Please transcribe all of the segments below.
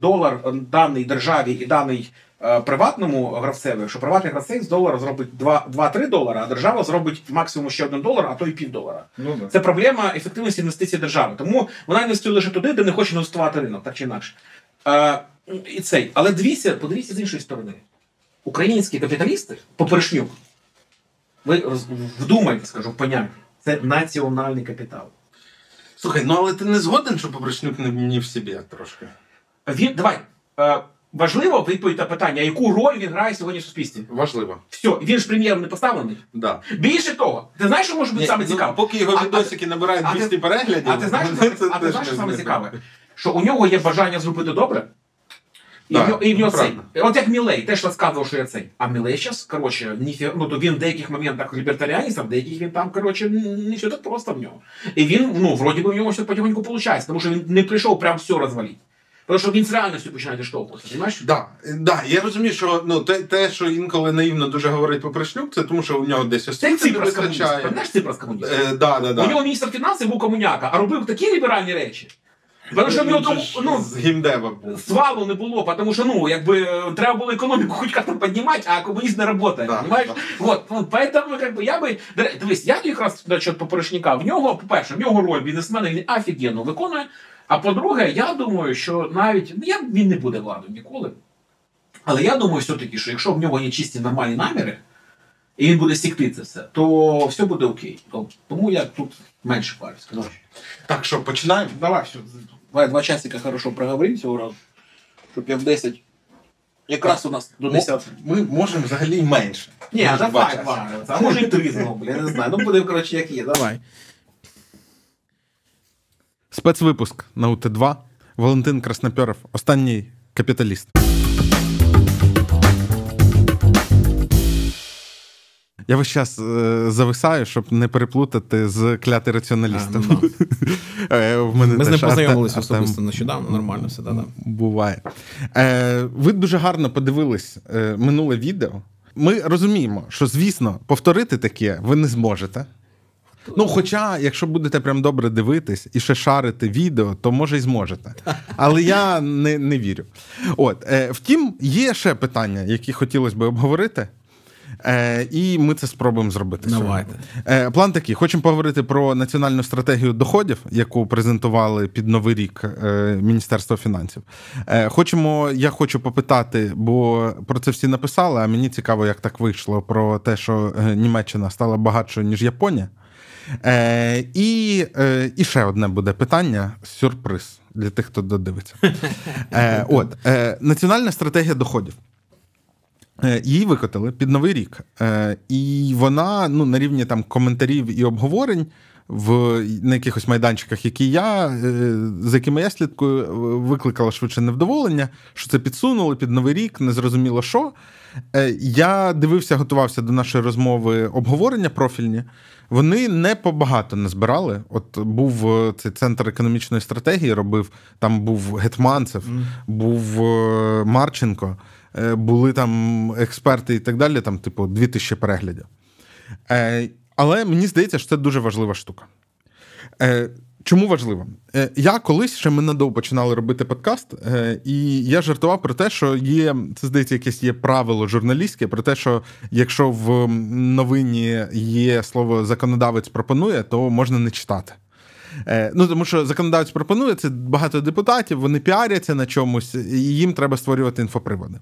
долар е, даний державі і даний е, приватному гравцеві, що приватний гравцець з долара зробить 2-3 долара, а держава зробить максимум ще 1 долар, а то і пів долара. Ну, да. Це проблема ефективності інвестицій держави. Тому вона інвестує лише туди, де не хоче інвестувати ринок, так чи інакше. Е, і цей. Але дивіться, подивіться з іншої сторони. Українські капіталісти Попершнюк, ви вдумайте, скажу, поняття. Це національний капітал. Слухай, ну але ти не згоден, що Попершнюк не в собі трошки. Він давай. Е, Важливо відповідь на питання, яку роль він грає сьогодні в суспільстві. Важливо. Все, він ж прем'єром не поставлений. Да. Більше того, ти знаєш, що може бути Ні, саме ну, цікаве? Поки його відосики набирають 200 переглядів. А ти знаєш, це, а ти знаєш що саме цікаве? Що у нього є бажання зробити добре? да, і в нього цей. От як Мілей, теж розказував, що я цей. А Мілей зараз, коротше, ніфі... ну, то він в деяких моментах лібертаріаніст, а в деяких він там, коротше, не все так просто в нього. І він, ну, вроді би, в нього все потихоньку виходить, тому що він не прийшов прям все розвалити. Просто він з реальністю починає штовхуватися. Знаєш? Да, да. Я розумію, що ну те, те, що інколи наївно дуже говорить Попришнюк, це тому, що у нього десь освіти не вистачає. Знаєш, цифра Е, да, да, да. У нього міністр фінансів був комуняка, а робив такі ліберальні речі. Тому що в нього ну, з гімдева був. свалу не було, тому що ну якби е, треба було економіку хоч як там піднімати, а комунізм не працює. Да, да. Вот. Ну, поэтому как бы, я би дивись, я якраз до чого в нього, по-перше, в нього роль бізнесмена він офігенно виконує. А по-друге, я думаю, що навіть ну, я, він не буде владою ніколи. Але я думаю, все-таки, що якщо в нього є чисті нормальні наміри, і він буде сікти це все, то все буде окей. Тому я тут менше парюсь. Ну, так що починаємо? Давай все. Давай два часика хорошо проговоримо цього разу, щоб я в 10. Якраз так. у нас до 10. Ми можемо взагалі менше. Ні, давай, два. А може і три знову, я не знаю. Ну буде коротше, як є, давай. Спецвипуск науте 2 Валентин Краснопьоров, останній капіталіст. Я весь час е, зависаю, щоб не переплутати з клятий раціоналістом. Е, ну. е, Ми з ним познайомилися особисто нещодавно, нормально все Буває. Е, ви дуже гарно подивились минуле відео. Ми розуміємо, що, звісно, повторити таке ви не зможете. Ну, хоча, якщо будете прям добре дивитись і ще шарити відео, то може й зможете. Але я не не вірю. От, е, Втім, є ще питання, які хотілося б обговорити. Е, І ми це спробуємо зробити. Давайте. Е, План такий: хочемо поговорити про національну стратегію доходів, яку презентували під новий рік е, Міністерство фінансів. Е, Хочемо, я хочу попитати, бо про це всі написали. А мені цікаво, як так вийшло: про те, що е, Німеччина стала багатшою ніж Японія. Е, І е, і ще одне буде питання: сюрприз для тих, хто додивиться. Е, От е, національна стратегія доходів. Е, її викотили під новий рік, е, і вона ну на рівні там коментарів і обговорень в на якихось майданчиках, які я, е, з якими я слідкую, е, викликала швидше невдоволення, що це підсунули під новий рік, не зрозуміло що. Е, я дивився, готувався до нашої розмови обговорення профільні. Вони не побагато не збирали. От був цей центр економічної стратегії, робив там був Гетманцев, був Марченко, були там експерти і так далі. Там, типу, 2000 переглядів. Але мені здається, що це дуже важлива штука. Е, Чому важливо? Е, я колись ще ми надовго починали робити подкаст, е, і я жартував про те, що є це здається, якесь є правило журналістське про те, що якщо в новині є слово законодавець пропонує, то можна не читати. Е, ну тому що законодавець пропонує це багато депутатів, вони піаряться на чомусь, і їм треба створювати інфоприводи.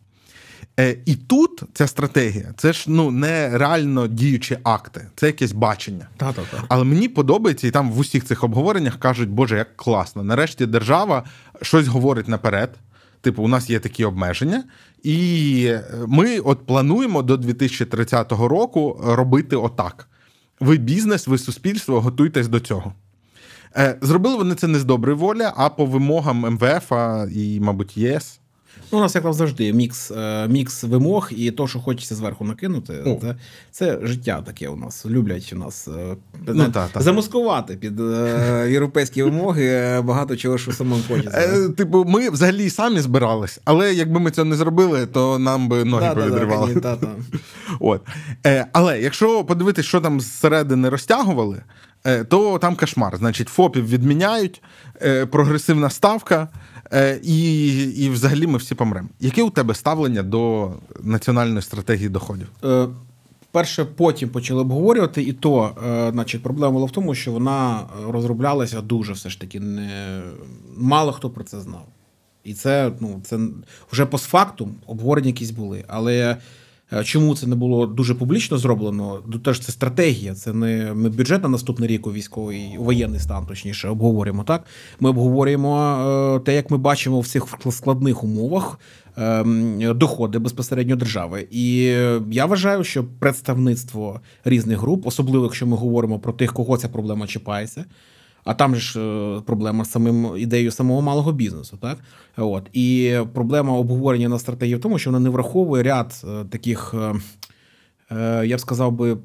Е, І тут ця стратегія, це ж ну не реально діючі акти, це якесь бачення. Та-та-та. Але мені подобається, і там в усіх цих обговореннях кажуть, Боже, як класно. Нарешті держава щось говорить наперед. Типу, у нас є такі обмеження, і ми от плануємо до 2030 року робити отак. Ви бізнес, ви суспільство, готуйтесь до цього. Е, зробили вони це не з доброї волі, а по вимогам МВФ і, мабуть, ЄС. Ну, у нас, як завжди, мікс е, мікс вимог і то, що хочеться зверху накинути, ну. це це життя таке у нас. Люблять у нас е, ну, та, та. замаскувати під е, європейські вимоги багато чого, що самому хочеться. Типу, ми взагалі самі збирались, але якби ми це не зробили, то нам би ноги повідривали. От. Але якщо подивитись, що там зсередини розтягували. То там кошмар. Значить, ФОПів відміняють, прогресивна ставка, Е, і і взагалі ми всі помремо. Яке у тебе ставлення до національної стратегії доходів? Е, Перше, потім почали обговорювати, і то, е, значить, проблема була в тому, що вона розроблялася дуже все ж таки не мало хто про це знав. І це ну це вже постфактум обговорення якісь були. Але Е, чому це не було дуже публічно зроблено? Теж це стратегія, це не ми бюджет на наступний рік у військовий у воєнний стан, точніше, обговорюємо так. Ми обговорюємо е, те, як ми бачимо в цих складних умовах ем, доходи безпосередньо держави. І я вважаю, що представництво різних груп, особливо якщо ми говоримо про тих, кого ця проблема чіпається. А там ж е, проблема з самим ідеєю самого малого бізнесу, так от і проблема обговорення на стратегії в тому, що вона не враховує ряд е, таких, е, я б сказав би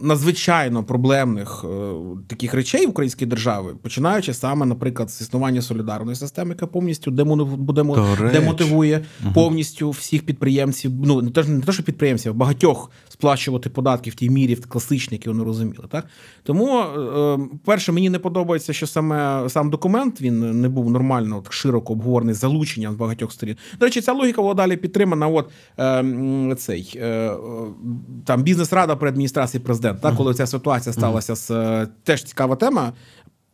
надзвичайно проблемних е, таких речей української держави, починаючи саме, наприклад, з існування солідарної системи, яка повністю демотивує угу. повністю всіх підприємців. Ну не те, не те, що підприємців, а багатьох сплачувати податки в тій мірі, в класичні, які вони розуміли. Так тому, е, е, перше, мені не подобається, що саме сам документ він не був нормально так широко обговорений залученням з багатьох сторін. До речі, ця логіка була далі підтримана. От е, цей е, там бізнес-рада при адміністрації президент. Так, коли ця ситуація сталася з е, теж цікава тема.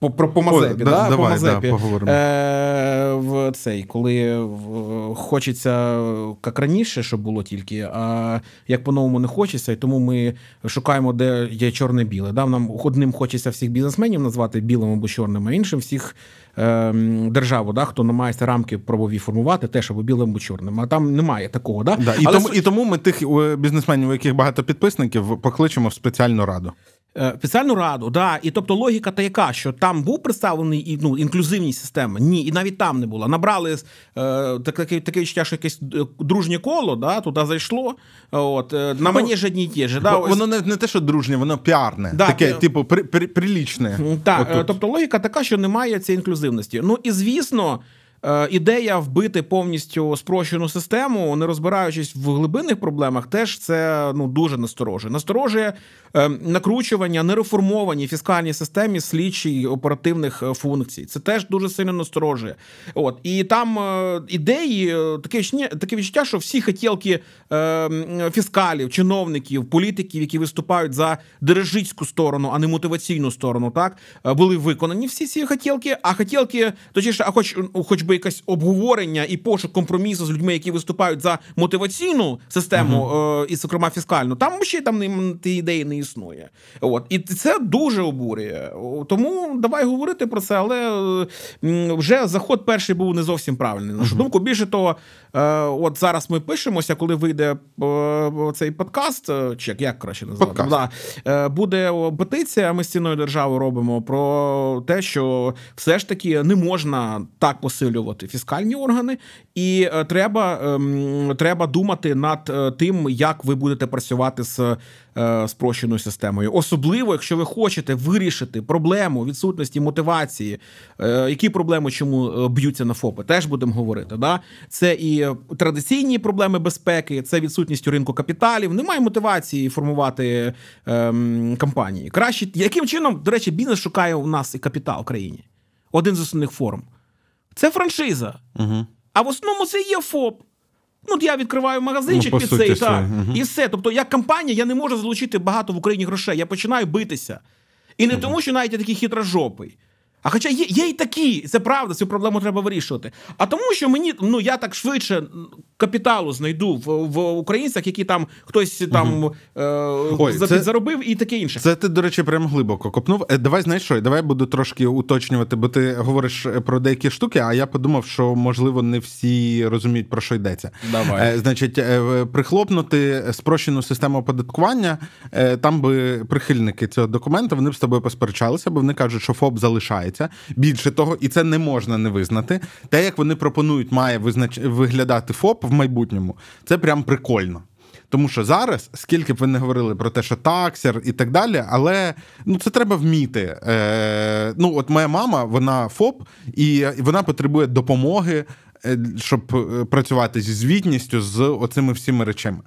По, про по Мазепі, О, да, давай, по Мазепі. Да, поговоримо. Е, в цей, коли в, хочеться як раніше, щоб було тільки, а як по-новому не хочеться, і тому ми шукаємо, де є чорне-біле. Да? Нам одним хочеться всіх бізнесменів назвати білим або чорним, а іншим всіх Ем, державу, да, хто намагається рамки правові формувати, теж або білим, або чорним. А там немає такого. Да? да і, Але... тому, і тому ми тих е, бізнесменів, у яких багато підписників, покличемо в спеціальну раду. Е, спеціальну раду, да, і тобто логіка та яка, що там був представлений і ну інклюзивні системи? Ні, і навіть там не було. Набрали е, таке таке відчуття, що якесь е, дружнє коло, да, туди зайшло. От е, на мені ж одні ті ж. Да, ось... Воно не не те, що дружнє, воно піарне, да, таке, пі... типу, при, при, прилічне. Так, тобто логіка така, що немає цієї інклюзивності. Ну і звісно. Е, ідея вбити повністю спрощену систему, не розбираючись в глибинних проблемах, теж це ну дуже насторожує. Насторожує е, накручування, нереформовані фіскальній системі слідчі оперативних е, функцій. Це теж дуже сильно насторожує. От і там ідеї таке таке відчуття, що всі хотілки фіскалів, чиновників, політиків, які виступають за дережицьку сторону, а не мотиваційну сторону, так були виконані всі ці хотілки. А хотілки, точніше, а хоч ну, хоч би якесь обговорення і пошук компромісу з людьми, які виступають за мотиваційну систему, uh-huh. е- і зокрема фіскальну, там ще там ті ідеї не існує. От і це дуже обурює. Тому давай говорити про це, але е, вже заход перший був не зовсім правильний. нашу uh-huh. думку, більше того, е- от зараз ми пишемося, коли вийде е- цей подкаст, е, чи як краще назвати, да, е, буде петиція. Ми з ціною держави робимо про те, що все ж таки не можна так посилювати посилювати фіскальні органи, і е, треба ем, треба думати над е, тим, як ви будете працювати е, з спрощеною системою. Особливо, якщо ви хочете вирішити проблему відсутності мотивації, які проблеми чому б'ються на ФОПи, теж будемо говорити. Да? Це і традиційні проблеми безпеки, це відсутність у ринку капіталів. Немає мотивації формувати ем, компанії. Краще яким чином, до речі, бізнес шукає у нас і капітал в країні. Один з основних форм. Це франшиза. Угу. А в основному це є ФОП. Ну, я відкриваю магазинчик ну, під цей так, угу. і все. Тобто, як компанія, я не можу залучити багато в Україні грошей. Я починаю битися. І не угу. тому, що навіть я такий хитрожопий. А хоча є є і такі, це правда, цю проблему треба вирішувати. А тому, що мені ну я так швидше капіталу знайду в, в українцях, які там хтось там угу. е, Ой, це, заробив і таке інше. Це ти, до речі, прям глибоко копнув. Е, давай знаєш що, давай буду трошки уточнювати, бо ти говориш е, про деякі штуки, а я подумав, що можливо не всі розуміють, про що йдеться. Давай. Е, Значить, е, прихлопнути спрощену систему оподаткування, е, там би прихильники цього документа вони б з тобою посперечалися, бо вони кажуть, що ФОП залишає відбувається. Більше того, і це не можна не визнати. Те, як вони пропонують, має визнач... виглядати ФОП в майбутньому, це прям прикольно. Тому що зараз, скільки б ви не говорили про те, що таксер і так далі, але ну це треба вміти. Е, Ну, от моя мама, вона ФОП, і вона потребує допомоги Е, щоб е, працювати зі звітністю з оцими всіми речами.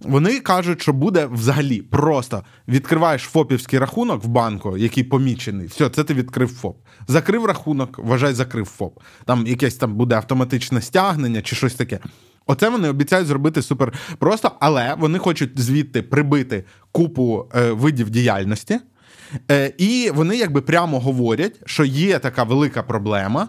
Вони кажуть, що буде взагалі просто відкриваєш ФОПівський рахунок в банку, який помічений. Все, це ти відкрив ФОП. Закрив рахунок, вважай, закрив ФОП. Там якесь там буде автоматичне стягнення чи щось таке. Оце вони обіцяють зробити супер просто, але вони хочуть звідти прибити купу е, видів діяльності. Е, І вони якби прямо говорять, що є така велика проблема.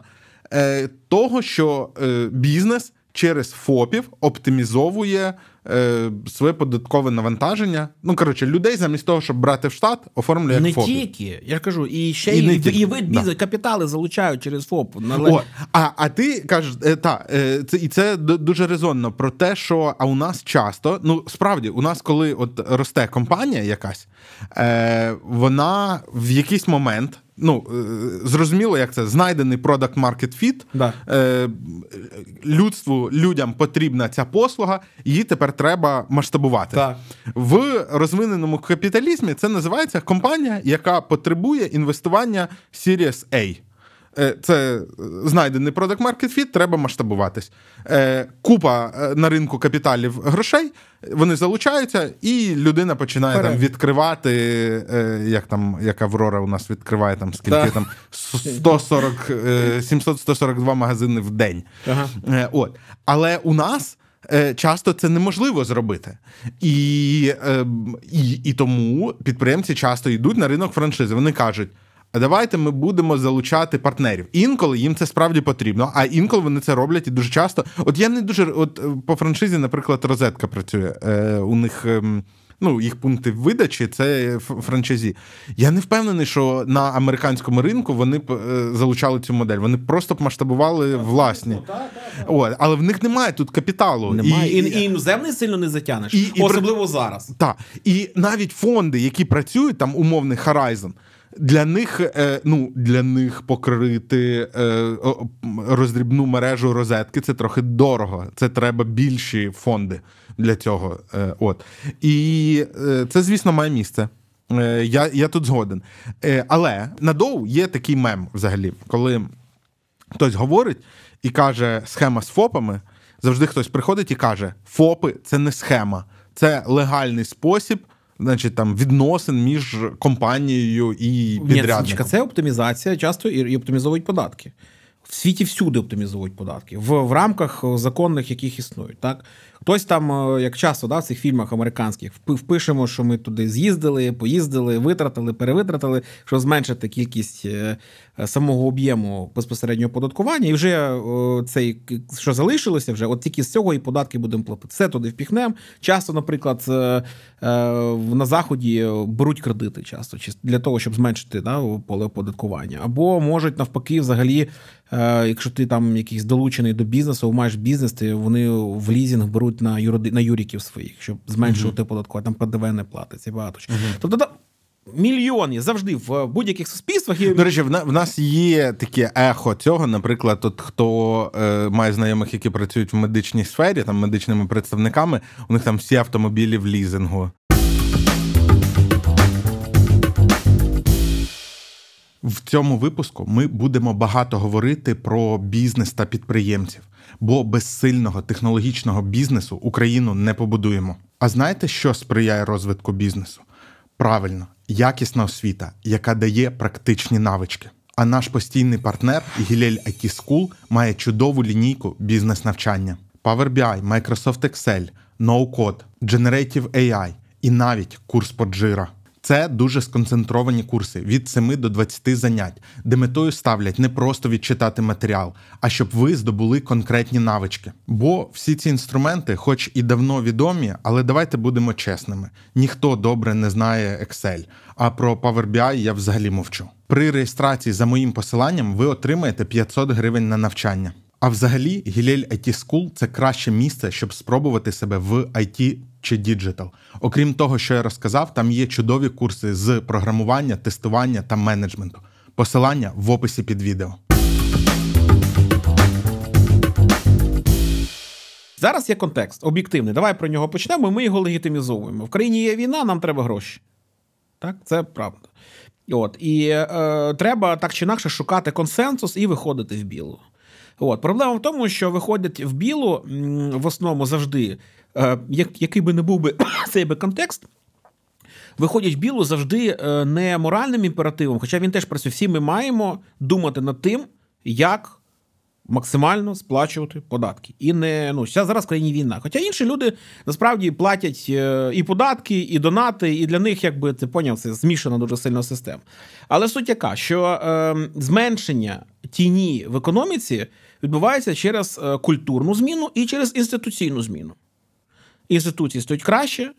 Е, того, що е, бізнес через ФОПів оптимізовує Е, своє податкове навантаження. Ну коротше, людей замість того, щоб брати в штат, оформлює як не ФОП. тільки. Я кажу, і ще і, і, і, і вид да. капітали залучають через ФОП. Але... О, А а ти кажеш, е, та е, це і це дуже резонно про те, що а у нас часто, ну справді, у нас, коли от росте компанія, якась е, вона в якийсь момент. Ну, е, зрозуміло, як це знайдений продакт маркет фіт. Людству людям потрібна ця послуга, її тепер треба масштабувати. Так. В розвиненому капіталізмі це називається компанія, яка потребує інвестування Series A. Е, це е, знайдений продакт market fit, треба масштабуватись. Е, купа на ринку капіталів грошей. Вони залучаються, і людина починає Перед. там відкривати. Як там як Аврора у нас відкриває там скільки да. там 140 742 магазини в день. Ага. От, але у нас Е, часто це неможливо зробити. І, е, і, І тому підприємці часто йдуть на ринок франшизи. Вони кажуть. А давайте ми будемо залучати партнерів. Інколи їм це справді потрібно, а інколи вони це роблять і дуже часто. От я не дуже от е, по франшизі, наприклад, розетка працює. У них ем, ну, їх пункти видачі це франчайзі. Я не впевнений, що на американському ринку вони б е, залучали цю модель. Вони просто б масштабували власні. От, але в них немає тут капіталу. Немає. І, і, і іноземний сильно не затягнеш, і, особливо і, зараз. Так. І навіть фонди, які працюють, там умовний Horizon, для них е, ну для них покрити е, роздрібну мережу розетки це трохи дорого. Це треба більші фонди для цього. Е, от і е, це, звісно, має місце. Е, я я тут згоден. Але на доу є такий мем взагалі, коли хтось говорить і каже схема з ФОПами, завжди хтось приходить і каже, ФОПи це не схема, це легальний спосіб. Значить, там відносин між компанією і підрядником. Ні, це оптимізація. Часто і оптимізовують податки. В світі всюди оптимізовують податки в в рамках законних, яких існують, так Хтось там, е, як часто да, в цих фільмах американських, впишемо, що ми туди з'їздили, поїздили, витратили, перевитратили, щоб зменшити кількість е, Е, самого об'єму безпосереднього податкування, і вже е, цей що залишилося, вже от тільки з цього і податки будемо платити. Це туди впіхнемо. Часто, наприклад, е, на заході беруть кредити часто для того, щоб зменшити да, поле оподаткування, або можуть навпаки, взагалі, якщо ти там якийсь долучений до бізнесу, маєш бізнес, ти вони в лізінг беруть на юриди на юріків своїх, щоб зменшувати uh-huh. податкування, там ПДВ не платиться багато. Uh-huh. Тобто Мільйони завжди в будь-яких суспільствах і До речі, в нас є таке ехо цього. Наприклад, от хто е, має знайомих, які працюють в медичній сфері, там медичними представниками, у них там всі автомобілі в лізингу. В цьому випуску ми будемо багато говорити про бізнес та підприємців, бо без сильного технологічного бізнесу Україну не побудуємо. А знаєте, що сприяє розвитку бізнесу? Правильно, якісна освіта, яка дає практичні навички. А наш постійний партнер Гілель IT School має чудову лінійку бізнес-навчання: Power BI, Microsoft Excel, No Code, Generative AI і навіть курс по Jira. Це дуже сконцентровані курси від 7 до 20 занять, де метою ставлять не просто відчитати матеріал, а щоб ви здобули конкретні навички. Бо всі ці інструменти, хоч і давно відомі, але давайте будемо чесними: ніхто добре не знає Excel, а про Power BI я взагалі мовчу. При реєстрації за моїм посиланням ви отримаєте 500 гривень на навчання. А взагалі, Гілель IT School – це краще місце, щоб спробувати себе в IT чи діджитал. Окрім того, що я розказав, там є чудові курси з програмування, тестування та менеджменту. Посилання в описі під відео. Зараз є контекст об'єктивний. Давай про нього почнемо. Ми його легітимізовуємо. В країні є війна, нам треба гроші. Так, це правда. От і е, треба так чи інакше шукати консенсус і виходити в білу. От проблема в тому, що виходять в білу в основному завжди Е, який би не був би цей би контекст. Виходять в білу завжди е, не моральним імперативом, хоча він теж працює. Всі ми маємо думати над тим, як максимально сплачувати податки. І не ну зараз в країні війна. Хоча інші люди насправді платять е, і податки, і донати, і для них, якби ти поняв, це змішана дуже сильно система. Але суть яка, що е, зменшення тіні в економіці відбувається через культурну зміну і через інституційну зміну інституції стають краще,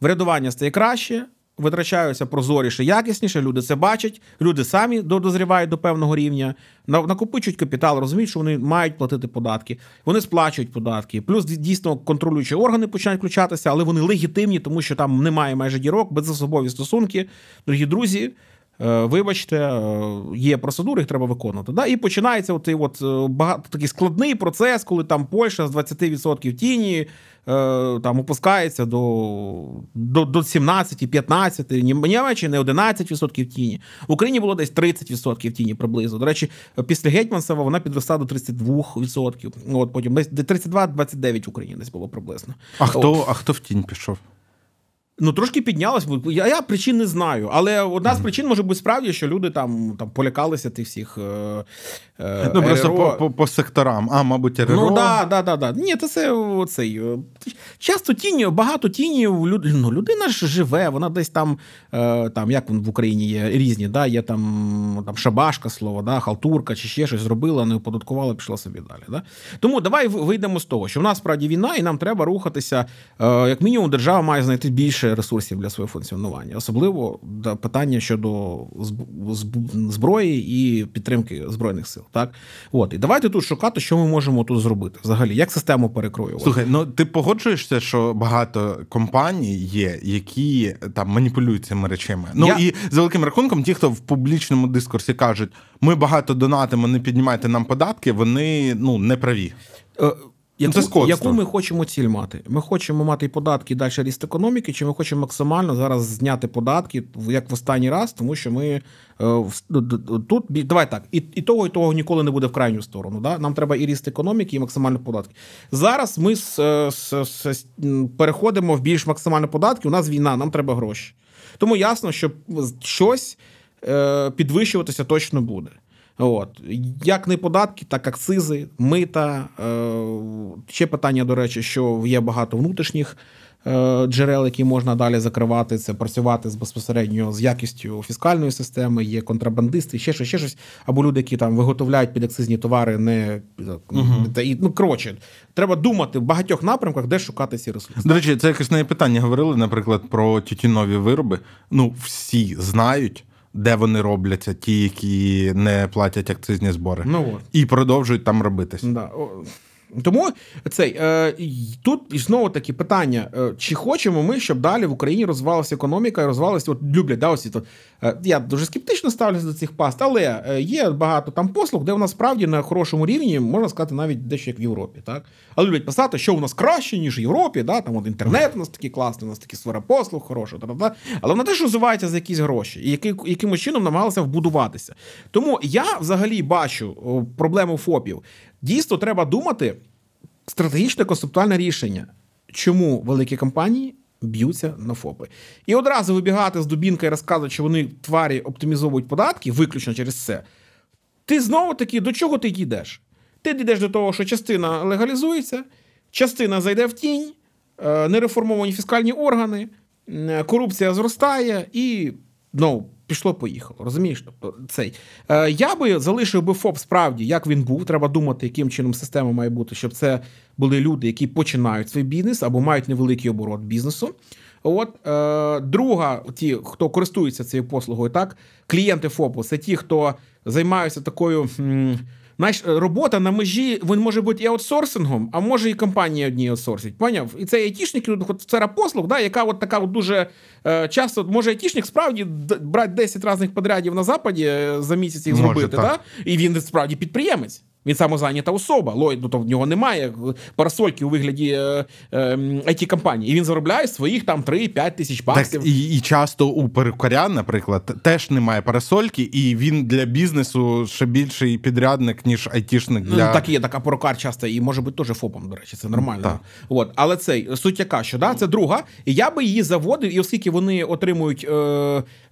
врядування стає краще, витрачаються прозоріше, якісніше. Люди це бачать, люди самі дозрівають до певного рівня, накопичують капітал, розуміють, що вони мають платити податки, вони сплачують податки. Плюс дійсно контролюючі органи починають включатися, але вони легітимні, тому що там немає майже дірок, безособові стосунки. Дорогі друзі, Е, вибачте, е, є процедури, їх треба виконувати. Да? І починається от, от е, багато такий складний процес, коли там Польща з 20% тіні там опускається до до, до 17-15, Німеччини 11% тіні. В Україні було десь 30% тіні приблизно. До речі, після Гетьманцева вона підросла до 32%. От потім десь 32-29 в Україні десь було приблизно. А хто, а хто в тінь пішов? Ну, трошки піднялось, я я причин не знаю. Але одна з причин може бути справді, що люди там там полякалися тих всіх. Е, е, Ну, просто РРО. по по, секторам, а, мабуть, ну, РРО. Ну, да, да, да, да. Ні, це це оцей. Е, часто тіні, багато тінів. Люд, ну, людина ж живе, вона десь там, е, там як в Україні є різні, да, є там там шабашка слово, да, халтурка чи ще щось зробила, не оподаткувала, пішла собі далі. Да? Тому давай вийдемо з того, що в нас справді війна, і нам треба рухатися. Е, як мінімум, держава має знайти більше вистачає ресурсів для свого функціонування, особливо питання щодо зброї і підтримки збройних сил. Так, от і давайте тут шукати, що ми можемо тут зробити взагалі, як систему перекроювати. Слухай, ну ти погоджуєшся, що багато компаній є, які там маніпулюють цими речами. Ну Я... і з великим рахунком, ті, хто в публічному дискурсі кажуть, ми багато донатимо, не піднімайте нам податки, вони ну не праві. Е, Яку це яку ми хочемо ціль мати? Ми хочемо мати і податки і далі ріст економіки, чи ми хочемо максимально зараз зняти податки як в останній раз, тому що ми е, тут давай так, і і того, і того ніколи не буде в крайню сторону. Да? Нам треба і ріст економіки, і максимально податки. Зараз ми з, з, з, переходимо в більш максимальні податки. У нас війна, нам треба гроші. Тому ясно, що щось е, підвищуватися точно буде. От як не податки, так акцизи, мита. Е, ще питання, до речі, що є багато внутрішніх е, джерел, які можна далі закривати, це працювати з безпосередньо з якістю фіскальної системи, є контрабандисти, ще щось, ще щось, або люди, які там виготовляють підакцизні товари, не uh та і ну коротше, треба думати в багатьох напрямках, де шукати ці ресурси. До речі, це якесь не питання. Говорили, наприклад, про тютюнові вироби. Ну всі знають де вони робляться, ті, які не платять акцизні збори, ну, от. і продовжують там робитись. Да. Тому цей е, тут знову такі питання: е, чи хочемо ми, щоб далі в Україні розвивалася економіка і розвивалася, от люблять да, ось тут. Е, я дуже скептично ставлюся до цих паст, але є багато там послуг, де у нас справді на хорошому рівні можна сказати навіть дещо як в Європі. Так, але люблять писати, що у нас краще ніж в Європі. Да, там от інтернет у нас такий класний, у нас такі сфера послуг, хороша, да, але вона теж розвивається за якісь гроші, і який якимось чином намагалися вбудуватися. Тому я взагалі бачу проблему ФОПів Дійсно, треба думати стратегічне концептуальне рішення, чому великі компанії б'ються на ФОПи. І одразу вибігати з дубінка і розказувати, що вони тварі оптимізовують податки, виключно через це. Ти знову таки до чого ти дійдеш? Ти дійдеш до того, що частина легалізується, частина зайде в тінь, е, нереформовані фіскальні органи, е, корупція зростає і ну, пішло, поїхало. Розумієш? Тобто цей е, я би залишив би ФОП справді, як він був. Треба думати, яким чином система має бути, щоб це були люди, які починають свій бізнес або мають невеликий оборот бізнесу. От е, друга, ті, хто користується цією послугою, так клієнти ФОПу, це ті, хто займаються такою. М- Знаєш, е, робота на межі він може бути і аутсорсингом, а може і компанія одні аутсорсить. Поняв? І це айтішник, сфера ну, послуг, да, яка от така от дуже е, часто може айтішник справді брати 10 різних подрядів на западі е, за місяць їх може, зробити. Так. Да? І він справді підприємець. Він самозайнята особа. Лойд, ну, то в нього немає парасольки у вигляді е, е, it компанії І він заробляє своїх там 3-5 тисяч баксів. Так, і, і часто у перукаря, наприклад, теж немає парасольки, і він для бізнесу ще більший підрядник, ніж айтішник. Ну, для... Ну так і є, така перукар часто і може бути теж ФОПом, до речі, це нормально. Так. От, але цей суть яка, що да, це друга. І я би її заводив, і оскільки вони отримують е,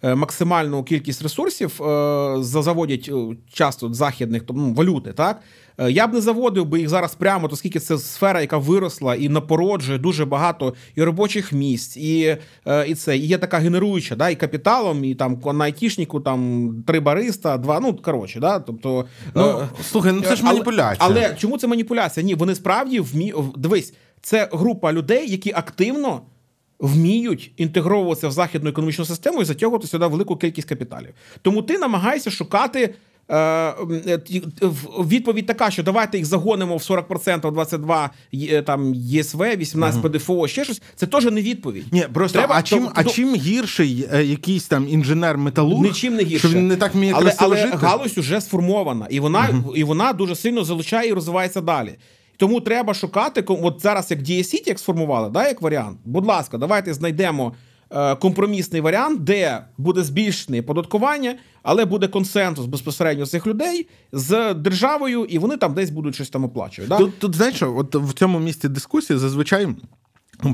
е максимальну кількість ресурсів, е, заводять е, часто західних ну, валюти, так Е, я б не заводив би їх зараз прямо, оскільки це сфера, яка виросла і напороджує дуже багато і робочих місць, і е, і це і є така генеруюча, да, і капіталом, і там на айтішніку там три бариста, два. Ну коротше, да. Тобто, ну, ну слухай, ну це ж маніпуляція. Але, але чому це маніпуляція? Ні, вони справді вмі... Дивись, це група людей, які активно. Вміють інтегровуватися в західну економічну систему і затягувати сюди велику кількість капіталів. Тому ти намагаєшся шукати Е, е, відповідь така, що давайте їх загонимо в 40% 22 е, там ЄСВ, 18 угу. ПДФО, ще щось. Це теж не відповідь. Ні, просто Треба, а чим то, а то, чим гірший якийсь там інженер металург нічим не гірше. Що він не так вміє але, але жити? галузь уже сформована, і вона угу. і вона дуже сильно залучає і розвивається далі. Тому треба шукати от зараз, як Дія як сформували, да, як варіант. Будь ласка, давайте знайдемо Е, компромісний варіант, де буде збільшене податкування, але буде консенсус безпосередньо цих людей з державою, і вони там десь будуть щось там оплачувати. Да? Тут, тут знаєш, от в цьому місці дискусії зазвичай.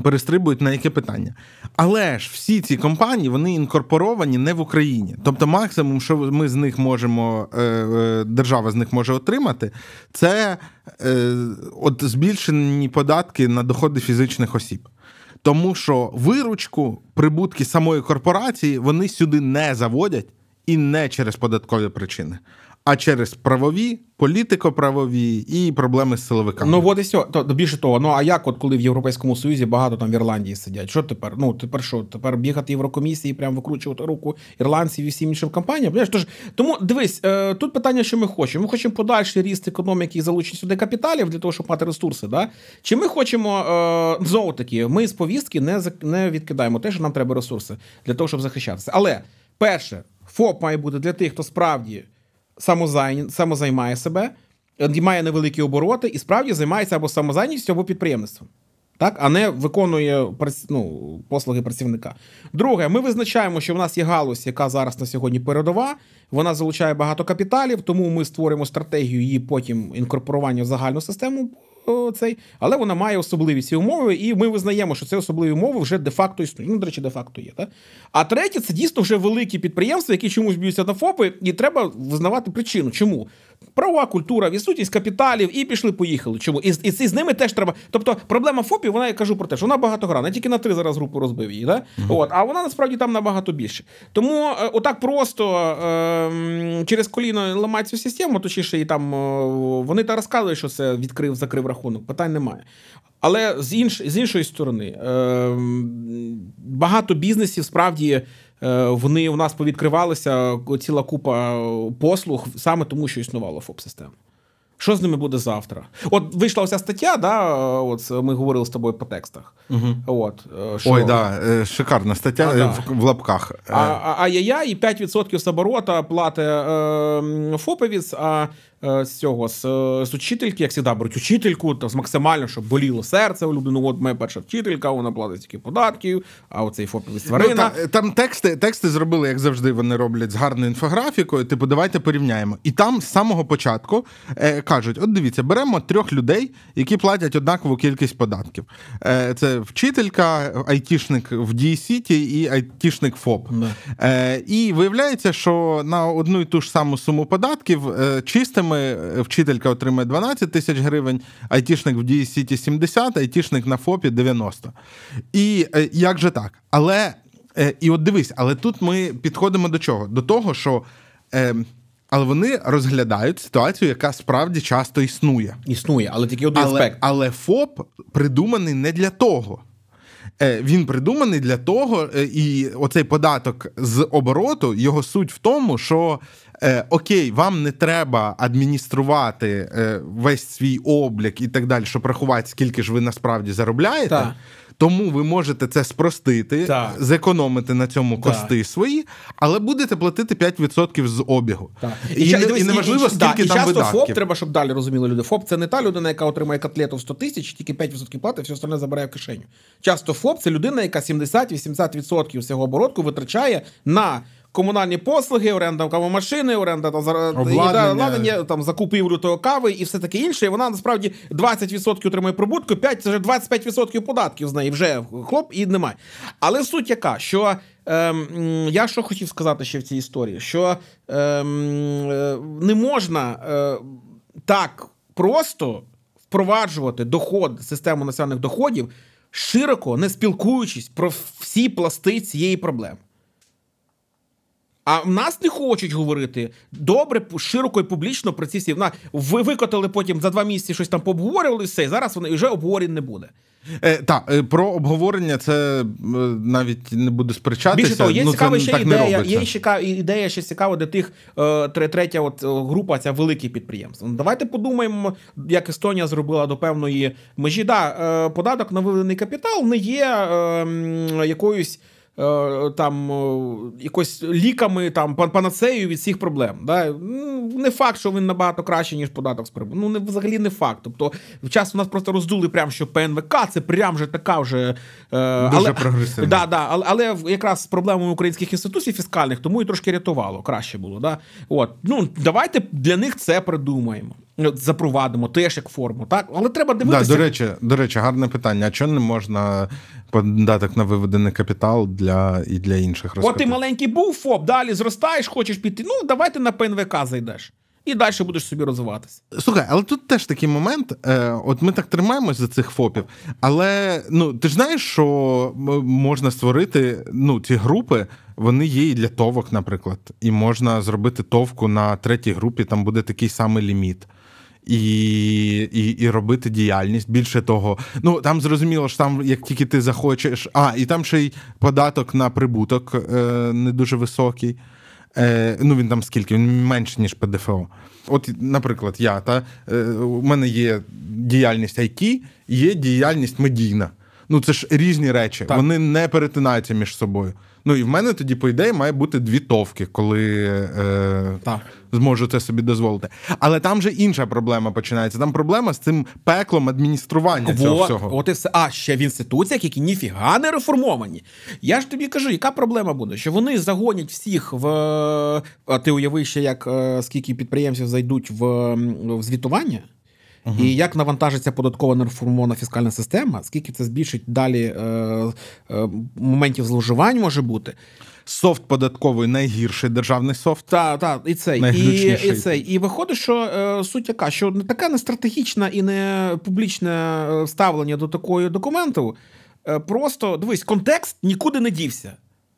Перестрибують на яке питання, але ж всі ці компанії вони інкорпоровані не в Україні. Тобто, максимум, що ми з них можемо, е, е, держава з них може отримати, це от збільшені податки на доходи фізичних осіб тому що виручку, прибутки самої корпорації вони сюди не заводять і не через податкові причини а через правові, політико-правові і проблеми з силовиками. Ну от і все. То більше того, ну а як, от коли в Європейському Союзі багато там в Ірландії сидять? Що тепер? Ну тепер що? Тепер бігати єврокомісії, прям викручувати руку ірландців і всім іншим компаніям? Тож тому дивись, е, тут питання, що ми хочемо. Ми хочемо подальший ріст економіки і залучення сюди капіталів для того, щоб мати ресурси. Да? Чи ми хочемо е, знову таки, ми з повістки не не відкидаємо те, що нам треба ресурси для того, щоб захищатися. Але перше, ФОП має бути для тих, хто справді самозай... самозаймає себе, має невеликі обороти і справді займається або самозайністю, або підприємництвом, так? а не виконує ну, послуги працівника. Друге, ми визначаємо, що в нас є галузь, яка зараз на сьогодні передова, вона залучає багато капіталів, тому ми створюємо стратегію її потім інкорпорування в загальну систему цей, але вона має особливі ці умови, і ми визнаємо, що це особливі умови вже де-факто існують. Ну, до речі, де-факто є. Та? А третє, це дійсно вже великі підприємства, які чомусь б'ються на ФОПи, і треба визнавати причину. Чому? правова культура, відсутність капіталів, і пішли, поїхали. Чому? І, і, і з ними теж треба. Тобто проблема ФОПів, вона я кажу про те, що вона багатогранна. Я тільки на три зараз групу розбив її. Да? Угу. От, А вона насправді там набагато більше. Тому е, отак просто е, через коліно ламати цю систему, точніше, і там е, вони та розказують, що це відкрив, закрив рахунок. Питань немає. Але з, інш, з іншої сторони, е, багато бізнесів справді. Е, вони у нас повідкривалися ціла купа послуг саме тому, що існувала ФОП-система. Що з ними буде завтра? От вийшла оця стаття, да, от ми говорили з тобою по текстах. Угу. От, е, що... Ой, да, е, шикарна стаття а, в, да. в лапках. А, а, а я, я і 5% з оборота плати е, ем, Фоповіс, а Е, з цього з, е, з учительки, як завжди, беруть учительку, то з максимально, щоб боліло серце у людину. От моя перша вчителька, вона платить тільки податків, а оцей фопівець тварина. Ну, та, е, там тексти тексти зробили, як завжди, вони роблять з гарною інфографікою. Типу, давайте порівняємо. І там з самого початку е, кажуть: от дивіться, беремо трьох людей, які платять однакову кількість податків. Е, Це вчителька, айтішник в дій Сіті і айтішник ФОП. Не. Е, І виявляється, що на одну і ту ж саму суму податків е, чистими програми е, вчителька отримує 12 тисяч гривень, айтішник в Дії Сіті 70, айтішник на ФОПі 90. І е, як же так? Але е, і от дивись, але тут ми підходимо до чого? До того, що. Ем, але вони розглядають ситуацію, яка справді часто існує. Існує, але тільки один але, аспект. Але ФОП придуманий не для того. Він придуманий для того, і оцей податок з обороту його суть в тому, що е, окей, вам не треба адмініструвати е, весь свій облік і так далі, щоб рахувати, скільки ж ви насправді заробляєте. Так. Тому ви можете це спростити, так. зекономити на цьому кости так. свої, але будете платити 5% з обігу. Так. І, і, і, і неважливо, скільки і там часто видатків. ФОП треба, щоб далі розуміли люди. ФОП це не та людина, яка отримає котлету в 100 тисяч, тільки 5% плати, все остальне забирає в кишеню. Часто ФОП це людина, яка 70-80% всього оборотку витрачає на комунальні послуги, оренда кавомашини, оренда там обладнання, там закупівлю того кави і все таке інше. І Вона насправді 20% отримує прибутку, 5% це вже 25% податків з неї вже хлоп і немає. Але суть яка, що. Ем, Я що хотів сказати ще в цій історії, що ем, е, не можна е, так просто впроваджувати доход систему національних доходів, широко не спілкуючись про всі пласти цієї проблеми. А в нас не хочуть говорити добре, широко і публічно про ці всі. Ви викотали потім за два місяці щось там пообговорювали, все, і зараз вони вже обговорень не буде. Е, Так, е, про обговорення це е, навіть не буде сперечатися. Більше того, є ну, цікава ще ідея, є ще ідея ще цікава для тих е, третя от група ця великі підприємства. Ну, давайте подумаємо, як Естонія зробила до певної межі. Да, Податок на виведений капітал не є ем, якоюсь. Е, там е, якось ліками там панацею від всіх проблем. Да? Не факт, що він набагато краще, ніж податок з прибутку. Ну не взагалі не факт. Тобто, в час у нас просто роздули, прям що ПНВК це прям вже така вже е, Дуже але, прогресивна. Да, да, але, але якраз з проблемами українських інституцій фіскальних тому і трошки рятувало, краще було. Да? От ну давайте для них це придумаємо запровадимо теж як форму, так? Але треба дивитися. Да, До речі, до речі, гарне питання. А чому не можна податок на виведений капітал для і для інших розкатів? От ти маленький був ФОП, далі зростаєш, хочеш піти. Ну, давайте на ПНВК зайдеш. І далі будеш собі розвиватися. Слухай, але тут теж такий момент. Е, От ми так тримаємось за цих фопів, але ну ти ж знаєш, що можна створити ну ці групи, вони є і для товок, наприклад, і можна зробити товку на третій групі. Там буде такий самий ліміт і і, і робити діяльність. Більше того, ну там зрозуміло що там, як тільки ти захочеш, а і там ще й податок на прибуток е, не дуже високий. Е, Ну, він там скільки, він менше, ніж ПДФО. От, наприклад, я та е, у мене є діяльність IT, є діяльність медійна. Ну це ж різні речі. Так. Вони не перетинаються між собою. Ну і в мене тоді, по ідеї, має бути дві товки, коли е, так. зможу це собі дозволити. Але там же інша проблема починається. Там проблема з цим пеклом адміністрування Во, цього всього. От і все. А ще в інституціях, які ніфіга не реформовані. Я ж тобі кажу, яка проблема буде? Що вони загонять всіх в е, а ти уяви як е, скільки підприємців зайдуть в, в звітування? Угу. І як навантажиться податкова нереформована фіскальна система, скільки це збільшить далі е, е, моментів зловживань може бути? Софт податковий найгірший державний софт. Та так, і цей. і, і це. І виходить, що е, суть яка, що таке не нестратегічне і не публічне е, ставлення до такої документу, е, просто дивись, контекст нікуди не дівся.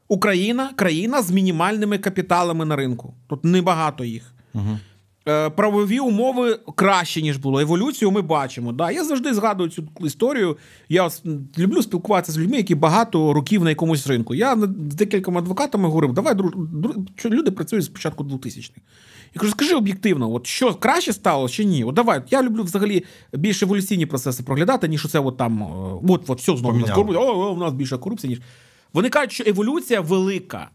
Україна країна з мінімальними капіталами на ринку. Тут небагато їх. Угу. Е, правові умови краще ніж було. Еволюцію ми бачимо. Да, я завжди згадую цю історію. Я люблю спілкуватися з людьми, які багато років на якомусь ринку. Я з декількома адвокатами говорив: давай друж... люди працюють з початку 2000-х. Я кажу, скажи об'єктивно, от що краще стало чи ні? От давай, я люблю взагалі більш еволюційні процеси проглядати, ніж оце от там е, от, от все знову у нас о, о, у нас більше корупції, ніж вони кажуть, що еволюція велика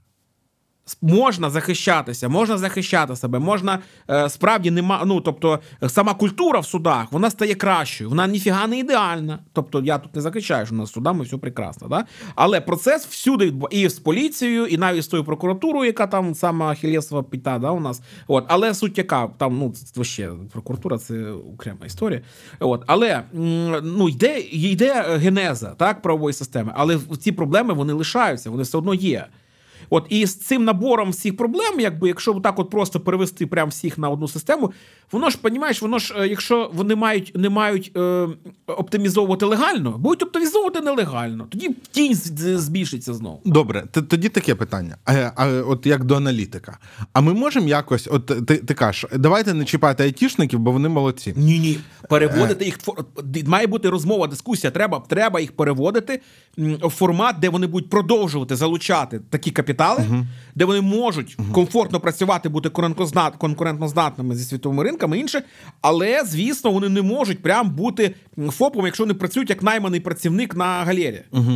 можна захищатися, можна захищати себе, можна е, справді нема. Ну тобто, сама культура в судах вона стає кращою, вона ніфіга не ідеальна. Тобто, я тут не захищаю, що у нас судами все прекрасно, да? але процес всюди і з поліцією, і навіть з тою прокуратурою, яка там сама Хілєсова піта, да, у нас. От, але суть яка там, ну ще прокуратура це окрема історія. От, але ну йде йде генеза так правової системи, але ці проблеми вони лишаються, вони все одно є. От і з цим набором всіх проблем, якби якщо так, от просто перевести прям всіх на одну систему, Воно ж, понімаєш, воно ж, е, якщо вони мають не мають е, оптимізовувати легально, будуть оптимізовувати нелегально. Тоді тінь збільшиться знову. Добре, тоді таке питання. А, а от як до аналітика. А ми можемо якось, от ти ти кажеш, давайте не чіпати айтішників, бо вони молодці. Ні, ні. Переводити е. їх має бути розмова, дискусія. Треба треба їх переводити в формат, де вони будуть продовжувати залучати такі капітали, угу. де вони можуть угу. комфортно працювати, бути конкурентно конкурентоздатними зі світовими ринками стосунками інше. Але звісно, вони не можуть прям бути ФОПом, якщо вони працюють як найманий працівник на галері. Угу.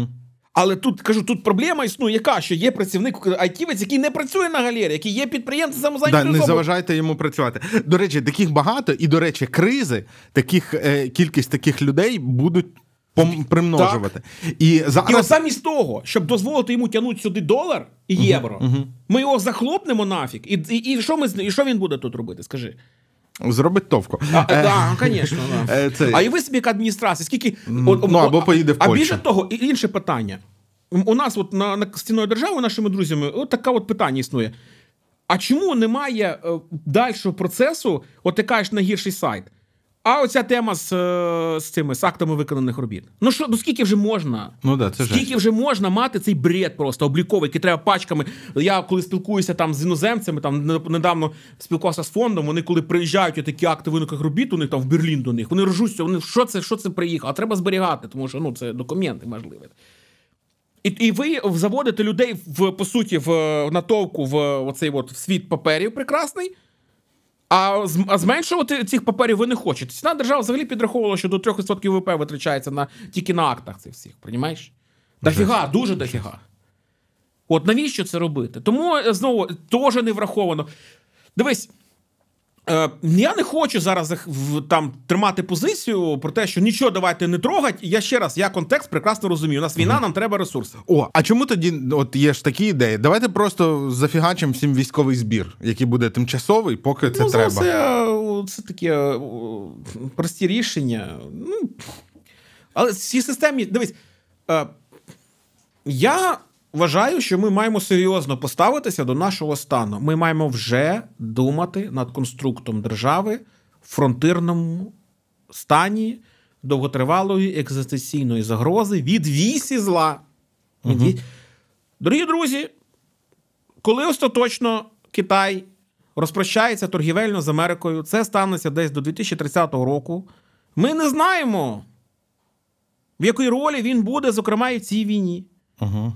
Але тут кажу, тут проблема існує, яка що є працівник е, айтівець, який не працює на галері, який є підприємці самозайнятою да, Не заважайте йому працювати. До речі, таких багато, і до речі, кризи таких е, кількість таких людей будуть пом- примножувати. І зараз... І от замість того, щоб дозволити йому тягнути сюди долар і євро, угу, угу. ми його захлопнемо нафік. І, і і, що ми і що він буде тут робити? Скажи. Зробить товку. Так, звісно, е, да. Е, Це... а і висмік адміністрації, скільки ну, о, або поїде в Польщу. А більше того, інше питання. У нас, от на стіною держави, нашими друзями, от таке от питання існує. А чому немає е, дальшого процесу? От ти кажеш на гірший сайт? А оця тема з е, з цими з актами виконаних робіт. Ну що, ну скільки вже можна? Ну да, це скільки жаль. вже можна мати цей бред просто обліковий, який треба пачками. Я коли спілкуюся там з іноземцями, там недавно спілкувався з фондом. Вони коли приїжджають такі акти виконаних робіт, у них там в Берлін до них, вони ржуться, вони що це, що це приїхало? А треба зберігати, тому що ну це документи можливі. І і ви заводите людей в по суті в натовку в оцей от світ паперів прекрасний. А зменшувати цих паперів ви не хочете. Ціна держава взагалі підраховувала, що до 3% ВВП витрачається на, тільки на актах цих всіх, розумієш? Дофіга, дуже дофіга. От навіщо це робити? Тому е, знову теж не враховано. Дивись. Е, я не хочу зараз там тримати позицію про те, що нічого давайте не трогать. Я ще раз я контекст прекрасно розумію. У нас війна, нам треба ресурси. О, а чому тоді от є ж такі ідеї? Давайте просто зафігачимо всім військовий збір, який буде тимчасовий, поки це ну, треба. Це, е, це таке е, прості рішення. Ну але в цій системі дивись, я вважаю, що ми маємо серйозно поставитися до нашого стану. Ми маємо вже думати над конструктом держави в фронтирному стані довготривалої екзистенційної загрози від вісі зла. Угу. Дорогі друзі, коли остаточно Китай розпрощається торгівельно з Америкою, це станеться десь до 2030 року. Ми не знаємо, в якій ролі він буде, зокрема, і в цій війні. Угу.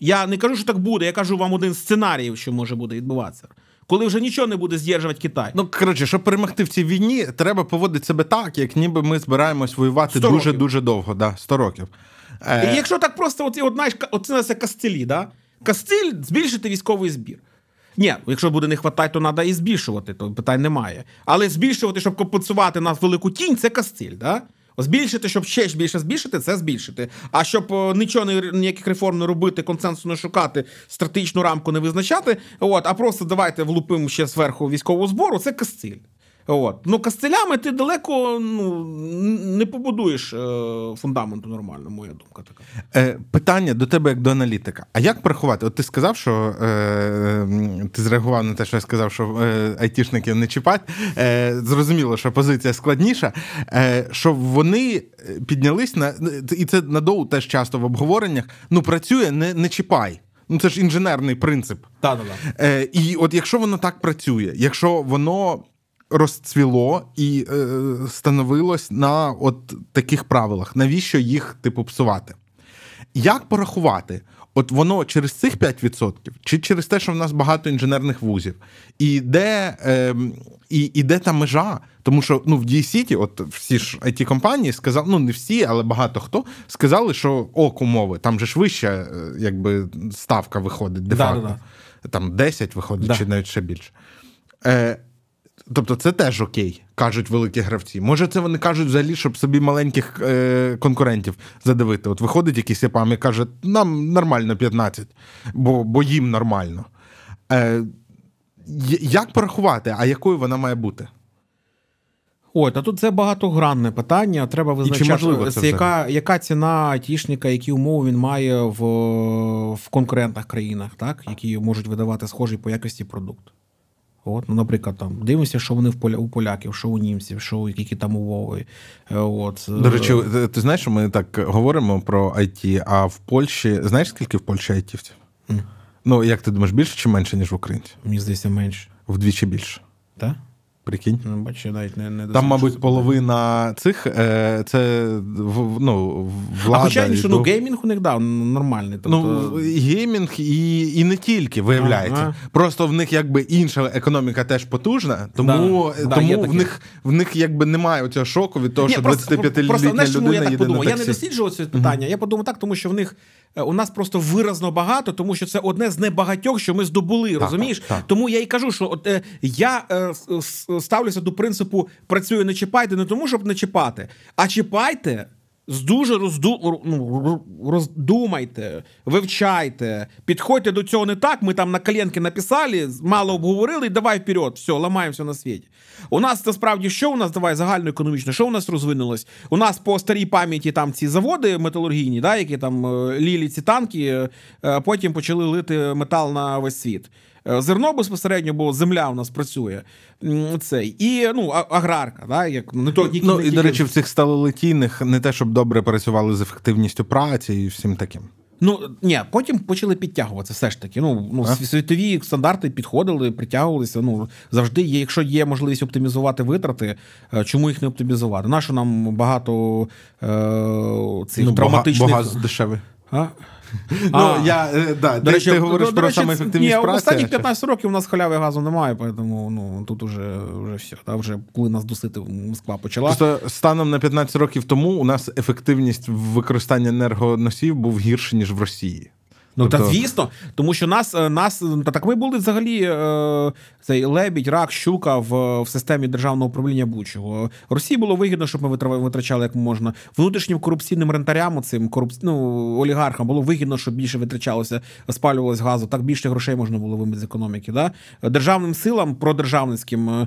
Я не кажу, що так буде. Я кажу вам один з сценаріїв, що може буде відбуватися. Коли вже нічого не буде здержувати Китай. Ну коротше, щоб перемогти в цій війні, треба поводити себе так, як ніби ми збираємось воювати дуже дуже довго. да, 100 років. Е... І Якщо так просто, от, от знаєш, оце кастелі, да? Кастиль збільшити військовий збір. Ні, якщо буде не хватати, то треба і збільшувати, то питань немає. Але збільшувати, щоб компенсувати нас велику тінь, це кастиль, да? Збільшити, щоб ще більше збільшити, це збільшити. А щоб е, нічого ніяких реформ не робити, консенсу не шукати, стратегічну рамку не визначати. От, а просто давайте влупимо ще зверху військового збору. Це кастиль. От. Ну, кастелями ти далеко ну, не побудуєш е, фундаменту нормально, моя думка така. Е, Питання до тебе як до аналітика. А як приховати? От ти сказав, що е, ти зреагував на те, що я сказав, що е, айтішників не чіпать. Е, Зрозуміло, що позиція складніша, е, що вони е, піднялись на і це надову теж часто в обговореннях. Ну, працює, не, не чіпай. Ну, це ж інженерний принцип. Та-да-да. Е, І от якщо воно так працює, якщо воно розцвіло і е, становилось на от таких правилах. Навіщо їх типу псувати? Як порахувати? От воно через цих 5% чи через те, що в нас багато інженерних вузів, і де е, і, і де та межа? Тому що ну в Дії от всі ж it компанії сказали, ну не всі, але багато хто сказали, що ок умови, там же ж вища е, якби ставка виходить де-факто. Да, да, да. Там 10 виходить, чи навіть ще більше. Е, Тобто це теж окей, кажуть великі гравці. Може, це вони кажуть взагалі, щоб собі маленьких е, конкурентів задивити. От виходить якийсь ЕПАМ і каже, нам нормально 15, бо бо їм нормально. Е, Як порахувати, а якою вона має бути? Ой, та тут це багатогранне питання. Треба визначати, це яка яка ціна айтішника, які умови він має в в конкурентних країнах, так? які можуть видавати схожий по якості продукт. От, ну, Наприклад, там дивимося, що вони в поля у поляків, що у німців, що у які там умови. Е, от. Е. До речі, ти знаєш, що ми так говоримо про IT, а в Польщі знаєш, скільки в Польщі айтівців? Mm. Ну, як ти думаєш, більше чи менше, ніж в Українці? Мені здається, менше. Вдвічі більше. Так? Прикинь. Ну, бачу, навіть не, не Там, мабуть, половина цих е, це в, ну, влада. А хоча інше, ну, геймінг у них да, ну, нормальний. Ну, тобто... Ну, Геймінг і і не тільки, виявляється. Ага. Просто в них якби інша економіка теж потужна, тому да, е, тому да, в них в них якби немає цього шоку від того, Ні, що 25-літня людина. я так подумав? Я не досліджував це питання. Uh-huh. Я подумав так, тому що в них Е, у нас просто виразно багато, тому що це одне з небагатьох, що ми здобули, так, розумієш? Так, так. Тому я і кажу, що от е, я е, ставлюся до принципу працюю, не чіпайте, не тому, щоб не чіпати, а чіпайте з дуже розду... ну, роздумайте, вивчайте, підходьте до цього не так. Ми там на коленки написали, мало обговорили, і давай вперед, все, ламаємося на світі. У нас насправді що у нас давай загально що у нас розвинулось? У нас по старій пам'яті там ці заводи металургійні, да, які там е, лілі ці танки, е, е, потім почали лити метал на весь світ. Е, зерно безпосередньо, бо земля у нас працює. Цей і ну аграрка, да, як не то ні, ну, і до речі, в цих сталолетійних не те, щоб добре працювали з ефективністю праці і всім таким. Ну ні, потім почали підтягуватися. Все ж таки. Ну ну світові стандарти підходили, притягувалися. Ну завжди є. Якщо є можливість оптимізувати витрати, е, чому їх не оптимізувати? Нащо нам багато е, цих ну, травматичних бага, бага дешевих? А? Ну, я, е, да, До ти, речі, ти говориш до, про саме ефективність ні, праці. Останніх 15 років у нас халяви газу немає, тому ну, тут уже, вже все. Та, вже коли нас досити Москва почала. Просто станом на 15 років тому у нас ефективність використання енергоносіїв був гірше, ніж в Росії. Ну тобто... та звісно, тому що нас е, нас е, та так ми були взагалі е, цей лебідь, рак, щука в, в системі державного управління будь-чого. Росії було вигідно, щоб ми витрачали як можна внутрішнім корупційним рентарям, цим коруп... ну, олігархам було вигідно, щоб більше витрачалося, спалювалося газу. Так більше грошей можна було вимити з економіки. Да? Державним силам продержавницьким е,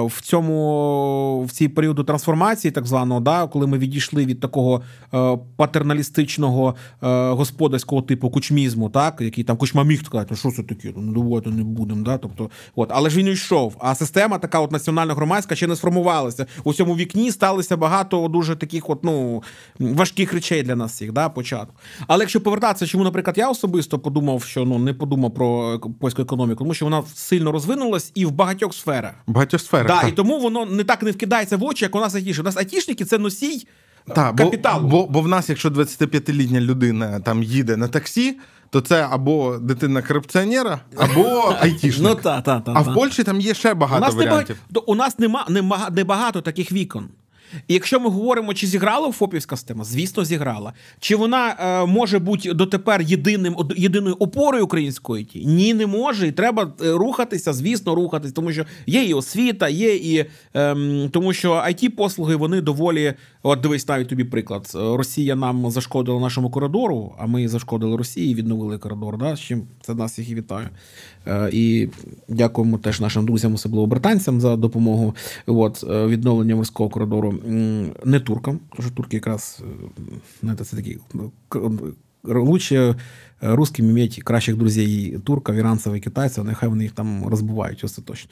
в цьому в цій періоду трансформації, так званого, да, коли ми відійшли від такого е, патерналістичного е, господарського типу кучмі кучмамізму, так, який там кучма міг сказати, ну що це таке, ну давайте не будемо. Да? Тобто, от. Але ж він йшов. А система така от національно громадська ще не сформувалася. У цьому вікні сталося багато дуже таких от, ну, важких речей для нас всіх, да, початку. Але якщо повертатися, чому, наприклад, я особисто подумав, що ну не подумав про польську економіку, тому що вона сильно розвинулась і в багатьох сферах. Багатьох сферах. Да, так. І тому воно не так не вкидається в очі, як у нас атіші. У нас атішники це носій. Та, капіталу. Бо, бо бо, в нас, якщо 25-літня людина там їде на таксі, то це або дитина корупціонера, або айтішник. Ну, та, та, та, А в Польщі там є ще багато у нас варіантів. Не, у нас нема, нема, небагато таких вікон. І якщо ми говоримо, чи зіграла ФОПівська система, звісно, зіграла. Чи вона е, може бути дотепер єдиним єдиною опорою української ті? Ні, не може. І треба е, рухатися, звісно, рухатись, тому що є і освіта, є і е, тому, що it послуги вони доволі. От дивись, навіть тобі приклад. Е, Росія нам зашкодила нашому коридору, а ми зашкодили Росії, відновили коридор. Да? З чим це нас їх і вітаю. Е, і дякуємо теж нашим друзям, особливо британцям, за допомогу От, е, відновлення морського коридору не туркам, тому що турки якраз е, знаєте, це такі лучше русским иметь кращих друзей турка, іранців і китайців, нехай вони їх там розбувають остаточно.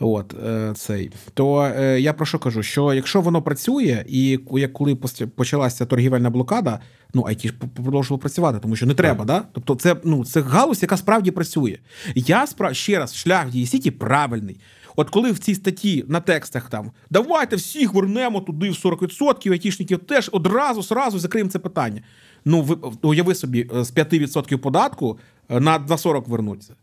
От е, цей то е, я про що кажу? Що якщо воно працює, і як коли почалася торгівельна блокада, ну IT ж продовжувало працювати, тому що не треба, да? Тобто, це ну це галузь, яка справді працює. Я справ ще раз шлях в дії сіті правильний. От коли в цій статті на текстах там давайте всіх вернемо туди в 40%, айтішників теж одразу сразу закриємо це питання. Ну ви уяви собі е, з 5% податку на 40 вернуться.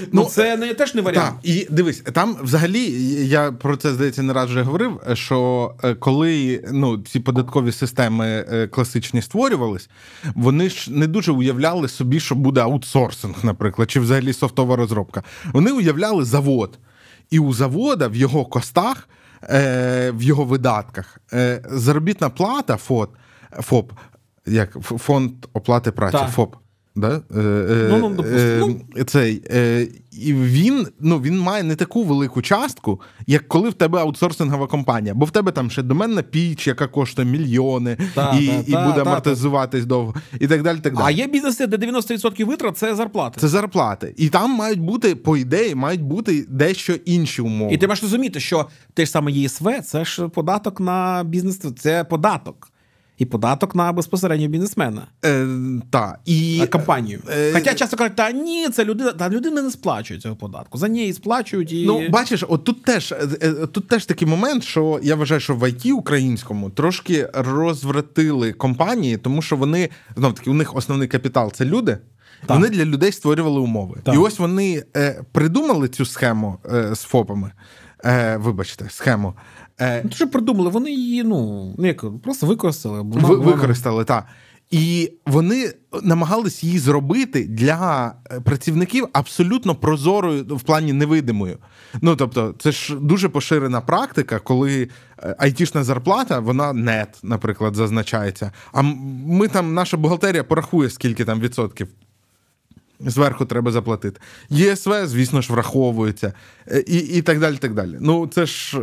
Ну, ну, це не теж не варіант. Так, І дивись, там взагалі я про це здається не раз вже говорив. Що е, коли ну, ці податкові системи е, класичні створювались, вони ж не дуже уявляли собі, що буде аутсорсинг, наприклад, чи взагалі софтова розробка. Вони уявляли завод, і у завода в його костах, е, в його видатках, заробітна плата ФОД ФОП. Як фонд оплати праці так. ФОП Да? Е, е, ну, ну, е, цей, е, І він ну, він має не таку велику частку, як коли в тебе аутсорсингова компанія, бо в тебе там ще доменна піч, яка коштує мільйони, та, і та, і та, буде амортизуватись довго, і так далі. так далі. А є бізнеси, де 90% витрат це зарплати. Це зарплати. І там мають бути, по ідеї, мають бути дещо інші умови. І ти маєш розуміти, що те ж саме ЄСВ, це ж податок на бізнес, це податок і податок на безпосередньо бізнесмена Е, та і на компанію. Е, е Хоча часто кажуть, та ні, це людина та людина не сплачує цього податку. За неї сплачують і ну бачиш, от тут теж е, е, тут теж такий момент, що я вважаю, що в IT українському трошки розвратили компанії, тому що вони знов таки у них основний капітал це люди. Так. Вони для людей створювали умови. Так. І ось вони е, придумали цю схему е, з ФОПами. Е, Вибачте, схему. Е, Дуже ну, придумали, вони її ну, ну як, просто використали. Вона, Ви, використали, так. І вони намагались її зробити для е, працівників абсолютно прозорою в плані невидимою. Ну тобто, це ж дуже поширена практика, коли е, айтішна зарплата, вона нет, наприклад, зазначається. А ми там, наша бухгалтерія порахує, скільки там відсотків. Зверху треба заплатити. ЄСВ, звісно ж, враховується е, і і так далі. так далі. Ну, це ж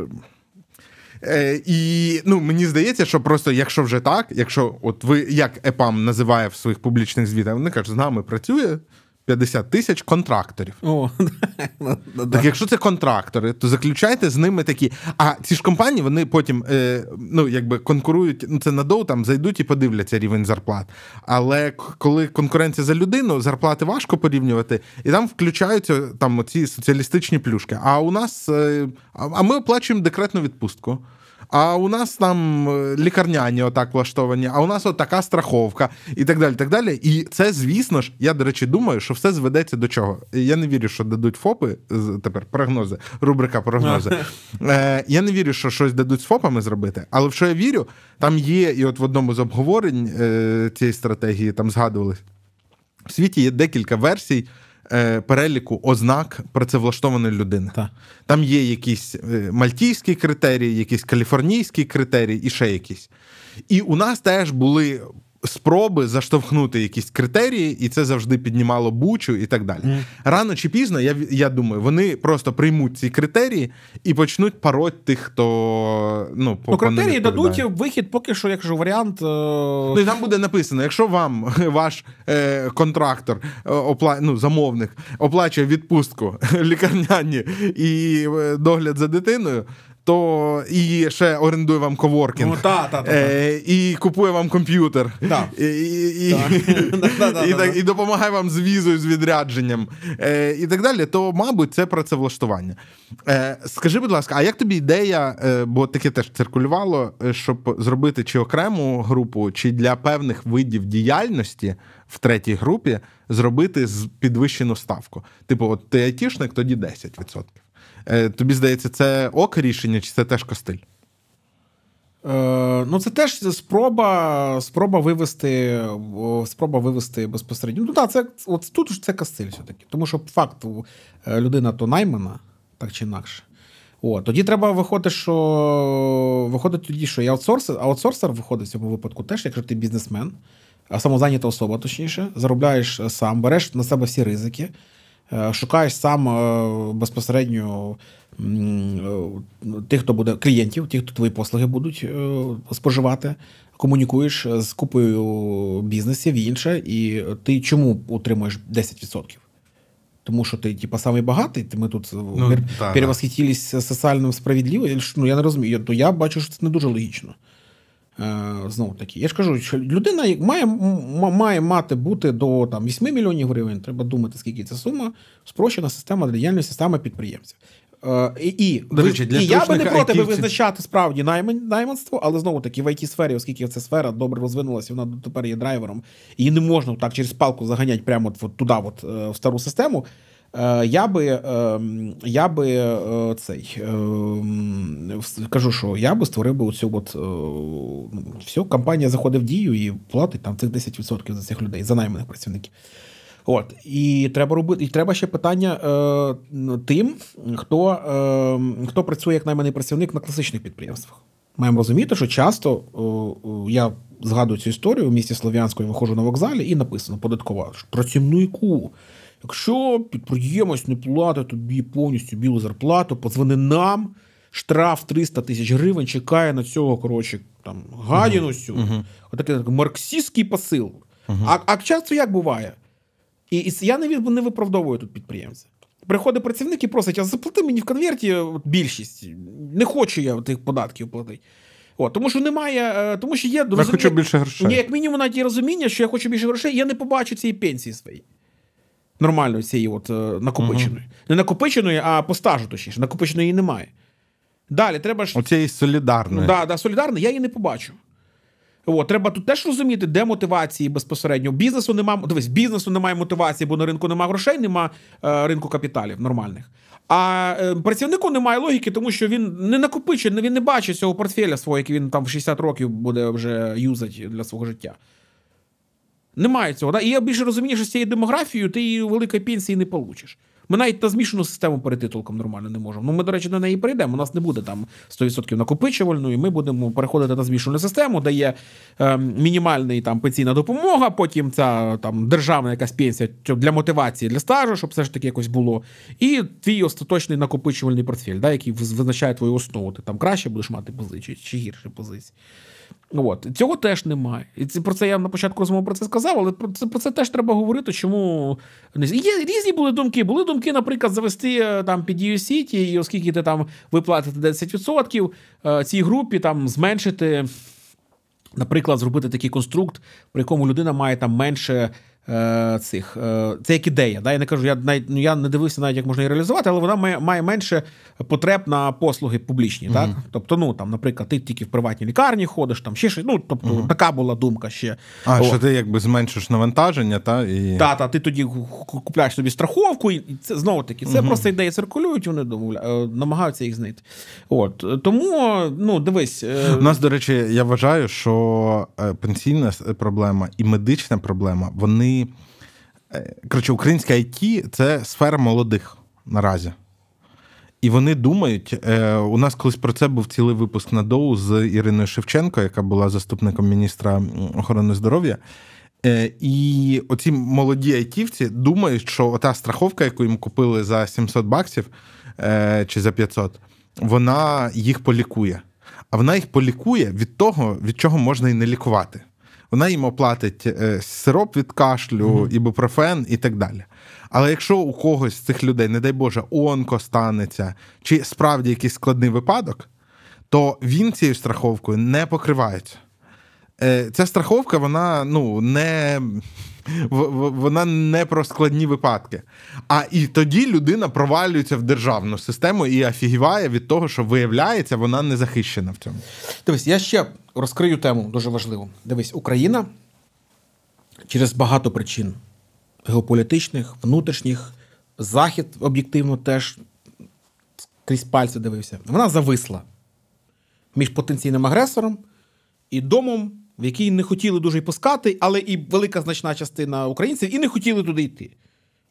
Е, І ну, мені здається, що просто якщо вже так, якщо от ви як ЕПАМ називає в своїх публічних звітах, вони кажуть, з нами працює 50 тисяч контракторів. О, ну, ну, Так якщо це контрактори, то заключайте з ними такі. А ці ж компанії вони потім е, ну, якби конкурують, ну це на доу, там зайдуть і подивляться рівень зарплат. Але коли конкуренція за людину, зарплати важко порівнювати, і там включаються там оці соціалістичні плюшки. А у нас е, а ми оплачуємо декретну відпустку а у нас там е, лікарняні отак влаштовані, а у нас отака страховка і так далі. так далі. І це, звісно ж, я, до речі, думаю, що все зведеться до чого. Я не вірю, що дадуть ФОПи тепер прогнози, рубрика прогнози. Е, Я не вірю, що щось дадуть з ФОПами зробити, але в що я вірю, там є, і от в одному з обговорень е, цієї стратегії там згадувались. В світі є декілька версій е, переліку ознак працевлаштованої людини. Так. Там є якісь е, мальтійські критерії, якісь каліфорнійські критерії і ще якісь. І у нас теж були спроби заштовхнути якісь критерії, і це завжди піднімало бучу і так далі. Mm. Рано чи пізно, я я думаю, вони просто приймуть ці критерії і почнуть пароть тих, хто ну, ну по ну, критерії дадуть вихід, поки що, якщо варіант. Е... Ну і там буде написано: якщо вам ваш е, контрактор е, опла... ну, замовник оплачує відпустку лікарняні і е, догляд за дитиною то і ще орендує вам коворкінг. Ну, та, та, та, е, і купує вам комп'ютер. І допомагає вам з візою, з відрядженням е, і так далі. То, мабуть, це працевлаштування. Е, Скажи, будь ласка, а як тобі ідея, е, бо таке теж циркулювало, е, щоб зробити чи окрему групу, чи для певних видів діяльності в третій групі зробити з підвищену ставку? Типу, от ти айтішник, тоді 10%. Е, тобі здається, це ок рішення, чи це теж костиль? Е, ну, це теж спроба спроба вивести спроба вивести безпосередньо. Ну так, це от тут ж це кастиль все-таки. Тому що по факту е, людина то наймана, так чи інакше. О, тоді треба виходити, що виходить тоді, що я аутсорсер, аутсорсер виходить в цьому випадку теж, якщо ти бізнесмен, а самозайнята особа, точніше, заробляєш сам, береш на себе всі ризики. Е, шукаєш сам е, безпосередньо е, тих, хто буде клієнтів, тих, хто твої послуги будуть споживати. Комунікуєш з купою бізнесів і інше, і ти чому утримуєш 10%? Тому що ти, типа, самий багатий, ти ми тут ну, перевосхитились соціальною справедливістю. Ну, я не розумію, то я бачу, що це не дуже логічно. Е, знову таки, я ж кажу, що людина має має мати бути до там, 8 мільйонів гривень, треба думати, скільки це сума, спрощена система для діяльності саме підприємців. Е, і і, до речі, для і я би не проти би визначати справді найманство, але знову таки в it сфері, оскільки ця сфера добре розвинулася, вона тепер є драйвером, її не можна так через палку заганяти прямо от, от туди, от, е, в стару систему. Е, я би е, я би е, цей кажу, що я би створив би оцю от все, компанія заходить в дію і платить там цих 10% за цих людей, за найманих працівників. От і треба робити, і треба ще питання е, тим, хто е, хто працює як найманий працівник на класичних підприємствах. Маємо розуміти, що часто е, я згадую цю історію в місті Слов'янську, я виходжу на вокзалі, і написано податкова працівнику. Якщо підприємець не платить тобі повністю білу зарплату, подзвони нам, штраф 300 тисяч гривень чекає на цього, коротше, там, гадіну uh-huh. Отакий так, марксистський посил. uh А а часто як буває? І, і я не, не виправдовую тут підприємця. Приходить працівник і просить, а заплати мені в конверті е, більшість. Не хочу я тих податків платити. О, тому що немає, е, тому що є Я хочу більше грошей. Ні, як мінімум, навіть є розуміння, що я хочу більше грошей, я не побачу цієї пенсії своєї нормально цієї от е, накопиченої. Угу. Не накопиченої, а по стажу, точніше. Накопиченої немає. Далі треба ж. Оцієї солідарної. Ну, да, да, солідарної, я її не побачу. От, треба тут теж розуміти, де мотивації безпосередньо. Бізнесу немає дивись, бізнесу немає мотивації, бо на ринку немає грошей, немає е, ринку капіталів нормальних. А е, працівнику немає логіки, тому що він не накопичений, він не бачить цього портфеля свого, який він там в 60 років буде вже юзати для свого життя. Немає цього. Да? І я більше розумію, що з цією демографією ти її великої пенсії не получиш. Ми навіть на змішану систему перетитулком нормально не можемо. Ну ми, до речі, до неї прийдемо. У нас не буде там 100% накопичувальної. ми будемо переходити на змішану систему, де є е, ем, мінімальна там пенсійна допомога. Потім ця там державна якась пенсія для мотивації для стажу, щоб все ж таки якось було. І твій остаточний накопичувальний портфель, да, який визначає твою основу. Ти там краще будеш мати позиції чи гірше позиції. От цього теж немає. І це про це я на початку розмови про це сказав, але про це про це теж треба говорити. Чому не є різні були думки. Були думки, наприклад, завести е, там під дію сіті, і оскільки ти там виплатите 10% е, цій групі, там зменшити. Наприклад, зробити такий конструкт, при якому людина має там менше Е, цих. Е, це як ідея. Да? Я не кажу, я навіть, ну, я не дивився навіть, як можна її реалізувати, але вона має має менше потреб на послуги публічні. Так? Тобто, ну там, наприклад, ти тільки в приватній лікарні ходиш, там ще щось. Ну, тобто, угу. така була думка ще. А О. що ти якби зменшиш навантаження, та і та, та ти тоді купляєш собі страховку, і це знову таки це угу. просто ідеї циркулюють. Вони домовля... Е, намагаються їх знайти. От тому, ну дивись, у нас до речі, я вважаю, що пенсійна проблема і медична проблема вони вони. Е, коротше, українське IT це сфера молодих наразі. І вони думають, е, у нас колись про це був цілий випуск на доу з Іриною Шевченко, яка була заступником міністра охорони здоров'я. Е, і оці молоді айтівці думають, що та страховка, яку їм купили за 700 баксів чи за 500, вона їх полікує. А вона їх полікує від того, від чого можна і не лікувати вона їм оплатить е, сироп від кашлю, mm-hmm. ібупрофен і так далі. Але якщо у когось з цих людей, не дай Боже, онко станеться, чи справді якийсь складний випадок, то він цією страховкою не покривається. Е, ця страховка, вона ну не вона не про складні випадки. А і тоді людина провалюється в державну систему і афігіває від того, що виявляється, вона не захищена в цьому. Дивись, я ще розкрию тему дуже важливу. Дивись, Україна через багато причин геополітичних, внутрішніх, захід об'єктивно теж крізь пальці дивився. Вона зависла між потенційним агресором і домом в який не хотіли дуже й пускати, але і велика значна частина українців і не хотіли туди йти.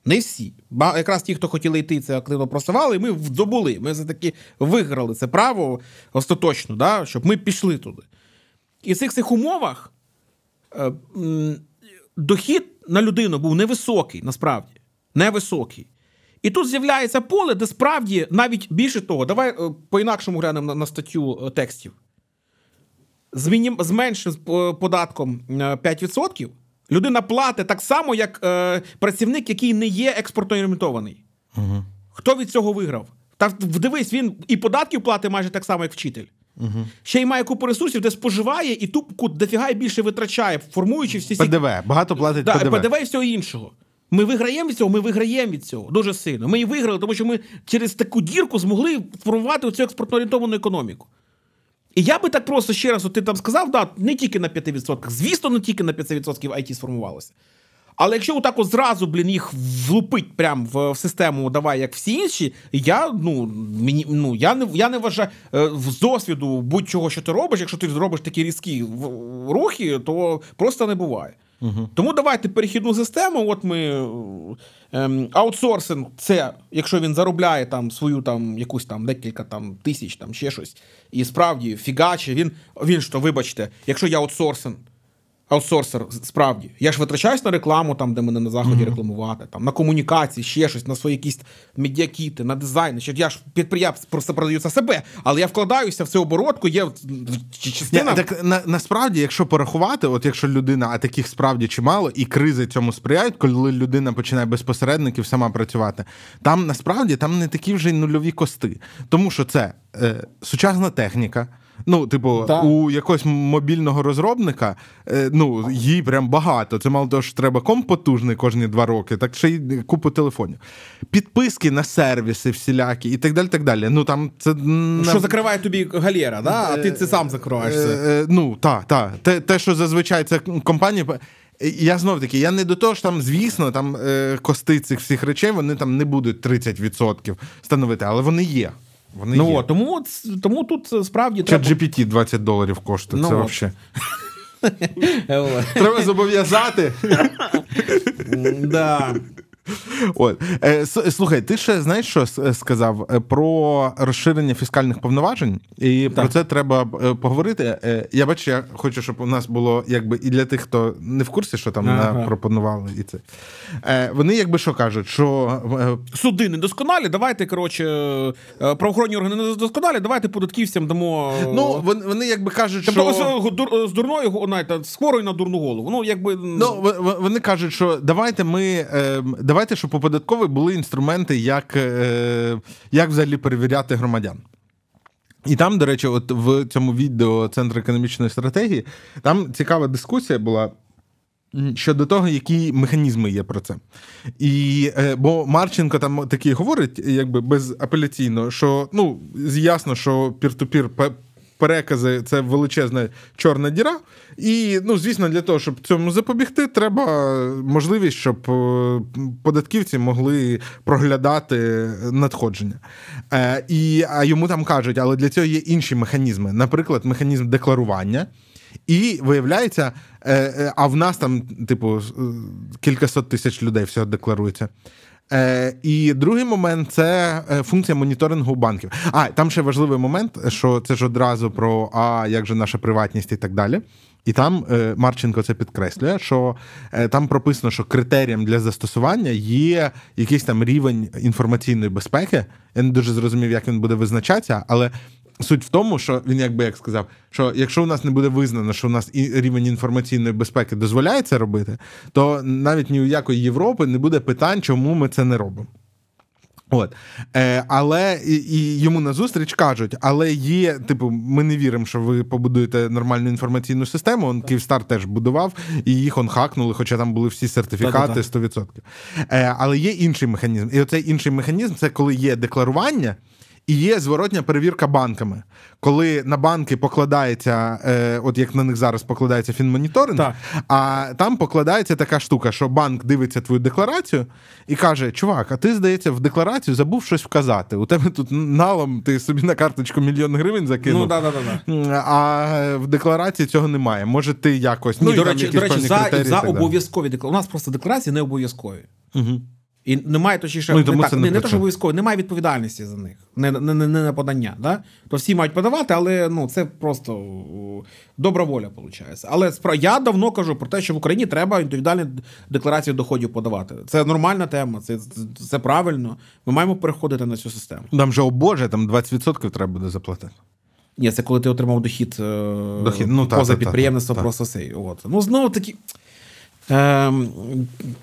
Не всі. Якраз ті, хто хотіли йти, це активно просували, і ми здобули. Ми все-таки виграли це право остаточно, да? щоб ми пішли туди. І в цих цих умовах е, м, дохід на людину був невисокий, насправді. Невисокий. І тут з'являється поле, де справді навіть більше того, давай е, по-інакшому глянемо на, на статтю е, текстів з мінім... з меншим е, податком 5%, е, людина платить так само, як е, працівник, який не є експортно орієнтований. Угу. Хто від цього виграв? Та вдивись, він і податків платить майже так само, як вчитель. Угу. Ще й має купу ресурсів, де споживає і тупку дофіга більше витрачає, формуючи всі ПДВ. Багато платить да, ПДВ. ПДВ і всього іншого. Ми виграємо від цього, ми виграємо від цього дуже сильно. Ми і виграли, тому що ми через таку дірку змогли формувати цю експортно орієнтовану економіку. І я би так просто ще раз, от ти там сказав, да, не тільки на 5%. Звісно, не тільки на 5% IT сформувалося. Але якщо отак от зразу, блін, їх влупить прям в систему, давай, як всі інші, я ну мені ну я не я не вважаю е, з досвіду будь-чого, що ти робиш. Якщо ти зробиш такі різкі рухи, то просто не буває. Угу. Тому давайте перехідну систему. От ми ем, аутсорсинг, це якщо він заробляє там свою там якусь там декілька там тисяч, там ще щось, і справді фігаче, він він що, вибачте, якщо я аутсорсинг, аутсорсер, справді. Я ж витрачаюсь на рекламу, там, де мене на заході mm-hmm. рекламувати, там, на комунікації, ще щось, на свої якісь медіакіти, на дизайн. Що я ж підприємств просто продаю це себе, але я вкладаюся в цю оборотку, є частина. так на, насправді, якщо порахувати, от якщо людина, а таких справді чимало, і кризи цьому сприяють, коли людина починає без посередників сама працювати, там насправді там не такі вже й нульові кости. Тому що це е, сучасна техніка. Ну, типу, да. у якогось мобільного розробника е, ну, її прям багато. Це мало того, що треба комп потужний кожні два роки, так ще й купу телефонів. Підписки на сервіси всілякі і так далі. так далі. Ну там це Що закриває тобі галєра, да? а ти це сам е, закриваєшся. Е, ну, так, так. Те, те, що зазвичай це компанія. Я знов таки, я не до того що там, звісно, там кости цих всіх речей вони там не будуть 30% становити, але вони є. Вони ну, є. тому тому тут е, справді Чат треба... GPT 20 доларів коштує. Ну, це взагалі. Е, треба зобов'язати. Да. От. Е, слухай, ти ще знаєш, що сказав е, про розширення фіскальних повноважень, і так. про це треба е, поговорити. Я бачу, я хочу, щоб у нас було якби і для тих, хто не в курсі, що там ага. пропонували, і це вони, якби що кажуть, що суди недосконалі, давайте коротше, правоохоронні органи недосконалі, давайте податківцям дамо. Ну вони, вони якби кажуть, тобто, що з дурною навіть, з хворою на дурну голову. Ну якби ну вони кажуть, що давайте ми ем, давайте. Давайте, щоб у податкової були інструменти, як е, як взагалі перевіряти громадян. І там, до речі, от в цьому відео Центру економічної стратегії, там цікава дискусія була. Щодо того, які механізми є про це. І, е, Бо Марченко там такий говорить, якби безапеляційно, що ну, ясно, що пір-ту-пір перекази це величезна чорна діра. І ну, звісно, для того, щоб цьому запобігти, треба можливість, щоб е, податківці могли проглядати надходження. Е, і, А йому там кажуть, але для цього є інші механізми, наприклад, механізм декларування. І виявляється, е, е, а в нас там, типу, кількасот тисяч людей всього декларується. Е, І другий момент це е, функція моніторингу банків. А там ще важливий момент, що це ж одразу про а як же наша приватність і так далі. І там е, Марченко це підкреслює, що е, там прописано, що критерієм для застосування є якийсь там рівень інформаційної безпеки. Я не дуже зрозумів, як він буде визначатися, але Суть в тому, що він якби як сказав, що якщо у нас не буде визнано, що у нас і рівень інформаційної безпеки дозволяє це робити, то навіть ні у якої Європи не буде питань, чому ми це не робимо. От, Е, але і, і йому назустріч кажуть, але є, типу, ми не віримо, що ви побудуєте нормальну інформаційну систему. Он Київстар теж будував, і їх он хакнули, хоча там були всі сертифікати 100%. Е, Але є інший механізм. І оцей інший механізм це коли є декларування. І є зворотня перевірка банками, коли на банки покладається, е, от як на них зараз покладається фінмоніторинг, так. а там покладається така штука, що банк дивиться твою декларацію і каже: Чувак, а ти здається, в декларацію забув щось вказати. У тебе тут налом, ти собі на карточку мільйон гривень закинув. Ну да, да, да, а в декларації цього немає. Може, ти якось ну, Ні, ну, до речі, до речі, за, за обов'язкові декларації. У нас просто декларації не обов'язкові. Угу. І немає точніше ну, не, так, не, не те, що обов'язково, немає відповідальності за них, не не, не, не на подання. Да? То всі мають подавати, але ну це просто добра воля виходить. Але спра... я давно кажу про те, що в Україні треба індивідуальні декларації доходів подавати. Це нормальна тема, це це правильно. Ми маємо переходити на цю систему. Там же, о Боже, там 20% треба буде заплатити. Ні, це коли ти отримав дохід, е, дохід. Ну, поза та, підприємництво та, та, просто сей. От. Ну знову таки. Ем,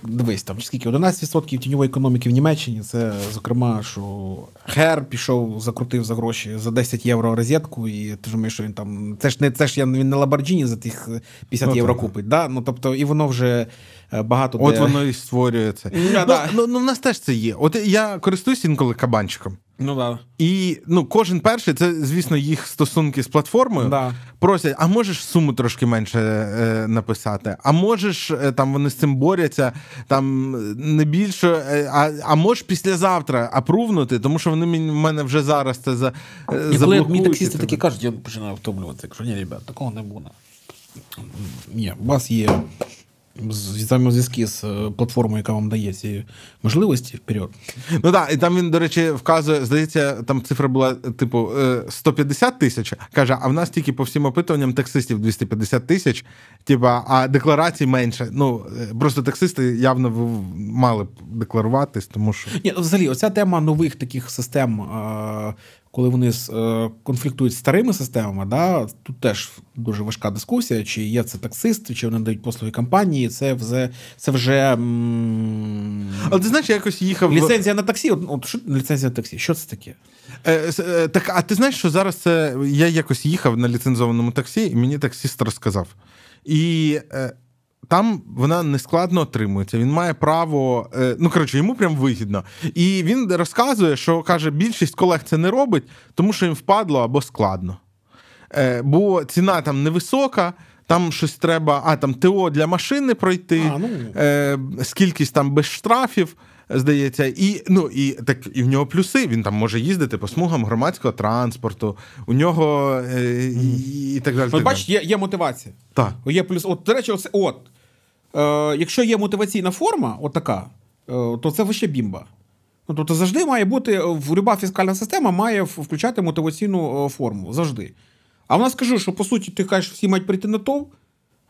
Дивись, там скільки 11% тіньової економіки в Німеччині. Це зокрема, що Хер пішов, закрутив за гроші за 10 євро розетку, і ти думаєш, що він там. Це ж не це ж я він не Лабарджіні за тих 50 ну, євро так. купить. Да? Ну тобто, і воно вже Е, багато От де... воно і створюється. ну, ну, ну, В нас теж це є. От я користуюсь інколи кабанчиком. Ну да. І ну, кожен перший, це, звісно, їх стосунки з платформою. Да. Просять, а можеш суму трошки менше е, написати? А можеш, е, там вони з цим борються, там е, не більше, е, а а можеш післязавтра апрувнути, тому що вони в мене вже зараз це за, е, коли Мені таксісти такі кажуть, я починаю втомлюватися. Якщо ні, ребят, такого не буде. Ні, у вас є у зв'язку з е, платформою, яка вам дає ці можливості вперед. Ну так, і там він, до речі, вказує, здається, там цифра була е, типу 150 е, тисяч. Каже, а в нас тільки по всім опитуванням таксистів 250 тисяч, типа, а декларацій менше. Ну просто таксисти явно мали б декларуватись, тому що ні, взагалі, оця тема нових таких систем коли вони е, конфліктують з старими системами, да, тут теж дуже важка дискусія, чи є це таксист, чи вони дають послуги компанії, це вже це вже. М... Але ти знаєш, я якось їхав. Ліцензія на таксі. От, от що ліцензія на таксі? Що це таке? Е, е, Так, а ти знаєш, що зараз це я якось їхав на ліцензованому таксі, і мені таксіст розказав. І е, там вона нескладно отримується. Він має право, е, ну коротше, йому прям вигідно. І він розказує, що каже, більшість колег це не робить, тому що їм впадло або складно. Е, бо ціна там невисока, там щось треба, а там ТО для машини пройти, а, ну... е, скількись там без штрафів. Здається, і ну і так і в нього плюси. Він там може їздити по смугам громадського транспорту. У нього е, і, і так далі. От так бачиш, далі. є є мотивація. Так. Є плюс. От, до речі, оце от Е, якщо є мотиваційна форма, отака, е, то це вище бімба. Ну, Тобто завжди має бути е, люба фіскальна система має включати мотиваційну форму. Завжди. А в нас кажу, що по суті ти кажеш, всі мають прийти на ТОВ,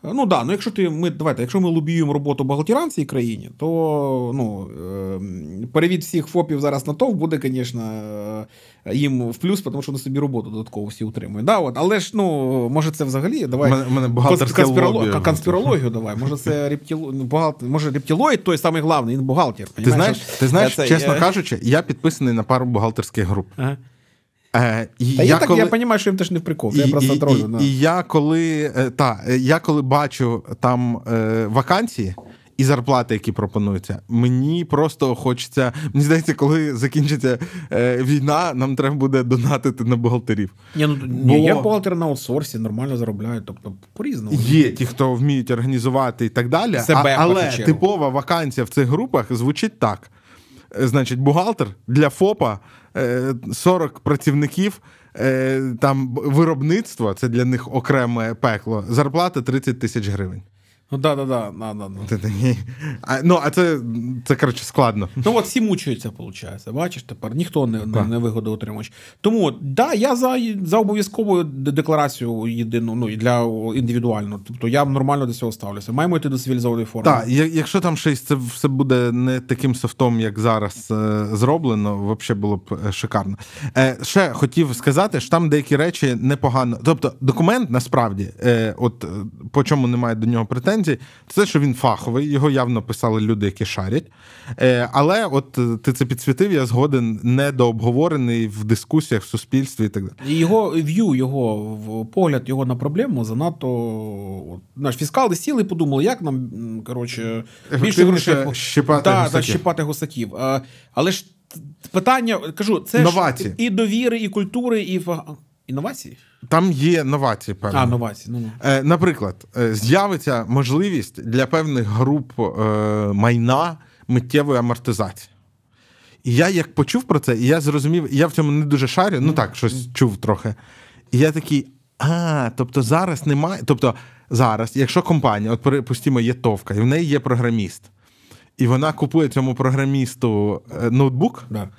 Е, ну да, ну якщо ти ми давайте, якщо ми лобіюємо роботу бухгалтерам в цій країні, то ну е, перевід всіх ФОПів зараз на ТОВ буде, звісно, е, їм в плюс, тому що вони собі роботу додатково всі утримують. Да, от, але ж ну може це взагалі давай мене, мене конспіролог... лобі. конспірологію. Давай, може це рептіло... бухгалтер, може рептилоїд той самий главний, він бухгалтер. Ти знаєш, ти знаєш, чесно кажучи, я підписаний на пару бухгалтерських груп. Ага. Е, і Та я, так, коли... я розумію, що їм теж не в прикол. І, я просто тролю. І, да. Ну. і я коли е, та, я коли бачу там е, вакансії. І зарплати, які пропонуються, мені просто хочеться. Мені здається, коли закінчиться е, війна, нам треба буде донатити на бухгалтерів. Ні, ну Бо... ні, Є на аутсорсі, нормально заробляють, тобто по-різному. Є ті, хто вміють організувати і так далі. Себе, а, але типова вакансія в цих групах звучить так: е, значить, бухгалтер для ФОПа 40 е, працівників. Е, там виробництво це для них окреме пекло. Зарплата 30 тисяч гривень. Ну да, да, да, да, да. От это не... а, ну, а це, це коротше складно. Ну от всі мучаються, виходить. Бачиш, тепер ніхто не, не, не вигодоотримувач. Тому да, я за за обов'язкову декларацію єдину, ну для індивідуально. Тобто я нормально до цього ставлюся. Маємо йти до цивілізованої форми. Так, якщо там щось це все буде не таким софтом, як зараз е, зроблено, взагалі було б е, шикарно. Е, Ще хотів сказати, що там деякі речі непогано. Тобто, документ насправді, е, от е, по чому немає до нього претензій претензій, це що він фаховий, його явно писали люди, які шарять. Е, але от е, ти це підсвітив, я згоден недообговорений в дискусіях, в суспільстві і так далі. Його в'ю, його погляд його на проблему занадто наш фіскали сіли і подумали, як нам коротше більше грошей щипати, та, гусаків. Та, щипати гусаків. Але ж питання кажу, це Новаті. ж і довіри, і культури, і інновації. Там є новації певні. А, новації. Ну, ну. Е, наприклад, е, з'явиться можливість для певних груп е, майна миттєвої амортизації. І я як почув про це, і я зрозумів, я в цьому не дуже шарю, ну так, щось чув трохи. І я такий, а, тобто зараз немає. Тобто, зараз, якщо компанія, от припустімо, є товка, і в неї є програміст, і вона купує цьому програмісту ноутбук, да.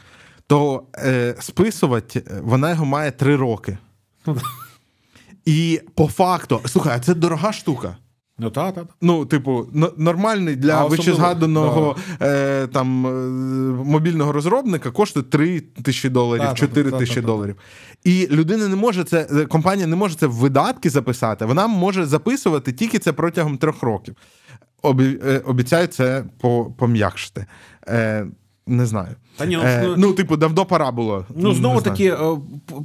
то е, списувати вона його має три роки. Ну, І по факту, слухай, а це дорога штука. Ну та, та, Ну, типу, н- нормальний для вищезгаданого е, там е, мобільного розробника коштує 3 тисячі доларів, 4 тисячі доларів. І людина не може це, е, компанія не може це в видатки записати. Вона може записувати тільки це протягом трьох років. Обі, е, обіцяю це пом'якшити. Е, не знаю. Та ні, ну, е, ну, ну, типу, давно пора було. Ну, знову таки, е,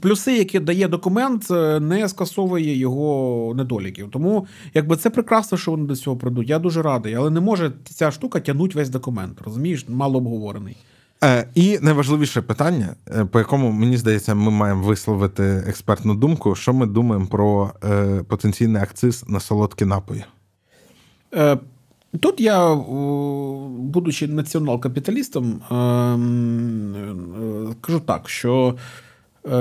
плюси, які дає документ, е, не скасовує його недоліків. Тому, якби це прекрасно, що вони до цього прийдуть. Я дуже радий, але не може ця штука тягнути весь документ. Розумієш, мало обговорений. Е, І найважливіше питання, е, по якому мені здається, ми маємо висловити експертну думку, що ми думаємо про е, потенційний акциз на солодкі напої. Тут я, е, будучи націонал-капіталістом, е, е, кажу так, що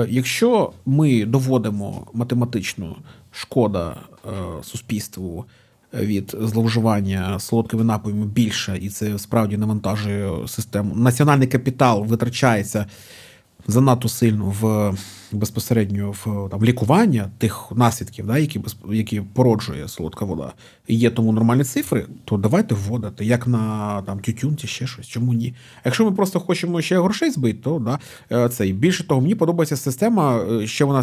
якщо ми доводимо математично шкода суспільству від зловживання солодкими напоями більше, і це справді навантажує систему. Національний капітал витрачається занадто сильно в безпосередньо в там лікування тих наслідків, да, які які породжує солодка вода, і є тому нормальні цифри, то давайте вводити як на там тютюн чи ще щось. Чому ні? А якщо ми просто хочемо ще грошей збити, то да е, це і більше того, мені подобається система. Ще вона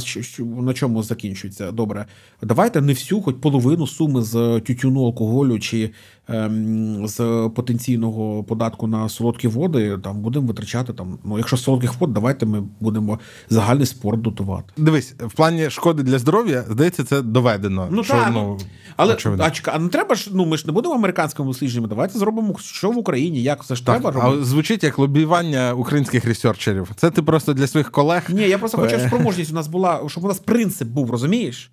на чому закінчується. Добре, давайте не всю, хоч половину суми з тютюну, алкоголю чи ем, з потенційного податку на солодкі води. Там будемо витрачати там. Ну якщо солодких вод, давайте ми будемо загальний спор продутувати. Дивись, в плані шкоди для здоров'я здається, це доведено. Ну що, так. Ну, але а чекай, а ну треба ж. Ну ми ж не будемо американськими дослідженнями. Давайте зробимо що в Україні. Як все ж так, треба робити. звучить як лобіювання українських ресерчерів. Це ти просто для своїх колег. Ні, я просто хочу е. спроможність. У нас була щоб у нас принцип був, розумієш?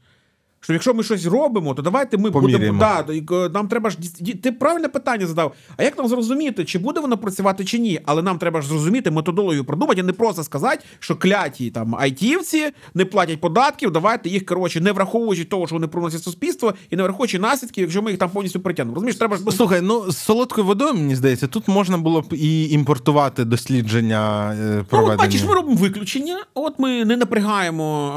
що якщо ми щось робимо, то давайте ми Поміряємо. будемо да, е, нам треба ж ти правильне питання задав. А як нам зрозуміти, чи буде воно працювати чи ні? Але нам треба ж зрозуміти методологію продумати, а не просто сказати, що кляті там айтівці не платять податків. Давайте їх коротше, не враховуючи того, що вони проносять суспільство, і не враховуючи наслідки, якщо ми їх там повністю притягнемо. Розумієш, треба ж ну, слухай. Ну з солодкою водою мені здається, тут можна було б і імпортувати дослідження е, ну, проведення. Ну, Бачиш, ми робимо виключення. От ми не напрягаємо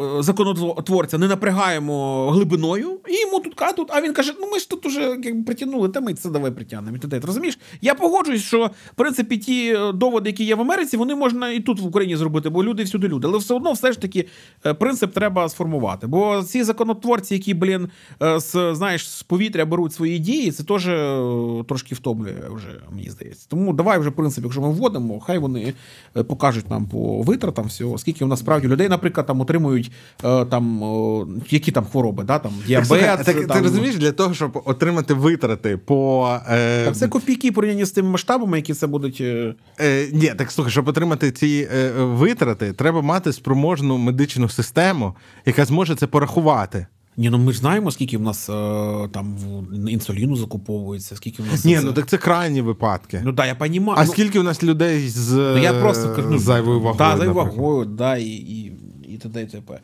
е-, е законотворця, не напрягаємо розбираємо глибиною, і йому тут катуть. А він каже: ну ми ж тут уже якби притягнули, та ми це давай притягнемо. розумієш? Я погоджуюсь, що в принципі ті е, доводи, які є в Америці, вони можна і тут в Україні зробити, бо люди всюди люди. Але все одно, все ж таки, е, принцип треба сформувати. Бо ці законотворці, які, блін, е, з знаєш, з повітря беруть свої дії, це теж трошки втомлює вже, мені здається. Тому давай вже принцип, якщо ми вводимо, хай вони покажуть нам по витратам всього, скільки у нас справді людей, наприклад, там отримують там які там хвороби, да, там діабет. Так, слухай, так там... Ти розумієш, для того, щоб отримати витрати по. Е... Та це копійки порівняні з тими масштабами, які це будуть. Е, е Ні, так слухай, щоб отримати ці е, е, витрати, треба мати спроможну медичну систему, яка зможе це порахувати. Ні, ну ми ж знаємо, скільки в нас е, там інсуліну закуповується, скільки в нас ні, це... ну так це крайні випадки. Ну да, я понімаю. А ну, скільки в нас людей з ну, я просто е, кажу, ну, зайвою вагою? Та, зайвою вагою, да, і і т.д. і т.п. Типу.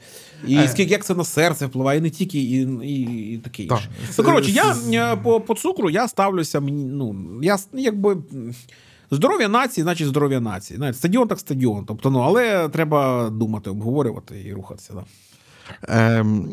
І е. скільки як це на серце впливає, і не тільки і і, і таке інше. Ну, коротше, я е, по по цукру я ставлюся ну, я якби. Здоров'я нації, значить здоров'я нації. Навіть стадіон так стадіон. Тобто, ну, Але треба думати, обговорювати і рухатися. Да. Ем,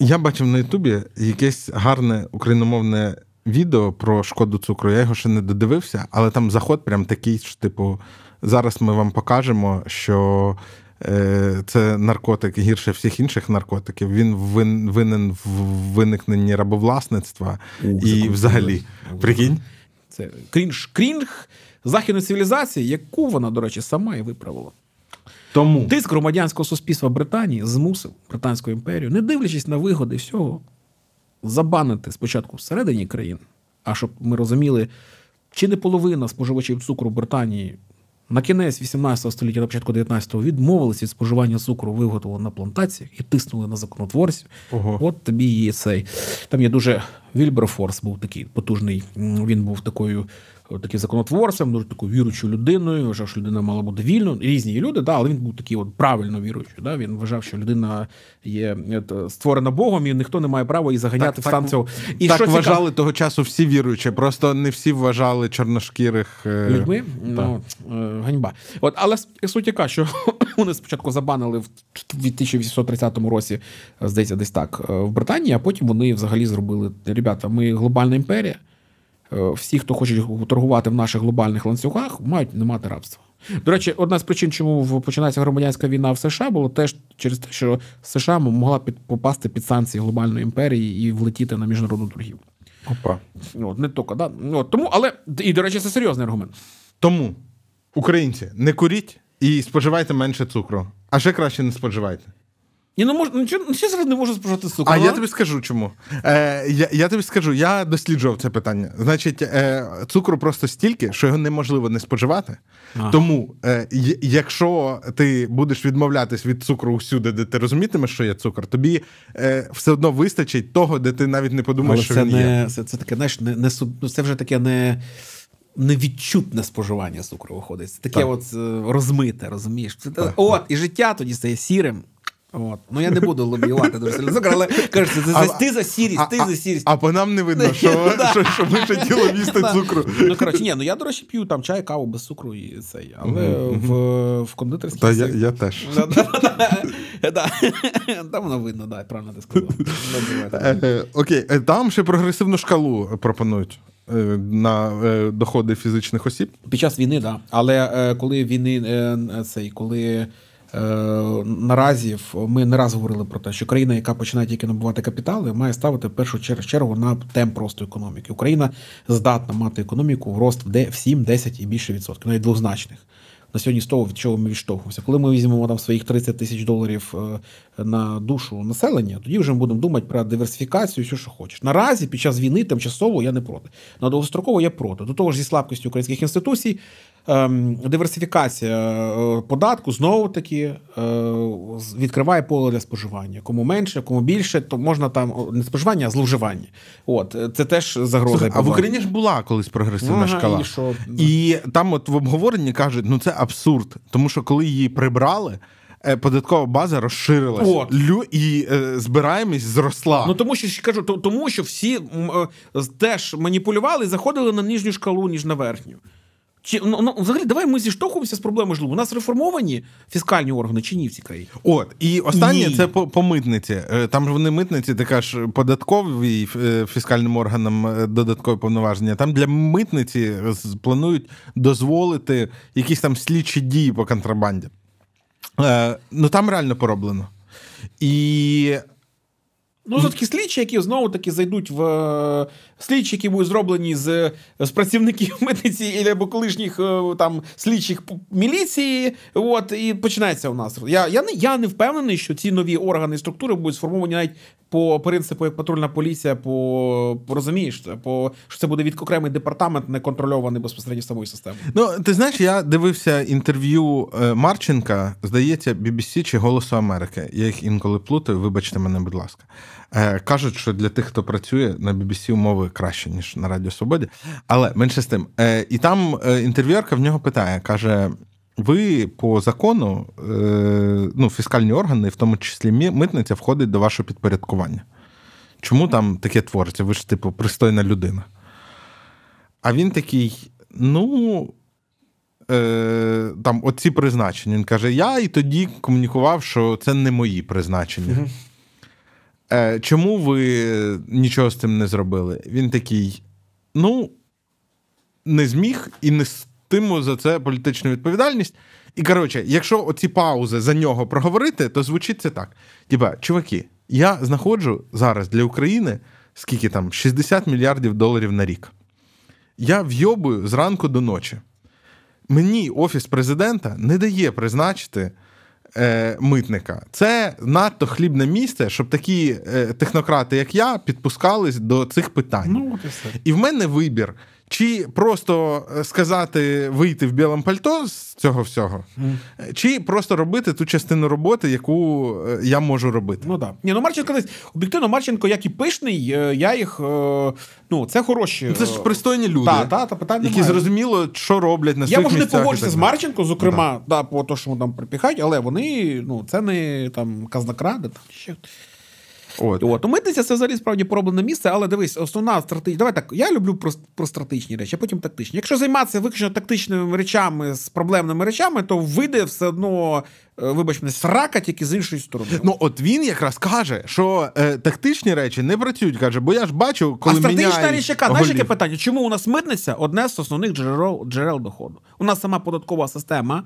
Я бачив на Ютубі якесь гарне україномовне відео про шкоду цукру. Я його ще не додивився, але там заход прям такий, що, типу, зараз ми вам покажемо, що Е, це наркотик гірше всіх інших наркотиків. Він винен в виникненні рабовласництва Ух, і взагалі прикинь. Це крінж крінг західної цивілізації, яку вона, до речі, сама і виправила. Тому тиск громадянського суспільства Британії змусив Британську імперію, не дивлячись на вигоди всього, забанити спочатку всередині країн, а щоб ми розуміли, чи не половина споживачів цукру Британії на кінець 18 століття та початку 19-го відмовилися від споживання цукру, виготовленого на плантаціях і тиснули на законотворців. Ого. От тобі і цей. Там є дуже Вільберфорс був такий потужний. Він був такою таким законотворцем, дуже таку віруючою людиною. Вважав, що людина мала бути вільною. Різні люди, да, але він був такий от правильно віруючий. Да? Він вважав, що людина є створена Богом, і ніхто не має права її заганяти так, в стан цього. І так що вважали цікав... того часу всі віруючі, просто не всі вважали чорношкірих е, людьми. Ну, е, ганьба. От, але суть яка, що вони спочатку забанили в 1830 році, здається, десь так е, в Британії, а потім вони взагалі зробили ребята. Ми глобальна імперія. Е, всі, хто хоче торгувати в наших глобальних ланцюгах, мають не мати рабства. До речі, одна з причин, чому починається громадянська війна в США, було теж через те, що США могла під попасти під санкції глобальної імперії і влетіти на міжнародну торгівлю. Опа. От, не тільки, да? От, тому, але і до речі, це серйозний аргумент. Тому українці не куріть і споживайте менше цукру, а ще краще не споживайте. І не ну, можна нічого ну, ну, зараз не можу спожати цукру. А я тобі скажу, чому Е, я я тобі скажу, я досліджував це питання. Значить, е, цукру просто стільки, що його неможливо не споживати. Ага. Тому, е, якщо ти будеш відмовлятись від цукру усюди, де ти розумітимеш, що є цукор, тобі е, все одно вистачить того, де ти навіть не подумаєш, Але що це він не, є. Це, це таке, знаєш, не не це вже таке не. Невідчутне споживання цукру виходить. таке так. от е, розмите, розумієш. так, от, так. і життя тоді стає сірим, От. Ну я не буду лобіювати дуже сильно. але кажуть, ти, а, ти за сірість, ти а, за сірість. А по нам не видно, що що, що ми ще тіло містить цукру. Ну коротше, ні, ну я, до речі, п'ю там чай, каву без цукру і цей, але в в кондитерській. Та я я теж. Там воно видно, да, правильно ти сказав. Е, е, окей, е, там ще прогресивну шкалу пропонують. На доходи фізичних осіб під час війни, так. Да. Але е, коли війни е, цей, коли Е, наразі ми не раз говорили про те, що країна, яка починає тільки набувати капітали, має ставити в першу чергу на темп росту економіки. Україна здатна мати економіку в рост де в 7, 10 і більше відсотків, навіть двозначних. На сьогодні з того, від чого ми відштовхуємося. Коли ми візьмемо там своїх 30 тисяч доларів е, на душу населення, тоді вже будемо думати про диверсифікацію, все, що хочеш. Наразі під час війни тимчасово я не проти. На ну, довгостроково я проти. До того ж, зі слабкістю українських інституцій Ем, диверсифікація е, податку знову таки е, відкриває поле для споживання. Кому менше, кому більше, то можна там не споживання, а зловживання. От е, це теж загроза. Слухай, а в Україні ж була колись прогресивна ага, шкала. І, що? і там, от в обговоренні кажуть, ну це абсурд, тому що коли її прибрали. Податкова база розширилась От. Лю і е, збираємість зросла. Ну тому що кажу, тому що всі е, теж маніпулювали і заходили на нижню шкалу ніж на верхню. Чи ну, ну взагалі давай ми зіштовхуємося з проблемою жлобу. У нас реформовані фіскальні органи чи ні в цій країні? От і останнє ні. це по, по митниці. Е, там ж вони митниці, ти кажеш, податкові е, фіскальним органам е, додаткові повноваження. Там для митниці планують дозволити якісь там слідчі дії по контрабанді. Е, Ну там реально пороблено. І Ну, це такі слідчі, які знову таки зайдуть в е, слідчі, які будуть зроблені з з працівників медиції або колишніх е, там слідчих міліції. От і починається у нас. Я я, не я не впевнений, що ці нові органи і структури будуть сформовані навіть по принципу як патрульна поліція, по розумієш, по що це буде від окремий департамент, не контрольований безпосередньо самою системою. Ну ти знаєш, я дивився інтерв'ю е, Марченка, здається, BBC чи Голосу Америки. Я їх інколи плутаю. Вибачте мене, будь ласка. Е, кажуть, що для тих, хто працює на BBC умови краще, ніж на Радіо Свободі. Але менше з тим. Е, і там е, інтерв'юерка в нього питає: каже: ви по закону, ну, фіскальні органи, в тому числі митниця, входить до вашого підпорядкування. Чому там таке твориться? Ви ж, типу, пристойна людина. А він такий, ну. Там оці призначення. Він каже: я і тоді комунікував, що це не мої призначення. Е, Чому ви нічого з цим не зробили? Він такий: ну, не зміг і не стиму за це політичну відповідальність. І коротше, якщо оці паузи за нього проговорити, то звучить це так: Тіба, чуваки, я знаходжу зараз для України скільки там 60 мільярдів доларів на рік. Я вйобую зранку до ночі. Мені офіс президента не дає призначити е, митника. Це надто хлібне місце, щоб такі е, технократи, як я, підпускались до цих питань. Ну, І в мене вибір. Чи просто е, сказати вийти в білому пальто з цього всього, mm. чи просто робити ту частину роботи, яку е, я можу робити? Ну так Ні, ну Марченко десь об'єктивно Марченко, як і пишний, е, я їх ну це хороші. Ну, це ж пристойні люди, та, та, та питання які немає. зрозуміло, що роблять на своїх Я можу не погоджуся з Марченко, зокрема, ну да. да по тому, що там припіхають, але вони ну це не там казнокради, там ще. От. От. Митниця це взагалі справді проблемне місце, але дивись, основна стратегія. Давай так, я люблю про, про стратегічні речі, а потім тактичні. Якщо займатися виключно тактичними речами з проблемними речами, то вийде все одно, е, вибач мене, срака тільки з іншої сторони. Ну от він якраз каже, що е, тактичні речі не працюють, каже, бо я ж бачу, коли. А стратегічна річ яка? Знаєш, яке питання? Чому у нас митниця одне з основних джерел, джерел доходу? У нас сама податкова система.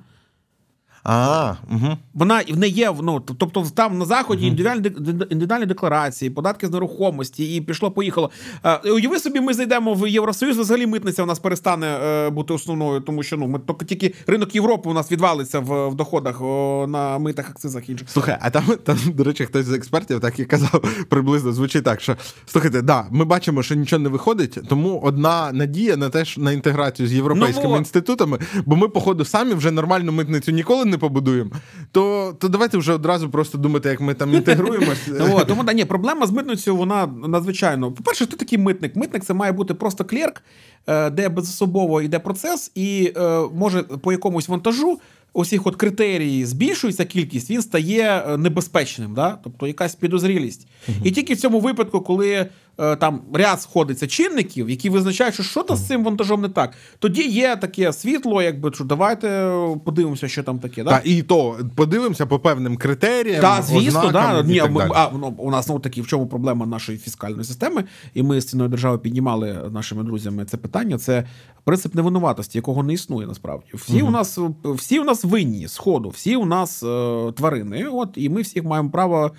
Ага. угу. Вона в не є ну, тобто там на заході угу. індивідуальні індивідуальні декларації, податки з нерухомості, і пішло, поїхало. Е, е, уяви собі, ми зайдемо в Євросоюз. Взагалі митниця у нас перестане е, бути основною, тому що ну ми тільки ринок Європи у нас відвалиться в, в доходах о, на митах, акцизах інших. Слухай, а там там, до речі, хтось з експертів так і казав приблизно звучить так, що слухайте, да, ми бачимо, що нічого не виходить, тому одна надія на те, що на інтеграцію з європейськими ну, інститутами, бо ми, походу, самі вже нормальну митницю ніколи не не побудуємо, то то давайте вже одразу просто думати, як ми там інтегруємося. Тому да ні, проблема з митницею, вона надзвичайно. По-перше, хто такий митник? Митник це має бути просто клерк, е, де безособово йде процес, і е, може по якомусь вантажу. Усіх от критерії збільшується кількість, він стає е, небезпечним, да? тобто якась підозрілість. І тільки в цьому випадку, коли Е, там ряд сходиться чинників, які визначають, що що то з цим вантажом не так. Тоді є таке світло, якби що давайте е, подивимося, що там таке. Да? Та, і то подивимося по певним критеріям. Та, звісно, ознакам, да. Ні, так ми, а ну, у нас ну таки в чому проблема нашої фіскальної системи, і ми з ціною держави піднімали нашими друзями це питання. Це принцип невинуватості, якого не існує насправді. Всі угу. у нас всі у нас винні з ходу, всі у нас е, тварини. От і ми всіх маємо право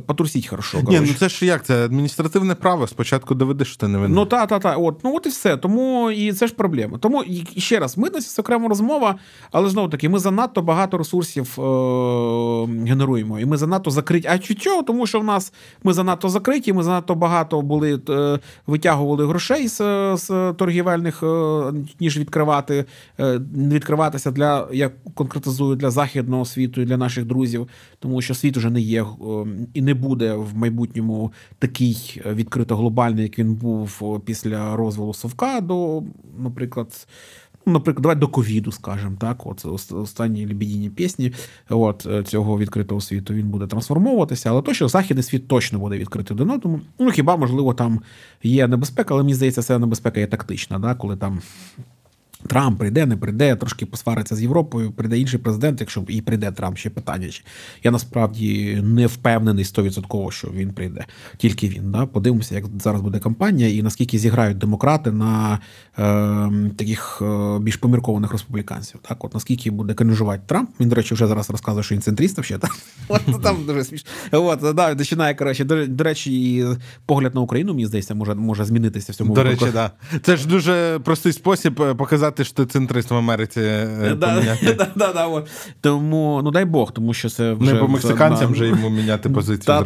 потурсіть хорошо. Ні, ну це ж як це адміністративне право. Спочатку доведи, що ти не винен. Ну та та та от ну от і все. Тому і це ж проблема. Тому і ще раз митність це окрема розмова, але знову таки ми занадто багато ресурсів е- генеруємо, і ми занадто закриті. А чого? Тому що в нас ми занадто закриті, ми занадто багато були е- витягували грошей з, з торгівельних, е- ніж відкривати е- відкриватися для я конкретизую для західного світу і для наших друзів, тому що світ уже не є е, не буде в майбутньому такий е, відкрито глобальний, як він був після розвалу Совка до, наприклад. Ну, наприклад, давай до ковіду, скажімо так, от останні лібідійні пісні от е, цього відкритого світу він буде трансформовуватися, але точно західний світ точно буде відкритий до тому. Ну хіба можливо там є небезпека, але мені здається, ця небезпека є тактична, да, коли там. Трамп прийде, не прийде, трошки посвариться з Європою, прийде інший президент, якщо і прийде Трамп ще питання. Я насправді не впевнений 100%, що він прийде, тільки він. Да? Подивимося, як зараз буде кампанія, і наскільки зіграють демократи на е, таких е, більш поміркованих республіканців. Так, от наскільки буде канюжувати Трамп, він, до речі, вже зараз розказує, що він центрист ще. От там дуже смішно. От да, починає коротше. До речі, і погляд на Україну мені здається, може може змінитися в цьому. До речі, да. Це ж дуже простий спосіб е, показати сказати, що ти центрист в Америці. Е, е, тому, ну дай Бог, тому що це вже... Не по мексиканцям вже йому міняти позицію.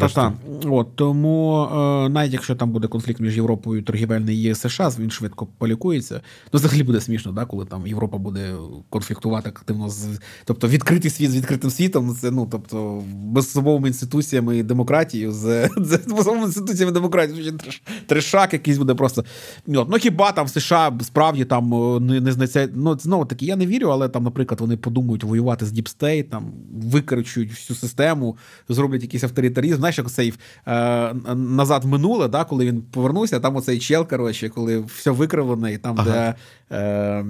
От Тому е, навіть якщо там буде конфлікт між Європою, торгівельний і США, він швидко полікується. Ну, взагалі буде смішно, коли там Європа буде конфліктувати активно з тобто відкритий світ з відкритим світом, ну, це ну тобто безсобовими інституціями і демократією, з безсобовими інституціями демократії треш, трешак якийсь буде просто. Ну хіба там в США справді там не не знеця... Ну, знову таки, я не вірю, але там, наприклад, вони подумають воювати з діпстейт, там викричують всю систему, зроблять якийсь авторитарізм. Знаєш, як цей е, назад минуле, да, коли він повернувся, там оцей чел, коротше, коли все викривлене, і там, ага. де е,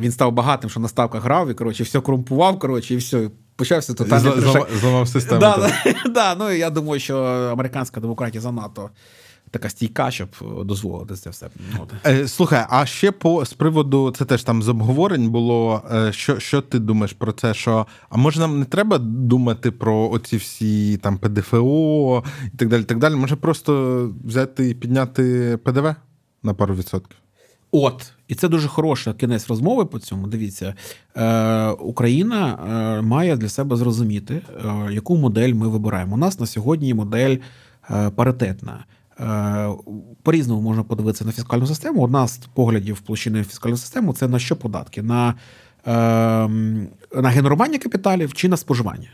він став багатим, що на ставках грав, і коротше, все корумпував, коротше, і все. Почався тотальний Зламав систему. Да, да, да, ну, Я думаю, що американська демократія занадто така стійка, щоб е, дозволити це все. Е, слухай, а ще по з приводу це теж там з обговорень було. Е, що що ти думаєш про це? Що а може нам не треба думати про оці всі там ПДФО і так далі. так далі. Може просто взяти і підняти ПДВ на пару відсотків? От, і це дуже хороша кінець розмови по цьому. Дивіться, е, Україна е, має для себе зрозуміти, е, яку модель ми вибираємо. У нас на сьогодні модель паритетна. Е, по-різному можна подивитися на фіскальну систему. Одна з поглядів площини фіскальну систему це на що податки? На ем, на генерування капіталів чи на споживання.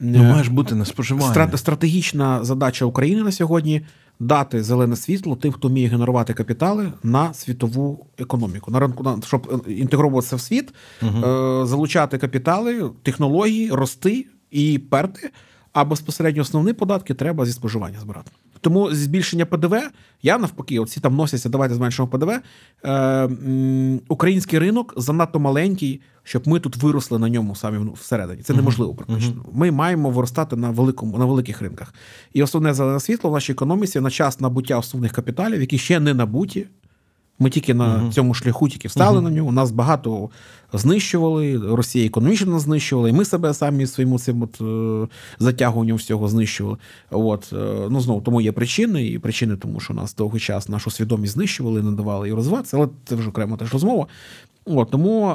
Ну, е, має ж бути на споживання. Стратегічна задача України на сьогодні дати зелене світло тим, хто вміє генерувати капітали на світову економіку, на ринку, щоб е, інтегровуватися в світ, угу. залучати капітали, технології, рости і перти а безпосередньо основні податки треба зі споживання збирати. Тому збільшення ПДВ, я навпаки, оці там носяться, давайте зменшимо ПДВ. Е, Український ринок занадто маленький, щоб ми тут виросли на ньому самі всередині. Це неможливо практично. Ми маємо виростати на великому, на великих ринках. І основне зелене світло в нашій економіці на час набуття основних капіталів, які ще не набуті, ми тільки на uh цьому шляху тільки встали uh на нього. Нас багато знищували. Росія економічно знищувала, і ми себе самі своїм цим от е, затягуванням всього знищували. От е, ну знову тому є причини, і причини, тому що нас довгий час нашу свідомість знищували, не давали і розвиватися, але це вже окремо теж розмова. О, тому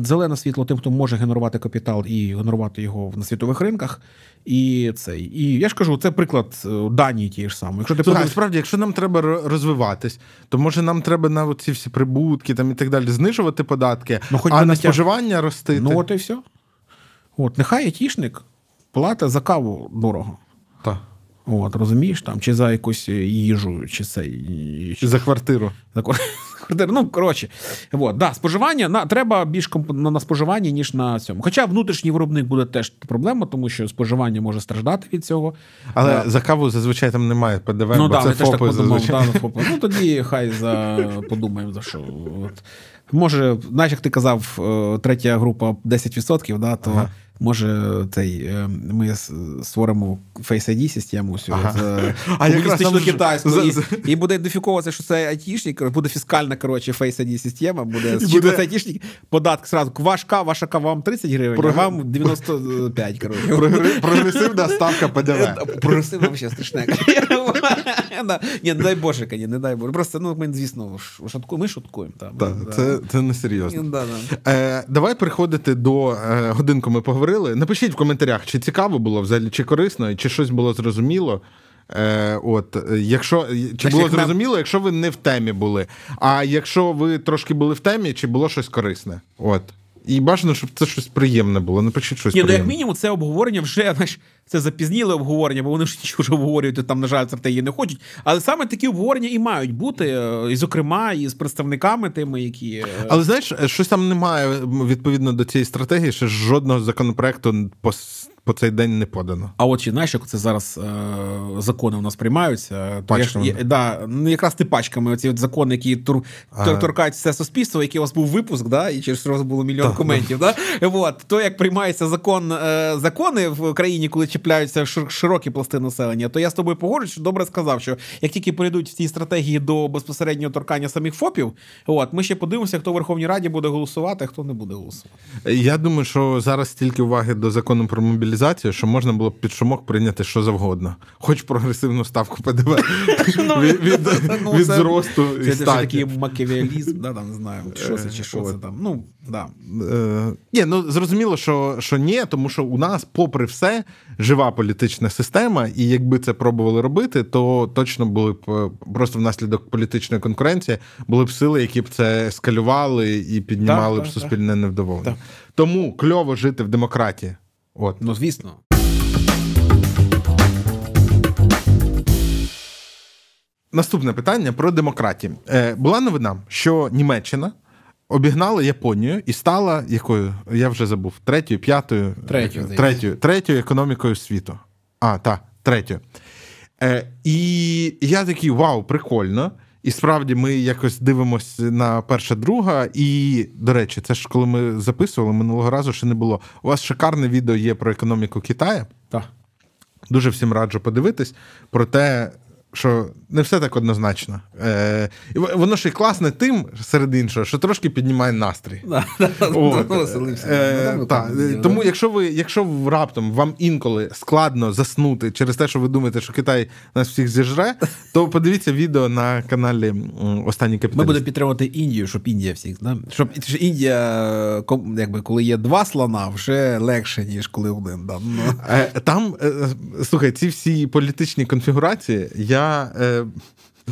е, зелене світло тим, хто може генерувати капітал і генерувати його на світових ринках. І цей. І я ж кажу, це приклад е, Данії тієї ж самої. Якщо ти Слухай, справді, якщо нам треба розвиватись, то може нам треба на ці всі прибутки там і так далі знижувати податки, ну, хоч а на споживання рости. Ну от і все. От, нехай айтішник платить за каву дорого. Так. От, розумієш, там, чи за якусь їжу, чи це. За квартиру. За квартиру. квартири. Ну коротше, вот. да, споживання на треба більш комп... на споживання, ніж на цьому. Хоча внутрішній виробник буде теж проблема, тому що споживання може страждати від цього. Але да. Е, за каву зазвичай там немає ПДВ, ну, да, це ФОПи так подумав, зазвичай. Да, ну, ФОПи. Ну тоді хай за подумаємо за що. От. Може, знаєш, як ти казав, е, третя група 10%, да, то. Ага. Може, цей, е, ми створимо Face ID систему ага. Е, комуністично китайську і, і буде ідентифікуватися, що це айтішник, буде фіскальна коротше, Face ID система, буде зчитуватися айтішник, податки сразу вашка, ваша ка вам 30 гривень, Про... а вам 95. коротше. Прогресивна ставка ПДВ. Е, прогресивна взагалі страшна. Ні, не дай Боже, ні, не дай Боже. Просто ну ми, звісно, шуткуємо, ми шуткуємо. Та, це, це не серйозно. Давай приходити до годинку ми поговоримо поговорили. Напишіть в коментарях, чи цікаво було взагалі, чи корисно, чи щось було зрозуміло. Е, От, якщо чи було зрозуміло, якщо ви не в темі були, а якщо ви трошки були в темі, чи було щось корисне? От. І бажано, щоб це щось приємне було. Не пишіть щось. Ні, приємне. ну як мінімум, це обговорення вже знаєш, це запізніле обговорення, бо вони ж нічого вже обговорюють, там, на жаль, стратегії не хочуть. Але саме такі обговорення і мають бути, е, і зокрема, і з представниками тими, які. Е, Але знаєш, е, щось там немає відповідно до цієї стратегії, ще жодного законопроекту по по цей день не подано. А от чи знаєш, як це зараз е, закони у нас приймаються, то я, я, да, ну якраз ти пачками. Оці от закони, які тур, а... торкають все суспільство, який у вас був випуск, да, і через що було мільйон коментів. Да? От, то як приймається закон, е, закони в країні, коли чіпляються широкі пласти населення, то я з тобою погоджуюсь, що добре сказав, що як тільки перейдуть в цій стратегії до безпосереднього торкання самих ФОПів, от ми ще подивимося, хто в Верховній Раді буде голосувати, а хто не буде голосувати. Я думаю, що зараз тільки уваги до закону про мобілізацію лібералізацію, що можна було під шумок прийняти що завгодно, хоч прогресивну ставку ПДВ ну, ну, від зросту. Це такий макевіалізм, да, там знаю, що це чи що е, це там. Ну да. Е, ні, ну зрозуміло, що що ні, тому що у нас, попри все, жива політична система, і якби це пробували робити, то точно були б е, просто внаслідок політичної конкуренції були б сили, які б це ескалювали і піднімали б суспільне невдоволення. Тому кльово жити в демократії. От, ну звісно. Наступне питання про демократію. Е, Була новина, що Німеччина обігнала Японію і стала якою? Я вже забув третьою, п'ятою, е, третьою, третьою, третьою економікою світу. А, так, третьою. Е, І я такий вау, прикольно. І справді ми якось дивимося на перша друга. І, до речі, це ж коли ми записували минулого разу, ще не було. У вас шикарне відео є про економіку Китаю. Так. Дуже всім раджу подивитись про те, що не все так однозначно. Е, Воно ще й класне тим, серед іншого, що трошки піднімає настрій. Е, тому, якщо ви, якщо раптом вам інколи складно заснути через те, що ви думаєте, що Китай нас всіх зіжре, то подивіться відео на каналі Останній капіталіст». Ми будемо підтримувати Індію, щоб Індія всіх да? щоб Індія, якби коли є два слона, вже легше ніж коли один. Да? Ну. Е, там е, слухай, ці всі політичні конфігурації я. Е...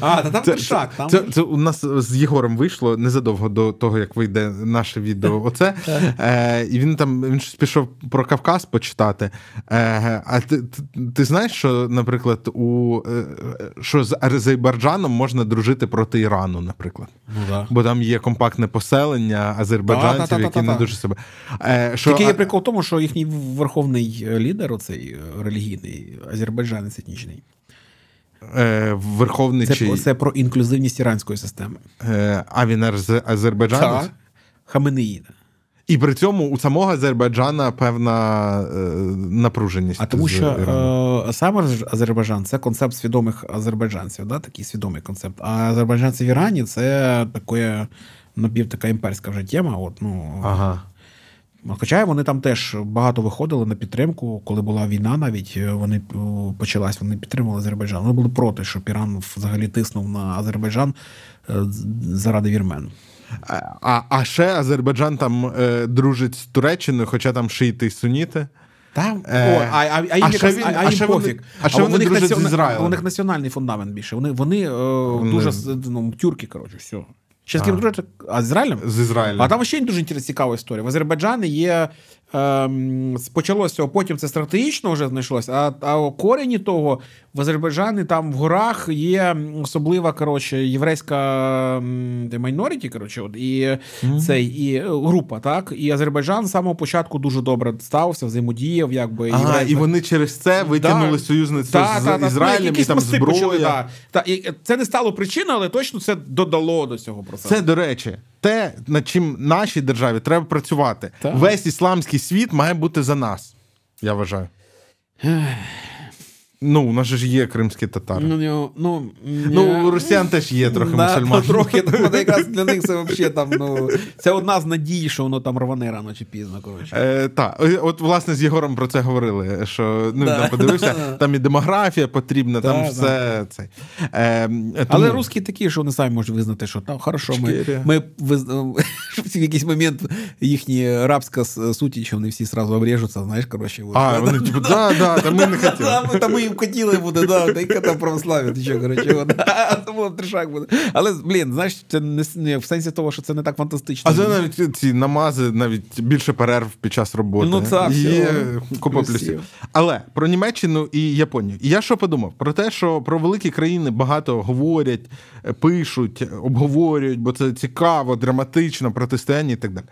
А, та там це, Там... Це, це, у нас з Єгором вийшло незадовго до того, як вийде наше відео. Оце. Е, І він там він щось пішов про Кавказ почитати. Е, А ти ти, ти знаєш, що, наприклад, у е, що з Азербайджаном можна дружити проти Ірану, наприклад. Ну, да. Бо там є компактне поселення азербайджанців, та, та, які не дуже себе. Е, що, Тільки є прикол в тому, що їхній верховний е, лідер, оцей е, релігійний азербайджанець етнічний е, верховничий... Це, це про інклюзивність іранської системи. Е, А він з Азербайджану? Так. Хаменеїда. І при цьому у самого Азербайджана певна е, напруженість. А тому, що е, саме Азербайджан це концепт свідомих азербайджанців, да? такий свідомий концепт. А азербайджанці в Ірані це таке напів ну, така імперська вже тема. От, ну, ага. Хоча вони там теж багато виходили на підтримку, коли була війна, навіть е, вони е, почалась, вони підтримували Азербайджан. Вони були проти, щоб Іран взагалі тиснув на Азербайджан е, заради вірмен. А а ще Азербайджан там е, дружить з Туреччиною, хоча там шиїти суніти. Та? Е, а а, а, а, ще він, а, а їм пофіг. А ще вони дружать націон... з Ізраїлем. У них національний фундамент більше. Вони вони, е, дуже ну, тюрки, коротше, все. Ще з ким дружити? А з Ізраїлем? З Ізраїлем. А там ще дуже інтересна цікава історія. В Азербайджані є Ем, почалося, а потім це стратегічно вже знайшлося. А а корені того в Азербайджані там в горах є особлива коротше, єврейська ем, майноріті, коротше, от, і mm-hmm. цей і е, група. так? І Азербайджан з самого початку дуже добре стався, взаємодіяв. якби. Ага, І вони через це витягнули да, союзництво да, з да, ну, Ізраїлем, і там зброю. Почали, та, і Це не стало причиною, але точно це додало до цього процесу. Це до речі те, над чим нашій державі треба працювати. Так. Весь ісламський світ має бути за нас. Я вважаю. Ну, у нас ж є кримські татари. Ну, ну, ну росіян теж є трохи да, мусульман. Трохи, тому ну, якраз для них це взагалі там, ну, це одна з надій, що воно там рване рано чи пізно. коротше. Е, Так, е, от власне з Єгором про це говорили. що ну, да. Там подивився, там і демографія потрібна, да, там все це. Е, ем, тому... Але русські такі, що вони самі можуть визнати, що там хорошо, ми ми виз... Ну, в якийсь момент їхні рабська суті, що вони всі одразу обріжуться. знаєш, коротше. А, вони типу, да, да, та ми не хотіли. Та ми кокотілий буде, да, та там православ'я, ти що, коротше, вона. Тому трешак буде. Але, блін, знаєш, це не в сенсі того, що це не так фантастично. А це навіть ці намази, навіть більше перерв під час роботи. Ну, це Є купа плюсів. Але про Німеччину і Японію. І я що подумав? Про те, що про великі країни багато говорять, пишуть, обговорюють, бо це цікаво, драматично, протистояння і так далі.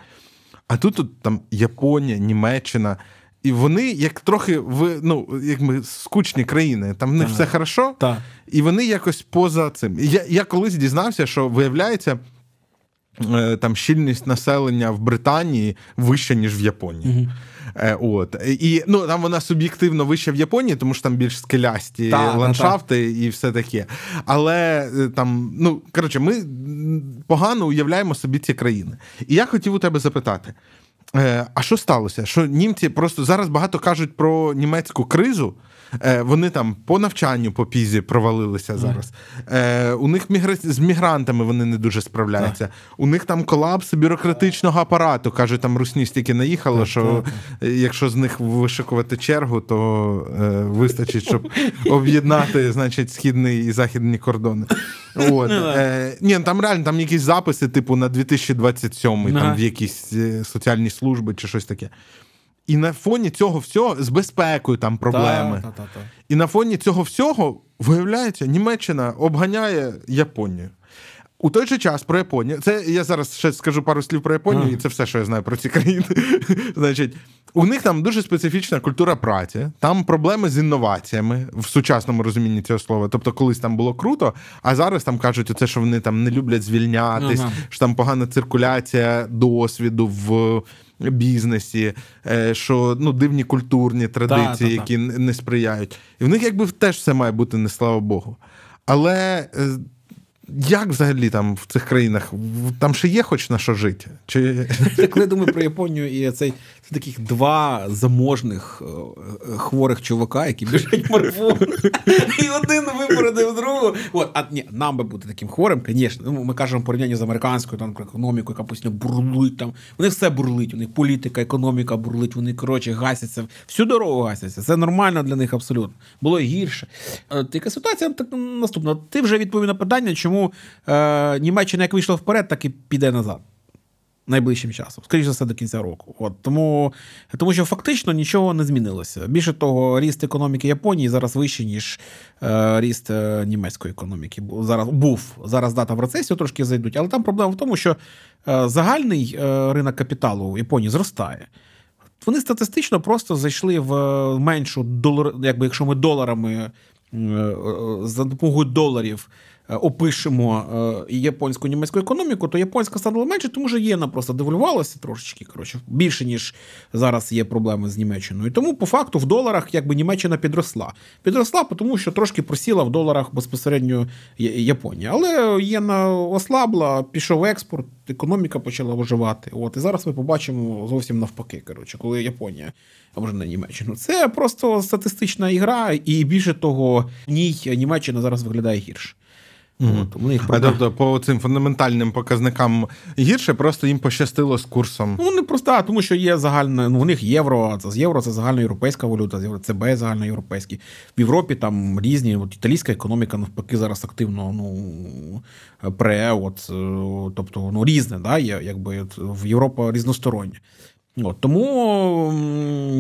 А тут, тут там Японія, Німеччина. І вони як трохи в ну як ми скучні країни, там в них ага. все хорошо, так. і вони якось поза цим. Я я колись дізнався, що виявляється е, там щільність населення в Британії вища, ніж в Японії. Угу. От і ну там вона суб'єктивно вища в Японії, тому що там більш скелясті та, ландшафти та. і все таке. Але е, там, ну коротше, ми погано уявляємо собі ці країни. І я хотів у тебе запитати: Е, а що сталося? Що німці просто зараз багато кажуть про німецьку кризу, Е, вони там по навчанню по пізі провалилися зараз. Е, У них мігра... з мігрантами вони не дуже справляються. Так. У них там колапс бюрократичного апарату. кажуть, там русні стільки наїхало, так, що так. Е, якщо з них вишикувати чергу, то е, вистачить, щоб об'єднати значить, східний і західні кордони. От. Ну, е, ні, ну, Там реально там якісь записи, типу на 2027 й там в якісь е, соціальні служби чи щось таке. І на фоні цього всього з безпекою там проблеми. Та, та, та, І на фоні цього всього, виявляється, Німеччина обганяє Японію. У той же час про Японію, це я зараз ще скажу пару слів про Японію, mm. і це все, що я знаю про ці країни. Значить, у них там дуже специфічна культура праці, там проблеми з інноваціями в сучасному розумінні цього слова. Тобто, колись там було круто, а зараз там кажуть, це, що вони там не люблять звільнятись, mm що там погана циркуляція досвіду в бізнесі, е, що ну, дивні культурні традиції, да, які да, не сприяють. І в них якби теж все має бути, не слава Богу. Але е, як взагалі там в цих країнах? Там ще є хоч на що жити? Чи... Ну, я коли думаю про Японію і цей це таких два заможних е, е, хворих чувака, які біжать морфу, і один випередив другу. От, а ні, нам би бути таким хворим, звісно. Ну, ми кажемо порівняння з американською там про яка постійно бурлить там. У все бурлить, у них політика, економіка бурлить, вони коротше гасяться, всю дорогу гасяться. Це нормально для них абсолютно. Було гірше. Е, така ситуація так ну, наступна. Ти вже відповів на питання, чому е, Німеччина, як вийшла вперед, так і піде назад. Найближчим часом, скоріш за все, до кінця року. От Тому тому що фактично нічого не змінилося. Більше того, ріст економіки Японії зараз вищий, ніж е, ріст е, німецької економіки. Зараз був зараз дата в рецесію трошки зайдуть, але там проблема в тому, що е, загальний е, ринок капіталу в Японії зростає. Вони статистично просто зайшли в меншу долар, якби якщо ми доларами е, е, за допомогою доларів. Е, опишемо е, японську німецьку економіку, то японська стала менше, тому що єна просто девальвувалася трошечки. Коротше, більше ніж зараз є проблеми з Німеччиною. Тому по факту в доларах якби Німеччина підросла. Підросла, тому що трошки просіла в доларах безпосередньо Японія. Але єна ослабла, пішов експорт, економіка почала виживати. От і зараз ми побачимо зовсім навпаки. Коротше, коли Японія а може не Німеччину. Це просто статистична ігра, і більше того, ній Німеччина зараз виглядає гірше mm От, у А, тобто, по цим фундаментальним показникам гірше, просто їм пощастило з курсом. Ну не просто, тому що є загальне. Ну у них євро, це з євро це загальноєвропейська валюта, з євро ЦБ загальноєвропейський. В Європі там різні. От італійська економіка навпаки зараз активно ну пре, от е, тобто ну різне, да, є якби от, в Європа різностороння. От, Тому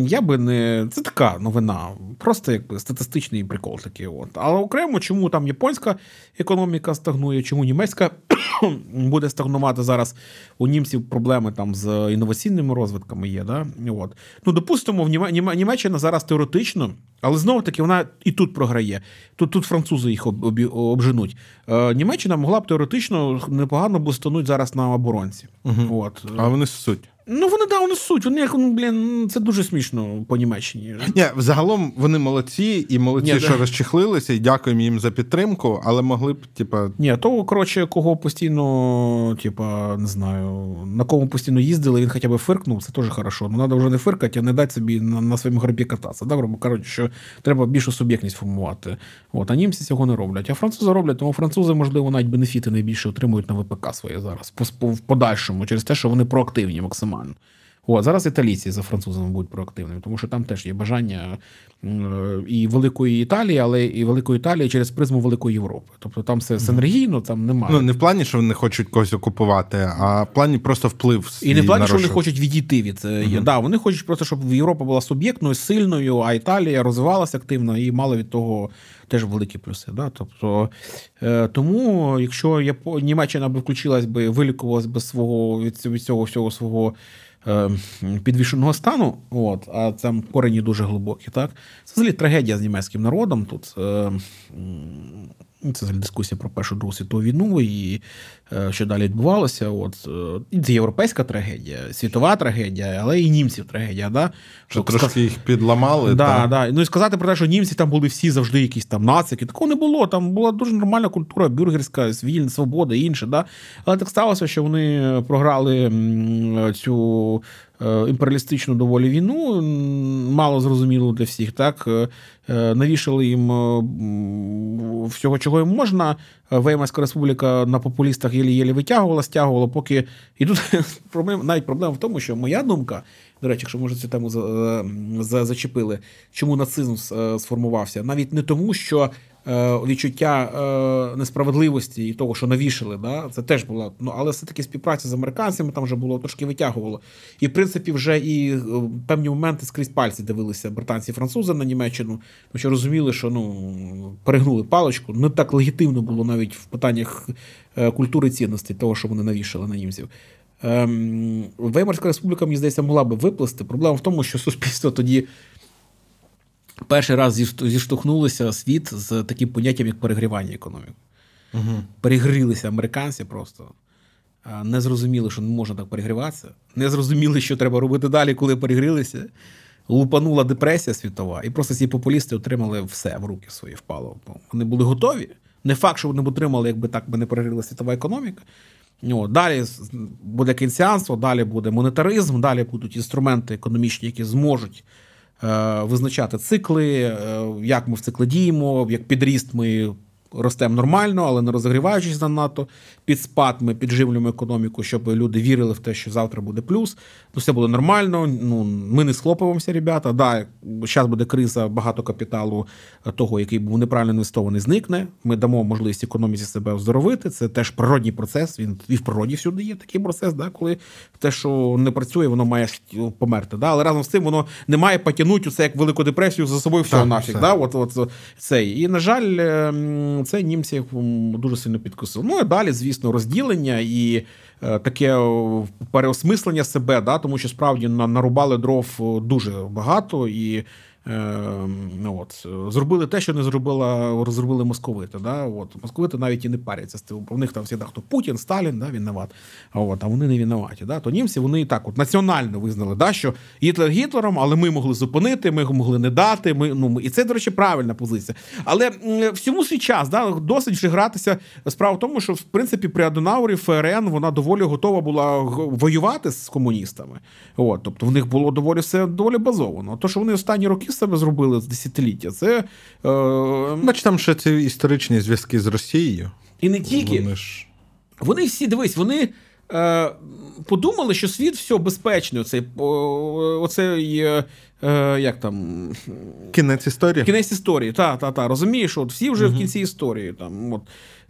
я би не. Це така новина, просто як статистичний прикол такий. От. Але окремо, чому там японська економіка стагнує, чому німецька буде стагнувати зараз. У німців проблеми там з інноваційними розвитками є. Да? От. Ну, Допустимо, в Німеччина зараз теоретично, але знову таки вона і тут програє. Тут тут французи їх об, об, обженуть. Е, Німеччина могла б теоретично непогано бустануть зараз на оборонці. Угу. От. А вони суть. Ну, вони да, вони суть. Вони як ну, блін, це дуже смішно по Німеччині. Ні, взагалом вони молодці і молодці, Ні, що да. розчехлилися, і дякуємо їм за підтримку, але могли б, типа. Ні, то, коротше, кого постійно, типа, не знаю, на кому постійно їздили, він хоча б фиркнув, це теж хорошо. Ну треба вже не фиркати, а не дати собі на, на своєму гробі кататися. Да, Коротше, що треба більшу суб'єктність формувати. От, а німці цього не роблять. А французи роблять, тому французи, можливо, навіть бенефіти найбільше отримують на ВПК своє зараз. По, по, в подальшому, через те, що вони проактивні максимально. Роман. О, зараз італійці за французами будуть проактивними, тому що там теж є бажання і великої Італії, але і великої Італії через призму Великої Європи. Тобто там все синергійно, там немає. Ну не в плані, що вони хочуть когось окупувати, а в плані просто вплив і не в плані, нарушив. що вони хочуть відійти від uh-huh. да. Вони хочуть просто, щоб Європа була суб'єктною, сильною, а Італія розвивалася активно і мала від того теж великі плюси. Да? Тобто, е, Тому, якщо Япо... Німеччина би включилась би, вилікувалась би свого від від цього всього свого е, підвішеного стану, от, а там корені дуже глибокі, так? Це взагалі трагедія з німецьким народом тут. Е, Ну, це дискусія про Першу Другу світову війну і е, що далі відбувалося. От е, Це європейська трагедія, світова трагедія, але і німців трагедія. Да? Що Трошки сказ... їх підламали. Да, та... да. Ну і сказати про те, що німці там були всі завжди якісь там нацики. Такого не було. Там була дуже нормальна культура, бюргерська, свільна, свобода і інше. Да? Але так сталося, що вони програли цю Е, імперіалістичну доволі війну, мало зрозумілу для всіх, так е, е, навішали їм всього, чого їм можна. Веймарська республіка на популістах єлі-єлі витягувала, стягувала, поки і тут проблема навіть проблема в тому, що моя думка, до речі, якщо може цю тему зачепили, чому нацизм сформувався, навіть не тому, що. Е, відчуття е, несправедливості і того, що навішали. Да? Це теж була. Ну, але все-таки співпраця з американцями там вже було трошки витягувало. І, в принципі, вже і е, певні моменти скрізь пальці дивилися британці і французи на Німеччину, тому що розуміли, що ну, перегнули паличку. Не так легітимно було навіть в питаннях культури цінностей, того, що вони навішали на німців. Ем, Веймарська республіка, мені здається, могла би виплисти. Проблема в тому, що суспільство тоді перший раз зіштовхнулися світ з таким поняттям, як перегрівання економіки. Угу. Перегрілися американці просто. Не зрозуміли, що не можна так перегріватися. Не зрозуміли, що треба робити далі, коли перегрілися. Лупанула депресія світова, і просто ці популісти отримали все в руки свої впало. Вони були готові. Не факт, що вони б отримали, якби так би не перегріла світова економіка. Ну, О, далі буде кінцянство, далі буде монетаризм, далі будуть інструменти економічні, які зможуть Е, визначати цикли, е, як ми в цикли діємо, як підріст ми ростемо нормально, але не розігріваючись занадто. Під спад ми підживлюємо економіку, щоб люди вірили в те, що завтра буде плюс. Ну, все буде нормально. Ну ми не схлопуємося, ребята. Да, зараз буде криза, багато капіталу е, того, який був неправильно інвестований, зникне. Ми дамо можливість економіці себе оздоровити. Це теж природній процес. Він і в природі всюди є такий процес, да, коли те, що не працює, воно має е, померти. Да? Але разом з цим воно не має потягнути це як велику депресію за собою. Всього нафіг. Да? От, от цей. І на жаль. Ем, це німці дуже сильно підкосило. Ну а далі, звісно, розділення і е, таке е, переосмислення себе, да, тому що справді на нарубали дров е, дуже багато і. Ем, ну от, зробили те, що не зробила, розробили московити. Да? От, Московити навіть і не паряться з тим. У них там всі да, хто Путін, Сталін, да, виноват, от, а вони не винуваті. Да? То німці вони і так от національно визнали, да, що Гітлер Гітлером, але ми могли зупинити, ми могли не дати. Ми, ну, І це, до речі, правильна позиція. Але всьому свій час да, досить вже гратися. Справа в тому, що в принципі при Адонаурі ФРН вона доволі готова була воювати з комуністами. От, Тобто в них було доволі все доволі базовано. То, що вони останні роки з себе зробили з десятиліття. Це е, бач, там ще ці історичні зв'язки з Росією. І не тільки вони, ж... вони всі дивись, вони. Е, подумали, що світ все безпечний. Оцей, оцей е, як там... Кінець історії. Кінець історії, та, та, та. Розумієш, от всі вже угу. в кінці історії. Там, от.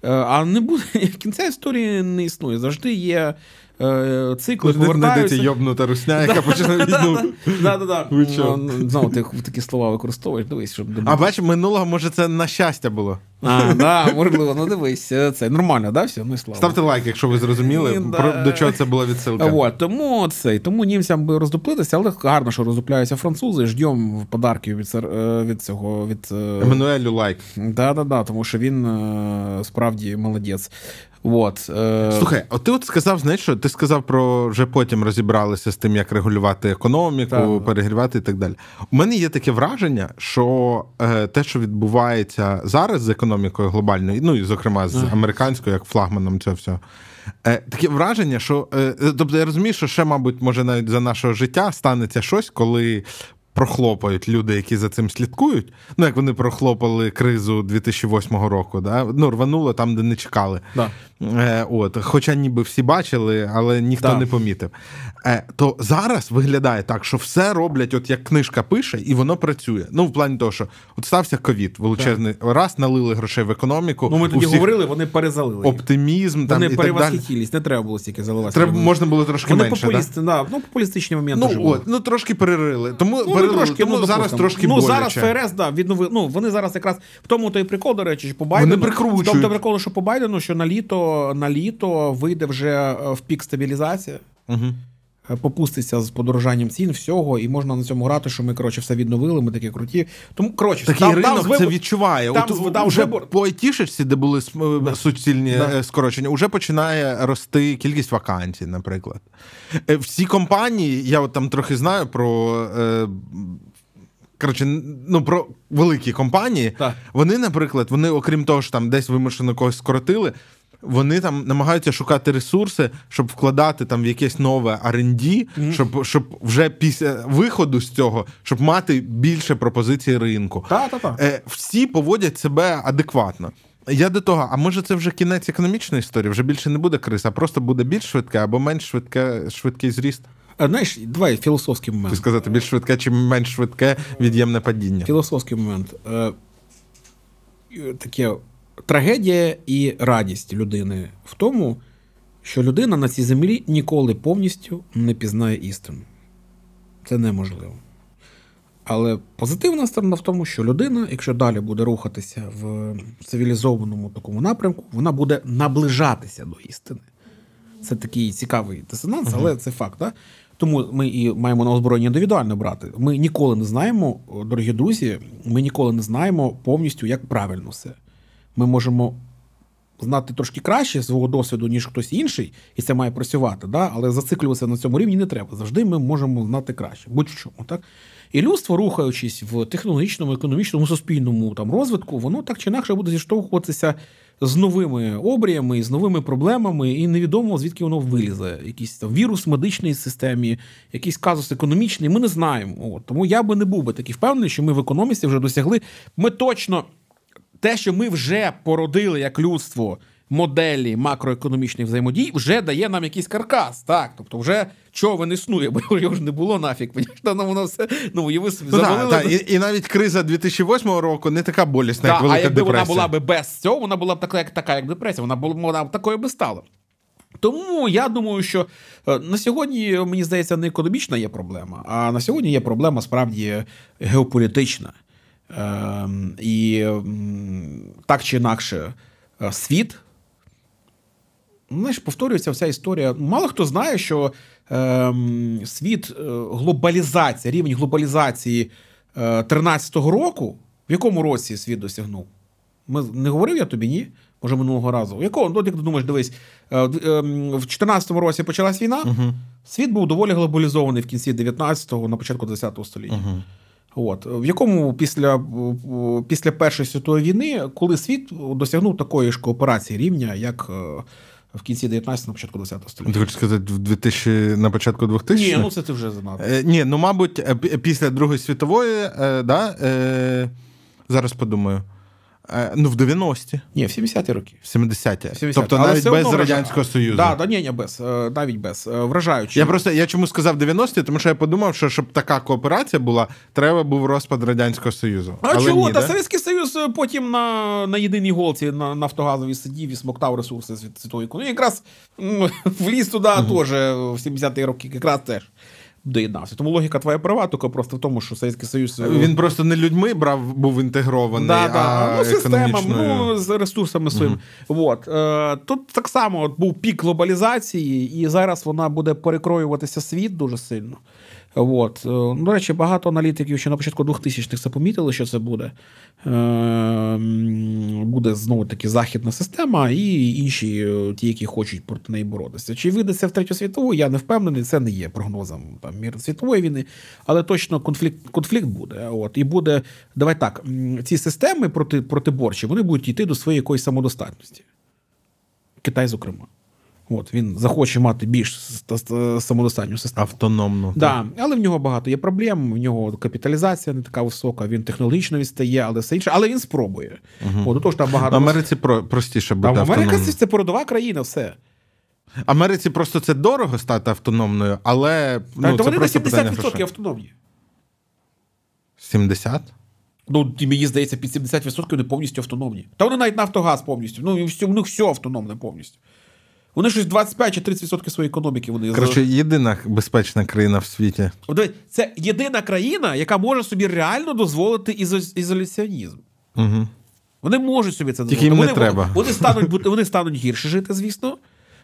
Е, а не буде кінця історії не існує. Завжди є Е, цикли Кожен повертаються. Не йобнута русня, яка починає війну. Ну, знову ти такі слова використовуєш, дивись, щоб А бач, минулого, може, це на щастя було. А, да, можливо, ну дивись, е, це нормально, да, все, ну і слава. Ставте лайк, якщо ви зрозуміли, про, до чого це була відсилка. От, тому цей, тому німцям би роздуплитися, але гарно, що роздупляються французи, ждем подарків від е, від цього від Еммануелю лайк. Да, да, да, тому що він справді молодець. От, е... Слухай, от ти от сказав, знаєш, що ти сказав про вже потім розібралися з тим, як регулювати економіку, так. перегрівати і так далі. У мене є таке враження, що е, те, що відбувається зараз з економікою глобальною, ну і зокрема з американською, як флагманом, Це все Е, Таке враження, що е, е, тобто я розумію, що ще, мабуть, може навіть за нашого життя станеться щось, коли. Прохлопають люди, які за цим слідкують. Ну як вони прохлопали кризу 2008 року, да? ну рвануло там, де не чекали. Да. Е, от, Хоча ніби всі бачили, але ніхто да. не помітив. Е, То зараз виглядає так, що все роблять, от як книжка пише, і воно працює. Ну, в плані того, що от стався ковід, величезний да. раз, налили грошей в економіку. Ну, ми тоді всіх... говорили, вони перезалили. Оптимізм, вони там Вони перевасхитілість, не треба було стільки заливати. Треба можна було трошки вони менше. Популісти, да? да? Ну, популістичні моменти. Ну, от, ну трошки перерили. Тому ну, перерили, трошки, тому ну, зараз трошки ну, боляче. зараз ФРС, да, відновили. Ну вони зараз якраз в тому той прикол, до речі, по Байдену. Вони прикручують. В тому прикол, що по Байдену, що на літо на літо вийде вже е, в пік стабілізація, Угу. попуститься з подорожанням цін, всього, і можна на цьому грати, що ми коротше все відновили, ми такі круті. Тому коротше, Такий там, ринок там звиб... це відчуває. Там, От, там вже вибор... по айтішечці, де були да. суцільні е, да. скорочення, вже починає рости кількість вакансій, наприклад. Всі компанії, я там трохи знаю про. Коротше, ну про великі компанії, так. вони, наприклад, вони, окрім того, що там десь вимушено когось скоротили, вони там намагаються шукати ресурси, щоб вкладати там в якесь нове R&D, mm-hmm. щоб щоб вже після виходу з цього, щоб мати більше пропозицій ринку. Та-та-та. Е, всі поводять себе адекватно. Я до того, а може це вже кінець економічної історії? Вже більше не буде криз, а просто буде більш швидке або менш швидке, швидкий зріст. знаєш, два філософський момент. Ти сказати, більш швидке чи менш швидке від'ємне падіння. Філософський момент. Е, таке трагедія і радість людини в тому, що людина на цій землі ніколи повністю не пізнає істину. Це неможливо. Але позитивна сторона в тому, що людина, якщо далі буде рухатися в цивілізованому такому напрямку, вона буде наближатися до істини. Це такий цікавий дисонанс, але це факт. Да? Тому ми і маємо на озброєння індивідуально брати. Ми ніколи не знаємо, дорогі друзі, ми ніколи не знаємо повністю, як правильно все ми можемо знати трошки краще свого досвіду, ніж хтось інший, і це має працювати, да? але зациклюватися на цьому рівні не треба. Завжди ми можемо знати краще, будь-чому. так? І людство, рухаючись в технологічному, економічному, суспільному там розвитку, воно так чи інакше буде зіштовхуватися з новими обріями, з новими проблемами, і невідомо звідки воно вилізе. Якийсь там вірус в медичній системі, якийсь казус економічний. Ми не знаємо. От. Тому я би не був би такий впевнений, що ми в економісті вже досягли. Ми точно те, що ми вже породили як людство моделі макроекономічних взаємодій, вже дає нам якийсь каркас. Так, тобто, вже чого не існує, бо його ж не було нафіг. Воно воно все ну і ви ну, та, та. І, і навіть криза 2008 року не така болісна, та, як велика а якби депресія. вона була би без цього, вона була б така, як така, як депресія. Вона була вона б такою би стала. Тому я думаю, що е, на сьогодні, мені здається, не економічна є проблема, а на сьогодні є проблема справді геополітична. Ем, і так чи інакше, е, світ. Знаєш, повторюється вся історія. Мало хто знає, що е, світ е, глобалізація, рівень глобалізації е, 13-го року, в якому році світ досягнув? Ми не говорив я тобі, ні? Може, минулого разу. Якого якому? Ну, ти думаєш, дивись, е, е, в 2014 році почалась війна, угу. світ був доволі глобалізований в кінці 19-го, на початку 20-го століття. Угу. От в якому після е, після першої світової війни, коли світ досягнув такої ж кооперації рівня, як е, в кінці 19 го початку 20-го століття. Ти хочеш сказати, в 2000, на початку 2000? Ні, ну це ти вже занадто. Е, Ні, ну мабуть, е, після Другої світової, е, да, е, зараз подумаю. Е, ну в 90-ті. Ні, в 70-ті роки. В 70-ті. 70-ті. Тобто Але навіть без Радянського вражає. Союзу. Да, да, ні, ні, без, е, навіть без. Е, Вражаючи. Я просто я чому сказав 90-ті, тому що я подумав, що щоб така кооперація була, треба був розпад Радянського Союзу. А Але чого? Ні, Та да? Совєтський Союз потім на на єдиній голці на Нафтогазовій сидів і смоктав ресурси світової Ну Якраз вліз туди угу. теж в 70-ті роки, якраз теж доєднався. Тому логіка твоя права, тільки просто в тому, що Совєтський Союз е, він просто не людьми брав, був інтегрований. Да, а ну, системам, ну з ресурсами своїми. Угу. От е, тут так само от був пік глобалізації, і зараз вона буде перекроюватися світ дуже сильно. От. Ну, до речі, багато аналітиків ще на початку 2000-х це помітили, що це буде. Е, буде знову таки західна система і інші, е, ті, які хочуть проти неї боротися. Чи вийде це в третю світову? Я не впевнений. Це не є прогнозом там мір світової війни, але точно конфлікт конфлікт буде. От і буде давай так. Ці системи проти протиборчі вони будуть йти до своєї якоїсь самодостатності. Китай, зокрема. От Він захоче мати більш самодостатню систему. Автономну. Да. Але в нього багато є проблем, в нього капіталізація не така висока, він технологічно відстає, але все інше. Але він спробує. Угу. От, тож, там багато... В Америці про... простіше буде. А в Америка це породова країна, все. Америці просто це дорого стати автономною, але. Ну, але це вони на 70% автономні. 70? Ну, мені здається, під 70% вони повністю автономні. Та вони навіть Нафтогаз повністю. Ну, у них все автономне повністю. Вони щось 25 чи 30% своєї економіки. Вони Короче, єдина безпечна країна в світі. Це єдина країна, яка може собі реально дозволити ізо- ізоляціонізм. Угу. Вони можуть собі це дозволити. Тільки їм не вони, треба. Вони, вони стануть вони стануть гірше жити, звісно.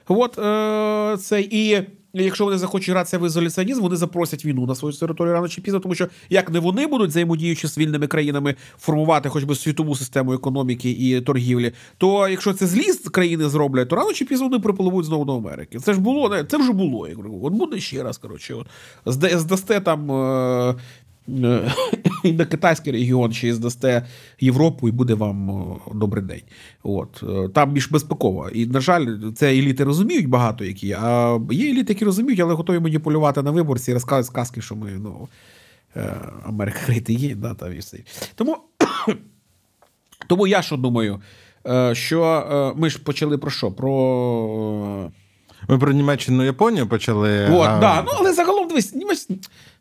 От, е, це, І якщо вони захочуть гратися в ізоляціонізм, вони запросять війну на свою територію рано чи пізно, тому що як не вони будуть взаємодіючи з вільними країнами формувати хоч би світову систему економіки і торгівлі, то якщо це зліст країни зроблять, то рано чи пізно вони припливуть знову до Америки. Це ж було, не це вже було. Я от буде ще раз. Коротше, от здасте там е, Е, на китайський регіон, чи здасте Європу, і буде вам е, добрий день. От е, Там більш безпеково. І, на жаль, це еліти розуміють багато які, а є еліти, які розуміють, але готові маніпулювати на виборці і розказують сказки, що ми ну, Америка крити є, да, там і все. Тому, Тому я що думаю, що ми ж почали про що? Про. Ми про Німеччину і Японію почали. От, а... да. Ну, але загалом дивись, Німеччина.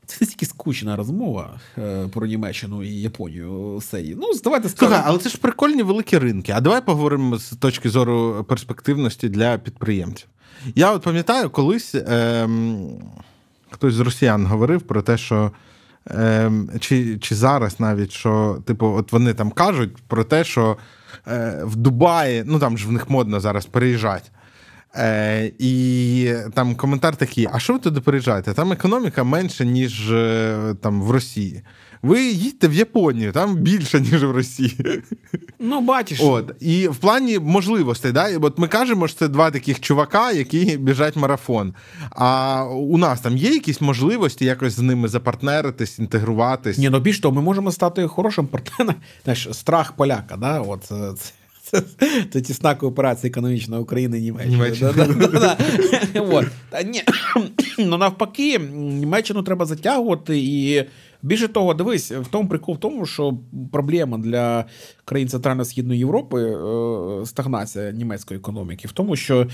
Це тільки скучна розмова е, про Німеччину і Японію. Все. Ну, давайте скажемо. Слухай, але це ж прикольні великі ринки. А давай поговоримо з точки зору перспективності для підприємців. Я от пам'ятаю, колись е, хтось з росіян говорив про те, що е, чи чи зараз навіть що, типу, от вони там кажуть про те, що е, в Дубаї, ну там ж в них модно зараз переїжджати. Е, І там коментар такий: а що ви туди приїжджаєте? Там економіка менше, ніж е, там в Росії. Ви їдьте в Японію, там більше, ніж в Росії. Ну, бачиш. От. І в плані можливостей, да? От ми кажемо, що це два таких чувака, які біжать марафон. А у нас там є якісь можливості якось з ними запартнеритись, інтегруватись? Ні, ну більш того, ми можемо стати хорошим партнером. Знаєш, страх поляка, да? От е, це це, це тісна кооперація економічна України Німеччини. Німеччина. Ну навпаки, Німеччину треба затягувати. І більше того, дивись, в тому прикол в тому, що проблема для країн Центрально-Східної Європи е, стагнація німецької економіки, в тому, що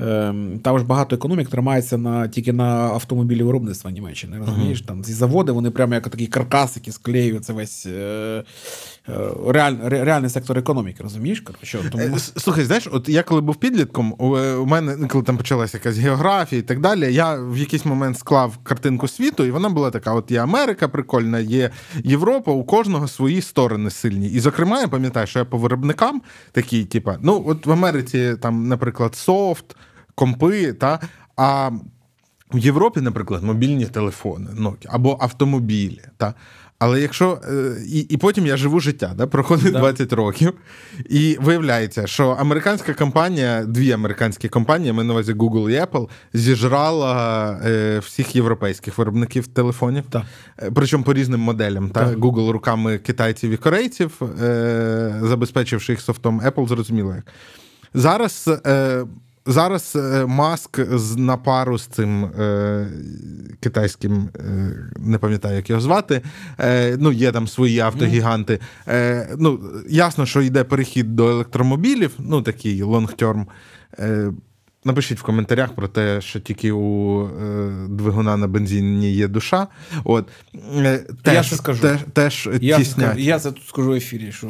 Ем, там ж багато економік тримається на тільки на автомобілі виробництва Німеччини. Розумієш, там ці заводи, вони прямо як такі каркас, який склеює це весь е, е реаль, реальний сектор економіки. Розумієш? Що, тому... Е, слухай, знаєш, от я коли був підлітком, у е, мене ну, коли там почалася якась географія і так далі. Я в якийсь момент склав картинку світу, і вона була така: от є Америка прикольна, є Європа, у кожного свої сторони сильні. І зокрема, я пам'ятаю, що я по виробникам такі, типа, ну от в Америці там, наприклад, софт компи, та а в Європі, наприклад, мобільні телефони, Nokia, або автомобілі. Та? Але якщо е, і і потім я живу життя, да? проходить да. 20 років, і виявляється, що американська компанія, дві американські компанії, ми на увазі Google і Apple, зіжрала е, всіх європейських виробників телефонів, да. Е, причому по різним моделям. Та? Google руками китайців і корейців, е, забезпечивши їх софтом, Apple зрозуміло як. Зараз е, зараз е, маск на пару з цим е, китайським, е, не пам'ятаю, як його звати. Е, Ну, є там свої автогіганти. Е, ну, Ясно, що йде перехід до електромобілів, ну такий лонгтерм. Напишіть в коментарях про те, що тільки у е, двигуна на бензині є душа. От е, теж, Я це скажу. Теж, теж я, скажу, я це тут скажу в ефірі, що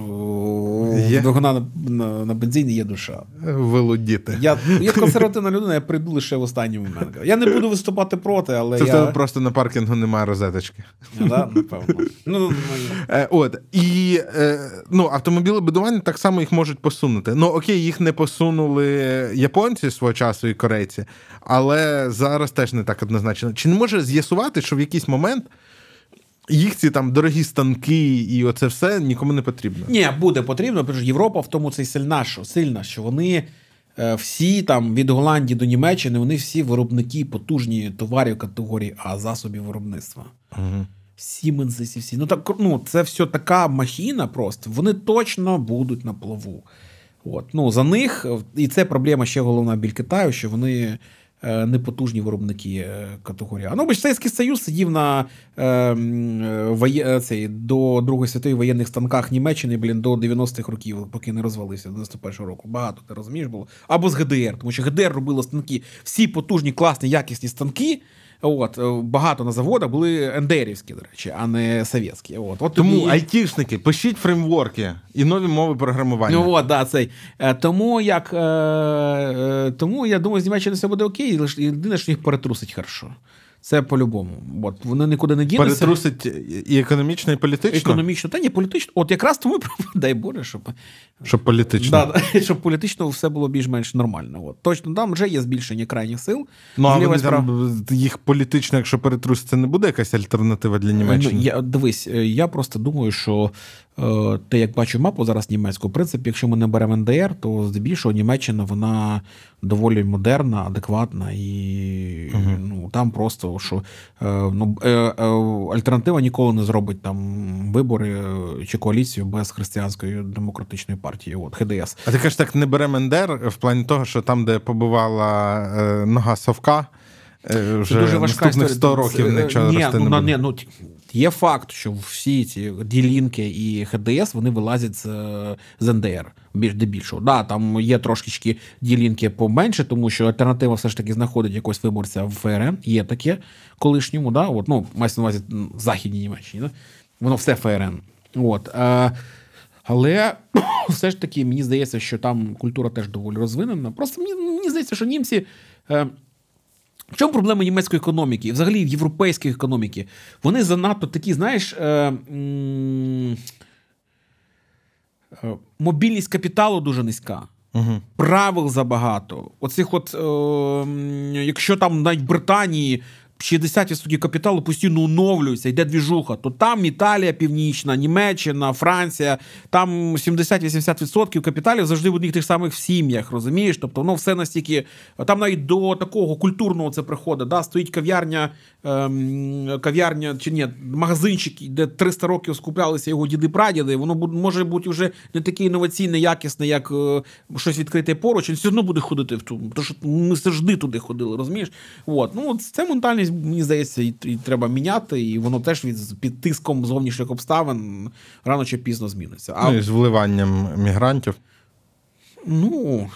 є? двигуна на, на, на бензині є душа. Е, володіти. Я я консервативна людина, я прийду лише в останній момент. Я не буду виступати проти, але. Це я... в тебе просто на паркінгу немає розеточки. Ну, да? Напевно. Ну, ну, ну, ну. е, От. І е, ну, автомобілебудування так само їх можуть посунути. Ну окей, їх не посунули японці свого часу часу і корейці, але зараз теж не так однозначно. Чи не може з'ясувати, що в якийсь момент їх ці там дорогі станки і оце все нікому не потрібно? Ні, буде потрібно. Європа в тому це й сильна, що сильна, що вони. Е, всі там від Голландії до Німеччини, вони всі виробники потужні товарів категорії А засобів виробництва. Угу. Сіменси, всі, всі. Ну так ну це все така махіна. Просто вони точно будуть на плаву. От ну за них і це проблема ще головна біль Китаю, що вони. Е, не потужні виробники е, категорії. А ну, бо Совєтський Союз сидів на е, е воє, цей, до Другої світової воєнних станках Німеччини блін, до 90-х років, поки не розвалився, до 91-го року. Багато ти розумієш було. Або з ГДР, тому що ГДР робило станки всі потужні, класні, якісні станки. От е, багато на заводах були ендерівські, до речі, а не совєтські. От от тому тобі... айтішники, пишіть фреймворки і нові мови програмування. Ну от, да, цей е, тому як е, е, тому я думаю, з Німеччини все буде окей, лише єдине, що їх перетрусить хорошо. Це по-любому. От Вони нікуди не дінуться. Перетрусить і економічно, і політично. Економічно, та ні, політично. От якраз тому дай Боже, щоб Щоб політично Да, щоб політично все було більш-менш нормально. От. Точно там вже є збільшення крайніх сил. Ну а вони справ... там їх політично, якщо перетруситься, не буде якась альтернатива для е, ну, Німеччини. Ну, я Дивись, е, я просто думаю, що Е, ти як бачу мапу зараз німецьку, в принципі, якщо ми не беремо НДР, то здебільшого Німеччина вона доволі модерна, адекватна і угу. ну там просто що е, ну е, альтернатива ніколи не зробить там вибори чи коаліцію без християнської демократичної партії. От ХДС. А ти кажеш, так не беремо НДР в плані того, що там, де побувала нога Совка. Вже дуже важка наступних 100 історія. років ну, не чого Ні, ну, не, ну, Є факт, що всі ці ділінки і ХДС вони вилазять з, з НДР більш дебільшого. Да, там є трошечки ділінки поменше, тому що альтернатива все ж таки знаходить якось виборця в ФРН. Є таке колишньому, да, от, ну, мається на увазі Західній Німеччині. Да? Воно все ФРН. От. Е, але все ж таки мені здається, що там культура теж доволі розвинена. Просто мені, мені здається, що німці. Е, в чому проблема німецької економіки, і взагалі європейської економіки? Вони занадто такі, знаєш, е, е, мобільність капіталу дуже низька. Угу. Правил забагато. Оцих от, е, Якщо там навіть в Британії 60% капіталу постійно оновлюється, йде двіжуха. То там Італія, Північна, Німеччина, Франція, там 70-80% капіталів завжди в одних тих самих сім'ях, розумієш? Тобто воно все настільки. Там навіть до такого культурного це приходить. Да? Стоїть кав'ярня, ем, кав'ярня чи ні, магазинчик, де 300 років скуплялися його діди-прадіди. Воно може бути вже не таке інноваційне, якісне, як е, щось відкрите поруч. Він все одно буде ходити в ту. Тому що ми завжди туди ходили, розумієш? От. Ну, Це ментальність десь, мені здається, і, і треба міняти, і воно теж від під тиском зовнішніх обставин рано чи пізно зміниться. А... Ну і з вливанням мігрантів. Ну.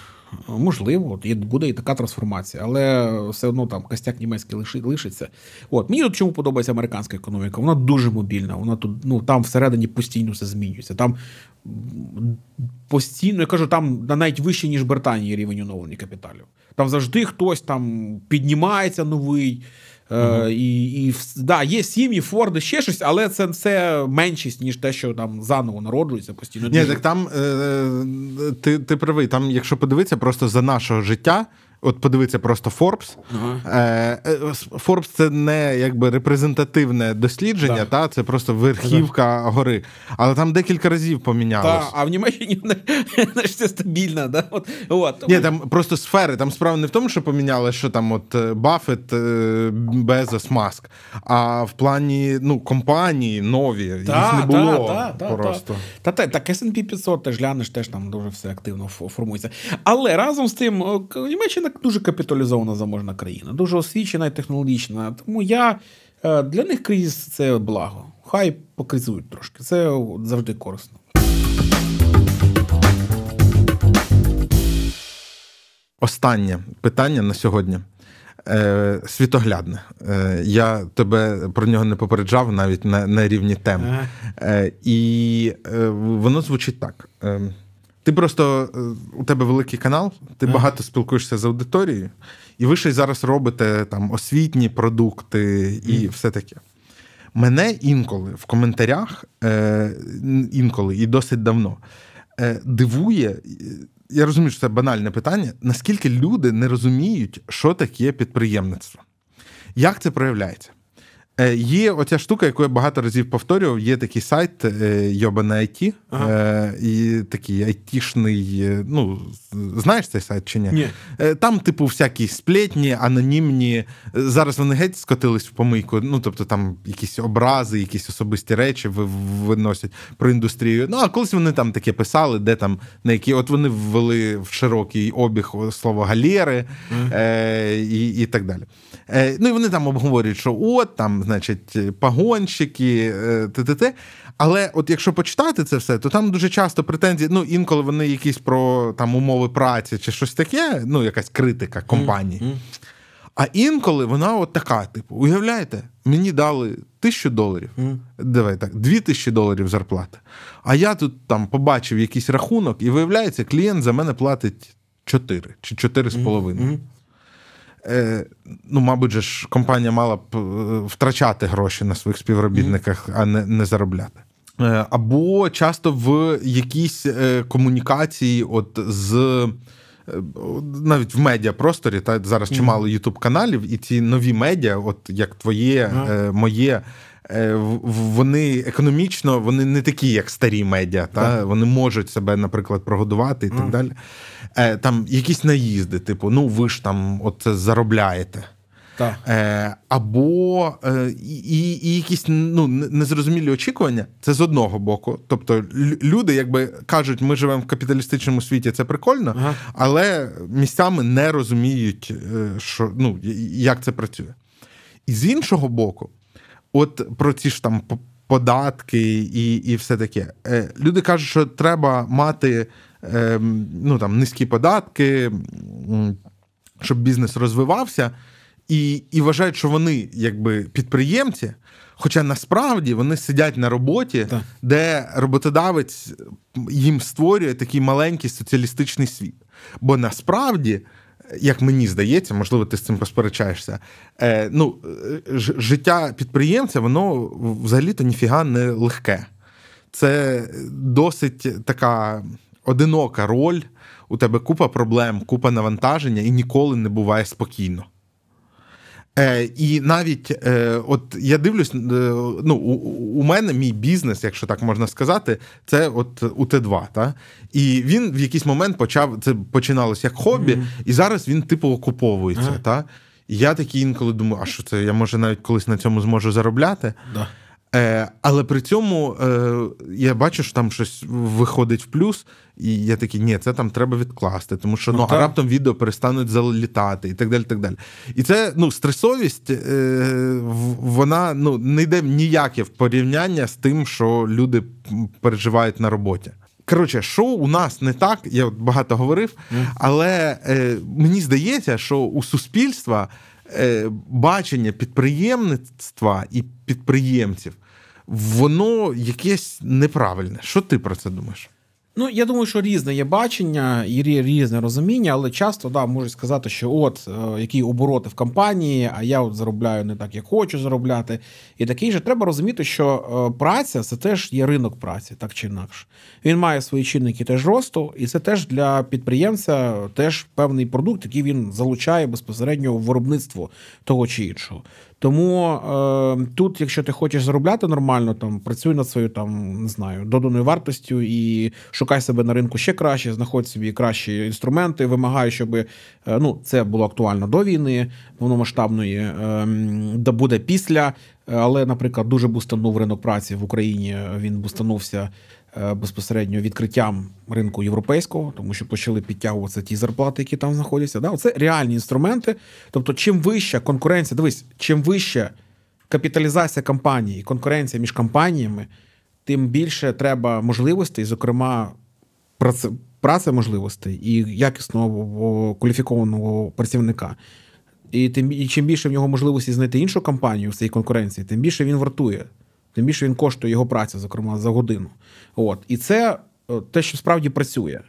Можливо, буде і така трансформація, але все одно там костяк німецький лишиться. От мені тут чому подобається американська економіка. Вона дуже мобільна. Вона тут ну там всередині постійно все змінюється. Там постійно я кажу, там навіть вище ніж Британії рівень оновлення капіталів. Там завжди хтось там піднімається новий. Е, І і да, є сім'ї, Форди, ще щось, але це все меншість, ніж те, що там заново народжується постійно. Ні, так там е, е ти ти правий. Там, якщо подивитися, просто за нашого життя От, подивіться, просто Forbes. Ага. Е, е, Forbes це не якби репрезентативне дослідження, так. та це просто верхівка так. гори. Але там декілька разів помінялося. А в Німеччині все ну, стабільно. Да? От, от. Ні, там просто сфери. Там справа не в тому, що помінялося, що там от е, Баффет, Безос, Маск. А в плані ну, компанії нові, та, їх не було та, та, просто. Та та, так S&P 500 ти ж глянеш, теж там дуже все активно формується. Але разом з тим Німеччина дуже капіталізована заможна країна, дуже освічена і технологічна. Тому я е, для них кризис це благо. Хай покризують трошки. Це завжди корисно. Останнє питання на сьогодні. Е, Світоглядне. Е, Я тебе про нього не попереджав навіть на на рівні тем. Е, І е, воно звучить так. Е, ти просто е, у тебе великий канал, ти mm багато спілкуєшся з аудиторією, і ви ще й зараз робите там освітні продукти і mm все таке. Мене інколи в коментарях, е, інколи і досить давно е, дивує. Е, я розумію, що це банальне питання. Наскільки люди не розуміють, що таке підприємництво? Як це проявляється? Е, є оця штука, яку я багато разів повторював. Є такий сайт е, Йобана IT, ага. Е, і такий айтішний. Ну, знаєш цей сайт чи ні? ні? Там, типу, всякі сплетні, анонімні. Зараз вони геть скотились в помийку. Ну, тобто там якісь образи, якісь особисті речі виносять про індустрію. Ну, а колись вони там таке писали, де там на які от вони ввели в широкий обіг слово галєри ага. і, і так далі. Ну і вони там обговорюють, що от там значить, пагонщики, е, т-т-т. Але от якщо почитати це все, то там дуже часто претензії, ну інколи вони якісь про там умови праці чи щось таке, ну якась критика компанії. Mm-hmm. А інколи вона от така, типу, уявляєте, мені дали тисячу доларів, mm. давай так, дві тисячі доларів зарплати. А я тут там побачив якийсь рахунок, і виявляється, клієнт за мене платить чотири чи чотири з половиною. Е, ну, мабуть, ж компанія мала б е, втрачати гроші на своїх співробітниках, а не, не заробляти. Е, або часто в якійсь комунікації, от з. Навіть в медіапросторі, та зараз чимало ютуб-каналів, і ці нові медіа, от як твоє, mm-hmm. е, моє Е, вони економічно вони не такі, як старі медіа. Та? Так. Вони можуть себе, наприклад, прогодувати і так mm. далі. Е, там якісь наїзди, типу, ну ви ж там от заробляєте. Так. Е, або е, і і якісь ну, незрозумілі очікування. Це з одного боку. Тобто, люди, якби кажуть, ми живемо в капіталістичному світі, це прикольно, ага. але місцями не розуміють, що ну, як це працює. І з іншого боку, от про ці ж там податки і і все таке. Е, Люди кажуть, що треба мати е, ну, там, низькі податки, щоб бізнес розвивався, і, і вважають, що вони якби підприємці. Хоча насправді вони сидять на роботі, так. де роботодавець їм створює такий маленький соціалістичний світ. Бо насправді як мені здається, можливо, ти з цим розперечаєшся. Е, ну, е, ж, Життя підприємця, воно взагалі-то ніфіга не легке. Це досить така одинока роль. У тебе купа проблем, купа навантаження, і ніколи не буває спокійно. Е, І навіть е, от я дивлюсь, е, ну у, у мене мій бізнес, якщо так можна сказати, це от у Т2. Та? І він в якийсь момент почав це починалось як хобі, mm-hmm. і зараз він типу окуповується. mm Та? І я такий інколи думаю, а що це? Я може навіть колись на цьому зможу заробляти. Да. Е, Але при цьому е, я бачу, що там щось виходить в плюс, і я такий, ні, це там треба відкласти, тому що ну, ну а раптом відео перестануть залітати і так далі. так далі. І це ну, стресовість, е, вона ну, не йде ніяке в порівняння з тим, що люди переживають на роботі. Коротше, що у нас не так, я багато говорив, але е, мені здається, що у суспільства. Е, бачення підприємництва і підприємців воно якесь неправильне. Що ти про це думаєш? Ну, я думаю, що різне є бачення і різне розуміння, але часто да, можуть сказати, що от е, які обороти в компанії, а я от заробляю не так, як хочу заробляти. І такий же треба розуміти, що е, праця це теж є ринок праці, так чи інакше. Він має свої чинники теж росту, і це теж для підприємця теж певний продукт, який він залучає безпосередньо у виробництво того чи іншого. Тому е, тут, якщо ти хочеш заробляти нормально, там працюй над своєю там не знаю доданою вартостю і шукай себе на ринку ще краще, знаходь собі кращі інструменти, вимагаю, щоб е, ну це було актуально до війни, повномасштабної е, буде після. Е, але, наприклад, дуже бустанув ринок праці в Україні. Він бустанувся Е, безпосередньо відкриттям ринку європейського, тому що почали підтягуватися ті зарплати, які там знаходяться. Да? Це реальні інструменти. Тобто, чим вища конкуренція, дивись, чим вища капіталізація компанії, конкуренція між компаніями, тим більше треба можливостей, зокрема, праце, праце можливостей і якісного кваліфікованого працівника. І тим і чим більше в нього можливості знайти іншу компанію в цій конкуренції, тим більше він вартує тим більше він коштує його праця, зокрема за годину. От і це е, те, що справді працює.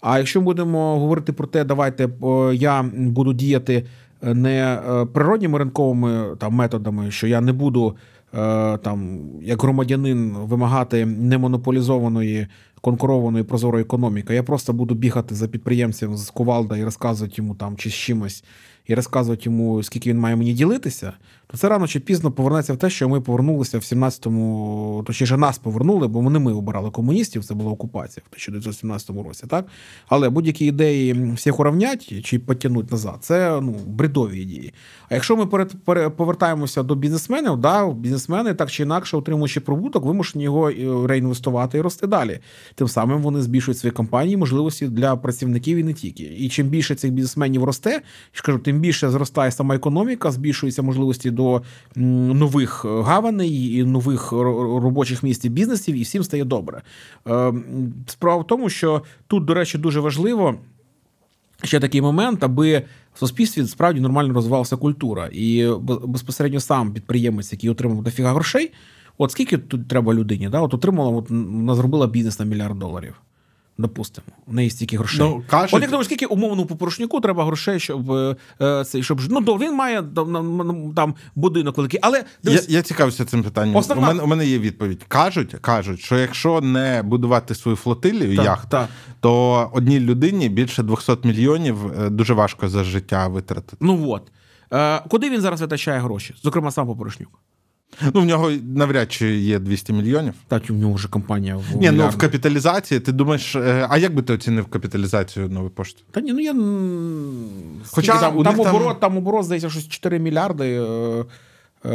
А якщо ми будемо говорити про те, давайте е, я буду діяти е, не природніми ринковими там методами, що я не буду там як громадянин вимагати немонополізованої, конкурованої прозорої економіки, я просто буду бігати за підприємцем з Кувалда і розказувати йому там чи з чимось, і розказувати йому, скільки він має мені ділитися то це рано чи пізно повернеться в те, що ми повернулися в 17-му, точніше нас повернули, бо не ми обирали комуністів, це була окупація в 1917 році. Так але будь-які ідеї всіх уравнять чи потягнуть назад, це ну бредові ідеї. А якщо ми перед повертаємося до бізнесменів, да, бізнесмени так чи інакше, отримуючи прибуток, вимушені його е, реінвестувати і рости далі. Тим самим вони збільшують свої компанії, можливості для працівників і не тільки. І чим більше цих бізнесменів росте, я ж кажу, тим більше зростає сама економіка, збільшується можливості до нових е, гаваней і нових робочих місць і бізнесів, і всім стає добре. Е, справа в тому, що тут, до речі, дуже важливо. Ще такий момент, аби в суспільстві справді нормально розвивалася культура, і безпосередньо сам підприємець, який отримав дофіга грошей, от скільки тут треба людині, да? от отримала, от вона зробила бізнес на мільярд доларів допустимо, в неї стільки грошей. Ну, каже... От як думаю, скільки умовно по порошнику треба грошей, щоб е, е цей, щоб ну то він має там, там будинок великий. Але дивись... я я цікавився цим питанням. Основна... У мене у мене є відповідь. Кажуть, кажуть, що якщо не будувати свою флотилію, так, яхт, так. то одній людині більше 200 мільйонів е, дуже важко за життя витратити. Ну от. Е, куди він зараз витрачає гроші? Зокрема, сам Попорошнюк. Ну, в нього навряд чи є 200 мільйонів. Так, у нього вже компанія в Ні, ну в капіталізації. Ти думаєш, е, а як би ти оцінив капіталізацію нової пошти? Та ні, ну я Хоча Скільки, там, там, оборот, там... оборот здається, щось 4 мільярди. Е, е,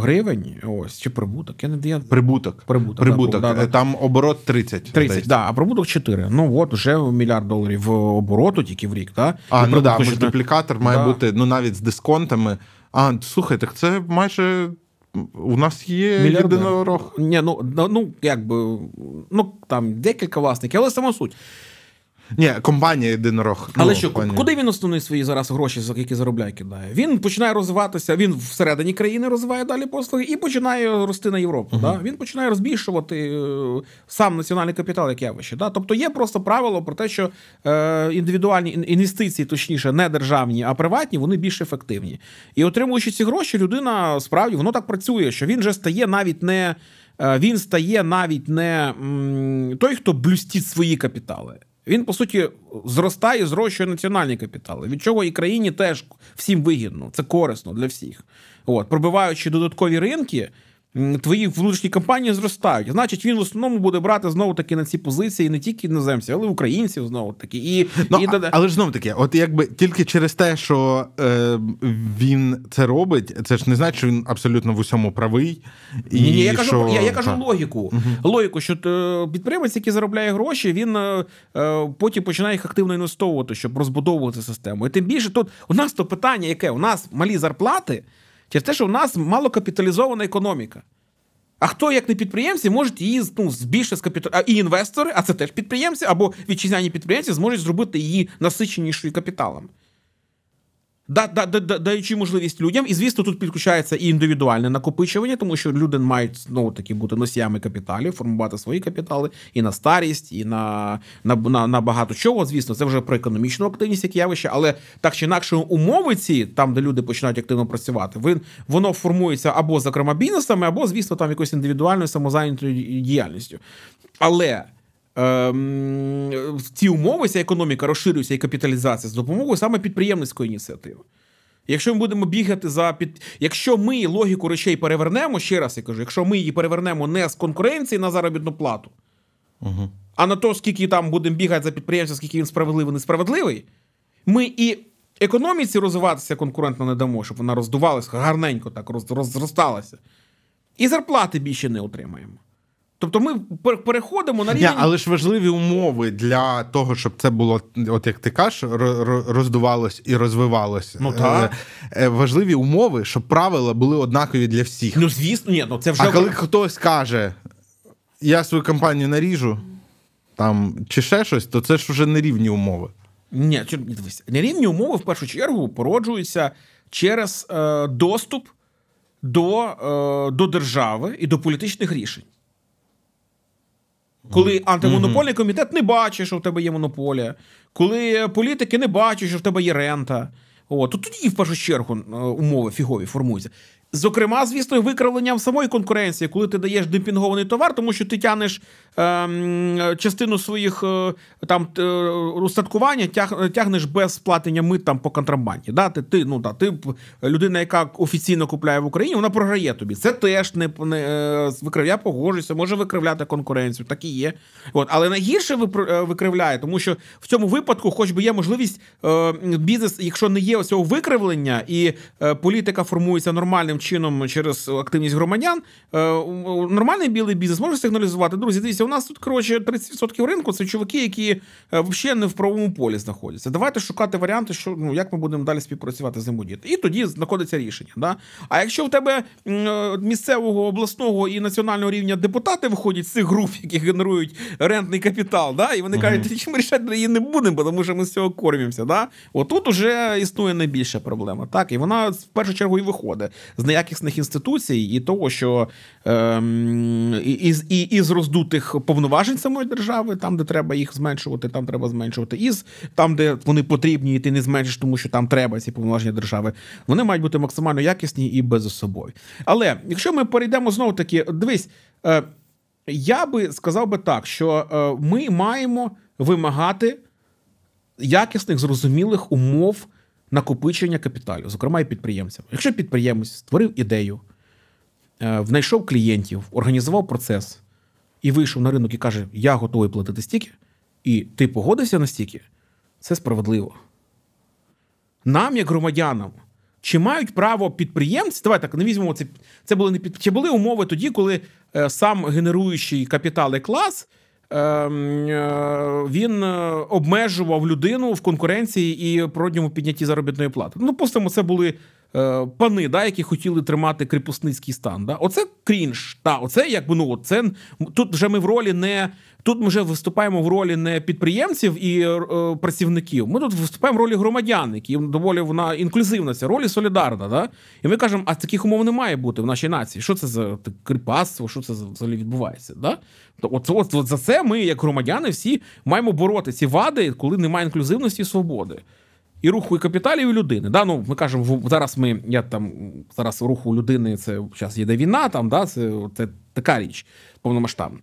гривень, ось чи прибуток. Я не я... Прибуток. Прибуток. прибуток. Да, там да. оборот 30. 30, да, а прибуток 4. Ну от вже мільярд доларів обороту тільки в рік. Да? А, І ну да, мультиплікатор має бути ну навіть з дисконтами. А слухайте, це майже у нас є єдинорог. Ні, ну ну якби ну там декілька власників, але сама суть. Ні, компанія єдинорог. Але ну, що компанія. куди він основні свої зараз гроші, які заробляє, кидає? Він починає розвиватися, він всередині країни розвиває далі послуги і починає рости на Європу. Uh-huh. Да? Він починає розбільшувати е, сам національний капітал, як явище. Да? Тобто є просто правило про те, що е, індивідуальні інвестиції, точніше, не державні, а приватні, вони більш ефективні. І отримуючи ці гроші, людина справді воно так працює, що він вже стає навіть не. Е, він стає навіть не той, хто блюстить свої капітали. Він по суті зростає, зрощує національні капітали. Від чого і країні теж всім вигідно, це корисно для всіх. От пробиваючи додаткові ринки твої внутрішні компанії зростають. Значить, він в основному буде брати знову таки на ці позиції не тільки іноземців, але й українців знову таки. І, ну, і... але ж знову таки, от якби тільки через те, що е, він це робить, це ж не значить, що він абсолютно в усьому правий. І Ні, ні, я кажу, я, я кажу логіку. Угу. Логіку, що е, підприємець, який заробляє гроші, він е, е, потім починає їх активно інвестовувати, щоб розбудовувати систему. І тим більше тут у нас то питання, яке у нас малі зарплати через те, що в нас мало капіталізована економіка. А хто, як не підприємці, можуть її ну, з скапітал... а і інвестори, а це теж підприємці або вітчизняні підприємці зможуть зробити її насиченішою капіталом да, да, да, даючи можливість людям, і звісно, тут підключається і індивідуальне накопичування, тому що люди мають знову таки бути носіями капіталів, формувати свої капітали і на старість, і на на, на, на багато чого. Звісно, це вже про економічну активність, як явище, але так чи інакше, умови ці, там де люди починають активно працювати, воно формується або зокрема бізнесами, або звісно, там якоюсь індивідуальною самозайнятою діяльністю. Але. Ем, ці умови, ця економіка розширюється і капіталізація з допомогою саме підприємницької ініціативи. Якщо ми будемо бігати за під, якщо ми логіку речей перевернемо, ще раз я кажу, якщо ми її перевернемо не з конкуренції на заробітну плату, угу. а на то, скільки там будемо бігати за підприємця, скільки він справедливий, несправедливий, ми і економіці розвиватися конкурентно не дамо, щоб вона роздувалася гарненько, так роз, роз, розросталася. І зарплати більше не отримаємо. Тобто ми переходимо на рівень... Не, але ж важливі умови для того, щоб це було, от як ти кажеш, роздувалось і розвивалося. Ну так. Е, е, важливі умови, щоб правила були однакові для всіх. Ну, звісно, ні, ну це вже. А коли хтось каже, я свою компанію наріжу там, чи ще щось, то це ж вже не рівні умови. Ні, дивись, нерівні умови в першу чергу породжуються через е, доступ до, е, до держави і до політичних рішень. Коли антимонопольний комітет не бачить, що в тебе є монополія, коли політики не бачать, що в тебе є рента. От, тоді в першу чергу е, умови фігові формуються. Зокрема, звісно, викривленням самої конкуренції, коли ти даєш демпінгований товар, тому що ти тянеш е, ем, частину своїх е, там е, устаткування, тяг, тягнеш без сплатення мит там по контрабанді. Да? Ти, ти, ну, да, ти людина, яка офіційно купляє в Україні, вона програє тобі. Це теж не, не е, викривля погоджуюся, може викривляти конкуренцію, так і є. От. Але найгірше е, викривляє, тому що в цьому випадку, хоч би є можливість е, бізнес, якщо не є ось цього викривлення, і політика формується нормальним чином через активність громадян е, нормальний білий бізнес може сигналізувати. Друзі, дивіться, у нас тут коротше 30% ринку це чуваки, які е, взагалі не в правовому полі знаходяться. Давайте шукати варіанти, що ну як ми будемо далі співпрацювати з взаємодіяти. І тоді знаходиться рішення. Да? А якщо в тебе е, місцевого обласного і національного рівня депутати виходять з цих груп, які генерують рентний капітал, да? і вони угу. кажуть, ми рішати її не будемо, тому що ми з цього кормимося. Да? Отут уже існує найбільша проблема, так і вона в першу чергу і виходить неякісних інституцій і того, що ем, із, і, із роздутих повноважень самої держави, там, де треба їх зменшувати, там треба зменшувати, із там, де вони потрібні, і ти не зменшиш, тому що там треба ці повноваження держави. Вони мають бути максимально якісні і безособові. Але якщо ми перейдемо знову таки, дивись, е, я би сказав би так, що е, ми маємо вимагати якісних, зрозумілих умов накопичення капіталю, зокрема і підприємцям. Якщо підприємець створив ідею, е, знайшов клієнтів, організував процес і вийшов на ринок і каже: Я готовий платити стільки, і ти погодився на стільки, це справедливо. Нам, як громадянам, чи мають право підприємці? Давай так не візьмемо це. Це були не під чи були умови тоді, коли е, сам генеруючий капітали клас Ем, е, він е, обмежував людину в конкуренції і продньому піднятті заробітної плати. Ну, пустимо, це були Е, пани, да, які хотіли тримати кріпосницький стан. Да? Оце крінж. Та, оце якби ну це тут вже ми в ролі не тут. Ми вже виступаємо в ролі не підприємців і е, працівників. Ми тут виступаємо в ролі громадян, які ну, доволі вона інклюзивна. Ця ролі солідарна. Да? І ми кажемо, а таких умов не має бути в нашій нації. Що це за кріпацтво? Що це взагалі відбувається? Да? То от, от, от за це ми, як громадяни, всі маємо бороти вади, коли немає інклюзивності і свободи і руху і капіталів і людини. Да? Ну, Ми кажемо, зараз ми я там зараз руху людини це зараз йде війна, там, да? це це така річ повномасштабна.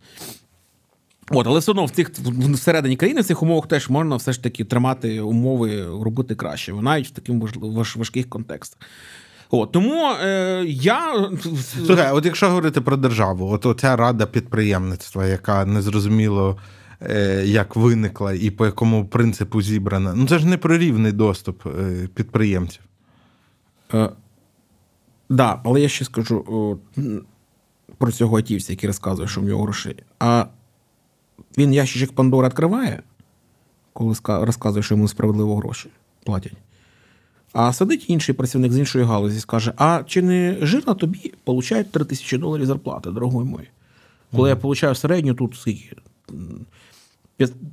От, але все одно в цих всередині країни в цих умовах теж можна все ж таки тримати умови, робити краще, навіть в таких важких контекстах. От, тому е, я Слухай, от якщо говорити про державу, от оця рада підприємництва, яка незрозуміло Е, як виникла і по якому принципу зібрана. Ну це ж не про рівний доступ е, підприємців. Так, е, да, але я ще скажу о, про цього атівця, який розказує, що в нього грошей. А він ящичок Пандора відкриває, коли розказує, що йому справедливо гроші платять. А сидить інший працівник з іншої галузі і скаже: А чи не жирно тобі получають 3 тисячі доларів зарплати, дорогой мой? Коли mm я получаю середню, тут скільки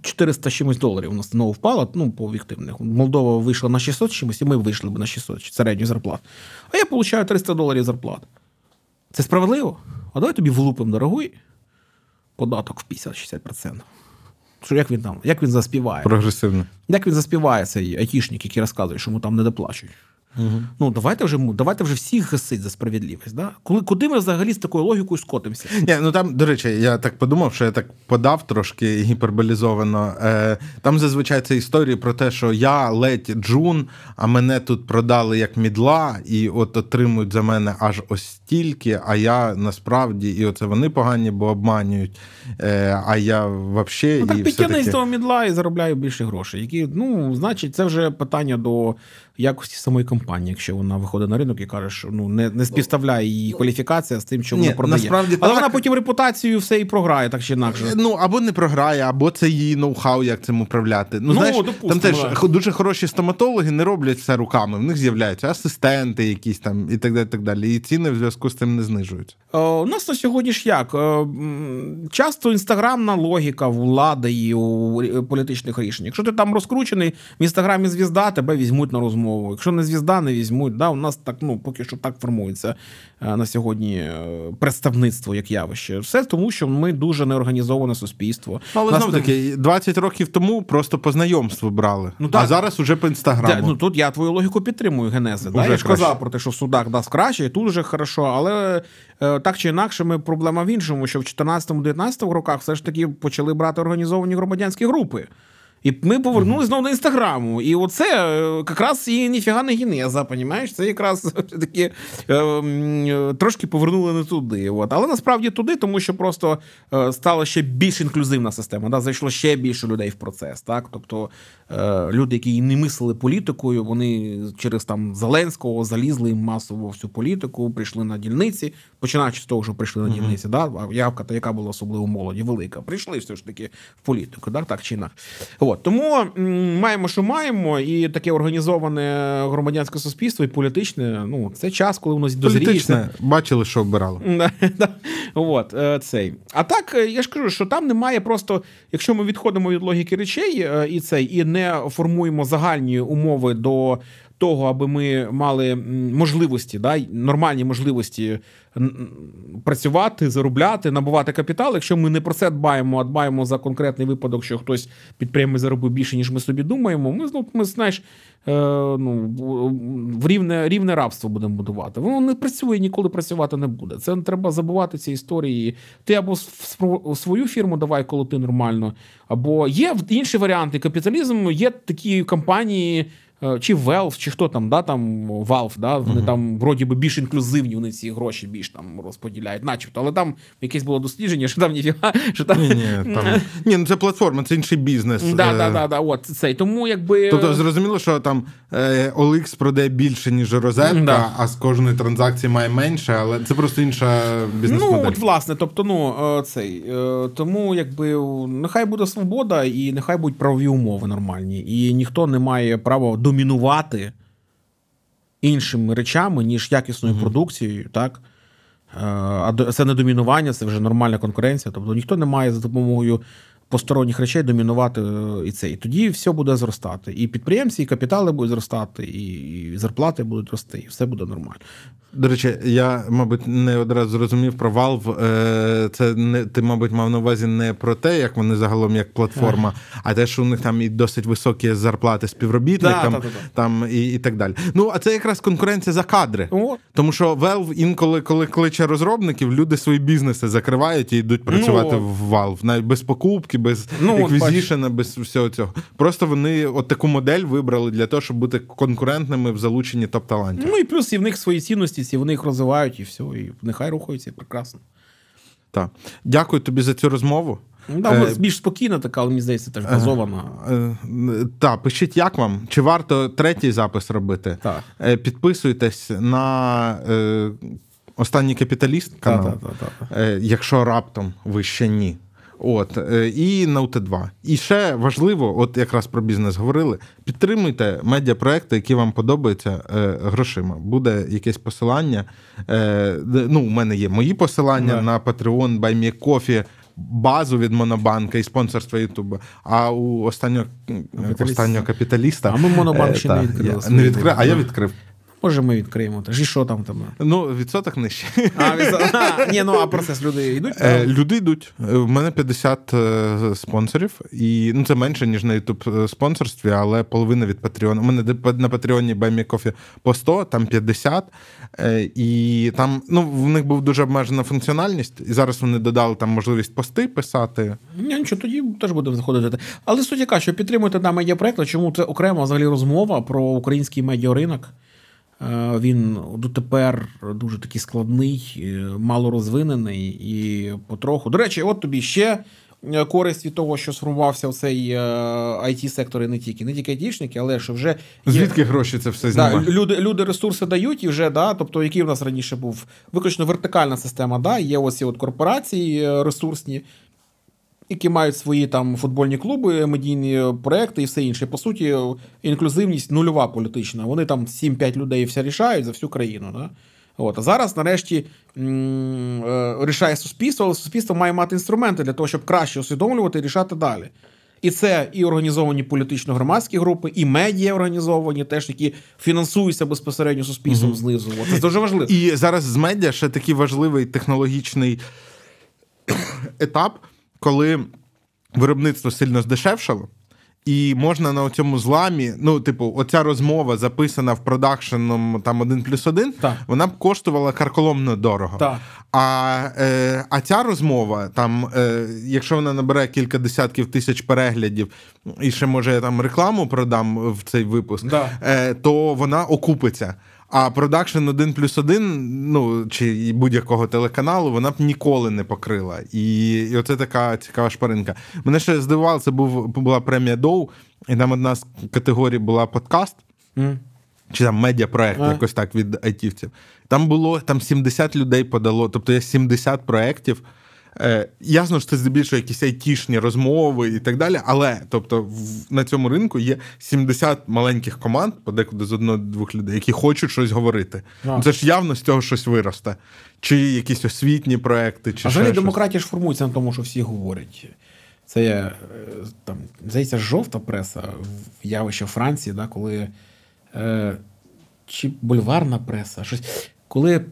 400 чимось доларів у нас знову впало. ну, по об'єктивних. Молдова вийшла на 600 чимось, і ми вийшли б на 600 середню зарплату. А я отримую 300 доларів зарплат. Це справедливо? А давай тобі влупимо, дорогой, податок в 50-60%. Що Як він там? Як він заспіває? Прогресивно. Як він заспіває цей айтішник, який розказує, що йому там не доплачують? Угу. Ну давайте вже давайте вже всіх гасить за справедливість. Да? Коли куди ми взагалі з такою логікою скотимося? Ні, ну там до речі, я так подумав, що я так подав трошки гіперболізовано. Е, Там зазвичай це історії про те, що я ледь джун, а мене тут продали як мідла, і от отримують за мене аж ось стільки. А я насправді і оце вони погані, бо обманюють. Е, А я взагалі ну, так підтягни з того мідла і заробляю більше грошей. Які ну значить, це вже питання до якості самої компанії, якщо вона виходить на ринок і кажеш, ну не не співставляє її ну, кваліфікація з тим, що вона Ні, продає. Насправді але так... вона потім репутацію все і програє, так чи інакше. Ну або не програє, або це її ноу-хау, як цим управляти. Ну, ну знаєш, допустим, там теж але... дуже хороші стоматологи не роблять все руками. В них з'являються асистенти, якісь там і так далі. так далі. І ціни в зв'язку з цим не знижують. Е, у нас на сьогодні ж як е, часто інстаграмна логіка влади і у політичних рішень. Якщо ти там розкручений в інстаграмі звізда, тебе візьмуть на розмову умову. Якщо не звізда, не візьмуть. Да, У нас так ну поки що так формується е, на сьогодні е, представництво як явище. Все тому, що ми дуже неорганізоване суспільство. Ну, але знов таки 20 років тому просто по знайомству брали. Ну так. а зараз уже по інстаграму. Да, ну тут я твою логіку підтримую. Генези да? я ж казав про те, що в судах дасть краще, і тут вже хорошо, але е, так чи інакше, ми проблема в іншому, що в 14-19 роках все ж таки почали брати організовані громадянські групи. І ми повернулися знову до інстаграму. І оце е, якраз і ніфіга не генеза, понімаєш? Це якраз таки е, е, трошки повернули не туди. От. Але насправді туди, тому що просто стала ще більш інклюзивна система. Да? Зайшло ще більше людей в процес. Так? Тобто люди, які не мислили політикою, вони через там Зеленського залізли масово всю політику, прийшли на дільниці, починаючи з того, що прийшли на дільниці. Да? Явка, та яка була особливо молоді, велика, прийшли все ж таки в політику, так, так чи інакше. От тому маємо, що маємо, і таке організоване громадянське суспільство і політичне. Ну це час, коли воно дозріє. Політичне. бачили, що обирало. От е, цей. А так е, я ж кажу, що там немає просто, якщо ми відходимо від логіки речей е, і цей, і не формуємо загальні умови до того, аби ми мали можливості, да, нормальні можливості працювати, заробляти, набувати капітал. Якщо ми не про це дбаємо, а дбаємо за конкретний випадок, що хтось підприємець заробив більше, ніж ми собі думаємо, ми знов ми знаєш е, ну, в рівне рівне рабство будемо будувати. Воно не працює, ніколи працювати не буде. Це треба забувати ці історії. Ти або свою фірму давай, коли ти нормально, або є інші варіанти капіталізму, є такі компанії. Е, чи Valve, чи хто там, да, там Valve, да, вони uh-huh. там вроді би більш інклюзивні, вони ці гроші більш там розподіляють, начебто. Але там якесь було дослідження, що там ніфіга, що там. Ні, ні, там... Е. ні, ну це платформа, це інший бізнес. Да, е. да, да, да, от цей. Тому якби. Тобто зрозуміло, що там OLX продає більше, ніж розетка, да. а з кожної транзакції має менше, але це просто інша бізнес-модель. Ну, от власне, тобто, ну цей. Тому якби нехай буде свобода і нехай будуть правові умови нормальні. І ніхто не має права домінувати іншими речами, ніж якісною mm-hmm. продукцією, так? Е, а це не домінування, це вже нормальна конкуренція. Тобто ніхто не має за допомогою посторонніх речей домінувати е, і це. І тоді все буде зростати. І підприємці, і капітали будуть зростати, і зарплати будуть рости, і все буде нормально. До речі, я, мабуть, не одразу зрозумів про Valve. Е, це не ти, мабуть, мав на увазі не про те, як вони загалом як платформа, а те, що у них там і досить високі зарплати співробітникам да, та, та, та. там і і так далі. Ну, а це якраз конкуренція за кадри. О. Тому що Valve інколи, коли кличе розробників, люди свої бізнеси закривають і йдуть працювати ну, в Valve. Навіть без покупки, без ну, еквізішена, без всього цього. Просто вони от таку модель вибрали для того, щоб бути конкурентними в залученні топ-талантів. Ну і плюс і в них свої цінності і вони їх розвивають, і все. І нехай рухаються і прекрасно. Так. Дякую тобі за цю розмову. Ну, да, е, більш спокійна така, але мені здається, теж базована. Е, е, так, пишіть, як вам, чи варто третій запис робити. Так. Е, підписуйтесь на е, останній капіталіст канал, та, та, та, е, якщо раптом ви ще ні. От е, і наут 2 І ще важливо, от якраз про бізнес говорили. Підтримуйте медіапроекти, які вам подобаються е, грошима. Буде якесь посилання. Е, ну, у мене є мої посилання yeah. на Patreon, баймі кофі Базу від Монобанка і спонсорства Ютуба. А у останнього, останнього капіталіста. А ми Монобанк ще та, не відкрили. Не відкрив, а я відкрив. Може, ми відкриємо теж. І що там там? Ну, відсоток нижче. А, відсоток. а ні, ну а процес люди йдуть? Е, люди йдуть. У е, мене 50 е, спонсорів, і ну це менше, ніж на youtube е, спонсорстві, але половина від Patreon. У мене на Патреоні Баймі Кофі по 100, там 50. Е, і там ну, в них був дуже обмежена функціональність, і зараз вони додали там можливість пости писати. Ні, нічого, тоді теж будемо заходити. Але суть яка, що підтримуйте на медіапроект, чому це окрема взагалі розмова про український медіаринок. Е, він дотепер дуже такий складний, е, мало розвинений і потроху. До речі, от тобі ще е, користь від того, що сформувався цей it сектор і не тільки, не тільки айтішники, але що вже є... звідки гроші це все знімає? Да, люди люди ресурси дають і вже да. Тобто, який в нас раніше був виключно вертикальна система, да, є ось і от корпорації ресурсні, які мають свої там футбольні клуби, медійні проекти і все інше. По суті, інклюзивність нульова політична. Вони там 7-5 людей все рішають за всю країну. Да? От. А зараз, нарешті, е, рішає суспільство, але суспільство має мати інструменти для того, щоб краще усвідомлювати і рішати далі. І це і організовані політично-громадські групи, і медіа організовані, теж які фінансуються безпосередньо суспільством mm-hmm. знизу. Це дуже важливо. І зараз з медіа ще такий важливий технологічний етап коли виробництво сильно здешевшало. І можна на цьому зламі, ну, типу, оця розмова записана в продакшеном там один плюс один, вона б коштувала карколомно дорого. Так. А е, а ця розмова, там, е, якщо вона набере кілька десятків тисяч переглядів, і ще може я там рекламу продам в цей випуск, е, то вона окупиться. А продакшн 1 плюс 1, ну чи будь-якого телеканалу, вона б ніколи не покрила. І і оце така цікава шпаринка. Мене ще здивувало, це був, була премія Доу, і там одна з категорій була подкаст. Mm. Чи там медіапроект, а. якось так від айтівців. Там було там 70 людей подало, тобто я 70 проєктів, Е, Ясно, що це здебільшого якісь айтішні розмови і так далі. Але тобто, в, на цьому ринку є 70 маленьких команд, подекуди з одного-двох людей, які хочуть щось говорити. А. Це ж явно з цього щось виросте. Чи якісь освітні проекти, чи а ще взагалі демократія ж формується на тому, що всі говорять. Це е, там здається жовта преса в явище Франції, да, коли е, чи бульварна преса, щось коли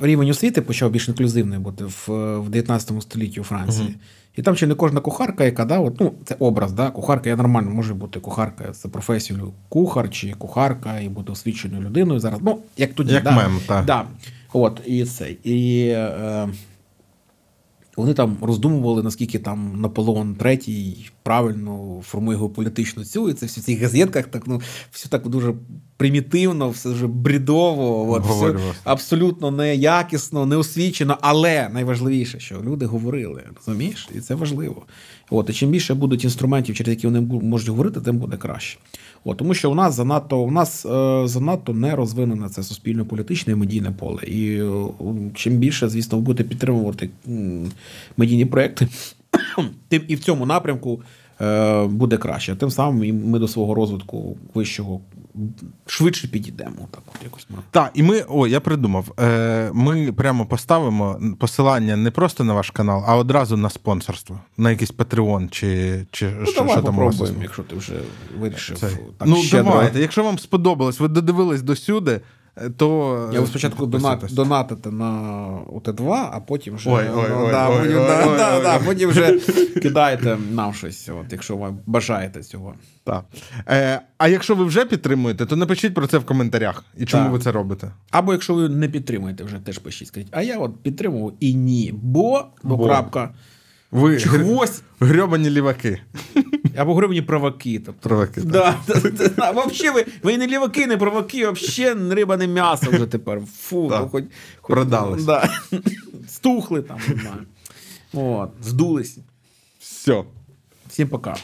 рівень освіти почав більш інклюзивний бути в в 19 столітті у Франції. Угу. І там ще не кожна кухарка, яка да, от, ну, це образ, да, кухарка, я нормально можу бути кухаркою. за професією кухар чи кухарка, і бути освіченою людиною зараз. Ну, як тоді. Як да, мем, так. Да. От, І цей. І, е, вони там роздумували, наскільки там Наполеон третій правильно формує його політичну цілу. І це все в цих газетках так ну все так дуже примітивно, все дуже брідово, от, все абсолютно неякісно, неосвічено. Але найважливіше, що люди говорили, розумієш, і це важливо. От, І чим більше будуть інструментів, через які вони можуть говорити, тим буде краще. От, Тому що у нас занадто у нас е, занадто не розвинене це суспільно-політичне і медійне поле. І е, чим більше, звісно, ви будете підтримувати медійні проекти, тим і в цьому напрямку е, буде краще. Тим самим ми до свого розвитку вищого швидше підійдемо. Так, от якось Так, і ми. О, я придумав. Е, Ми прямо поставимо посилання не просто на ваш канал, а одразу на спонсорство, на якийсь Патреон, чи чи ну, що, давай що там. Попробуємо, якщо ти вже вирішив. Це. Так, Ну, давайте. Якщо вам сподобалось, ви додивились досюди. Е, то... Я е, спочатку донат, донатити на УТ2, е а потім вже потім, вже кидаєте нам щось, от, якщо ви бажаєте цього. Так. Е, А якщо ви вже підтримуєте, то напишіть про це в коментарях і чому так. ви це робите. Або якщо ви не підтримуєте, вже теж пишіть, скажіть, а я от підтримував і ні, бо, бо. крапка. Ви хвось грьобані ліваки. Або грьобані праваки. Тобто. Праваки, Да, да, Вообще ви, ви не ліваки, не праваки, вообще риба не м'ясо вже тепер. Фу, да. ну, хоч, хоч, Продались. Да. Стухли там, не знаю. От, здулись. Все. Всім пока.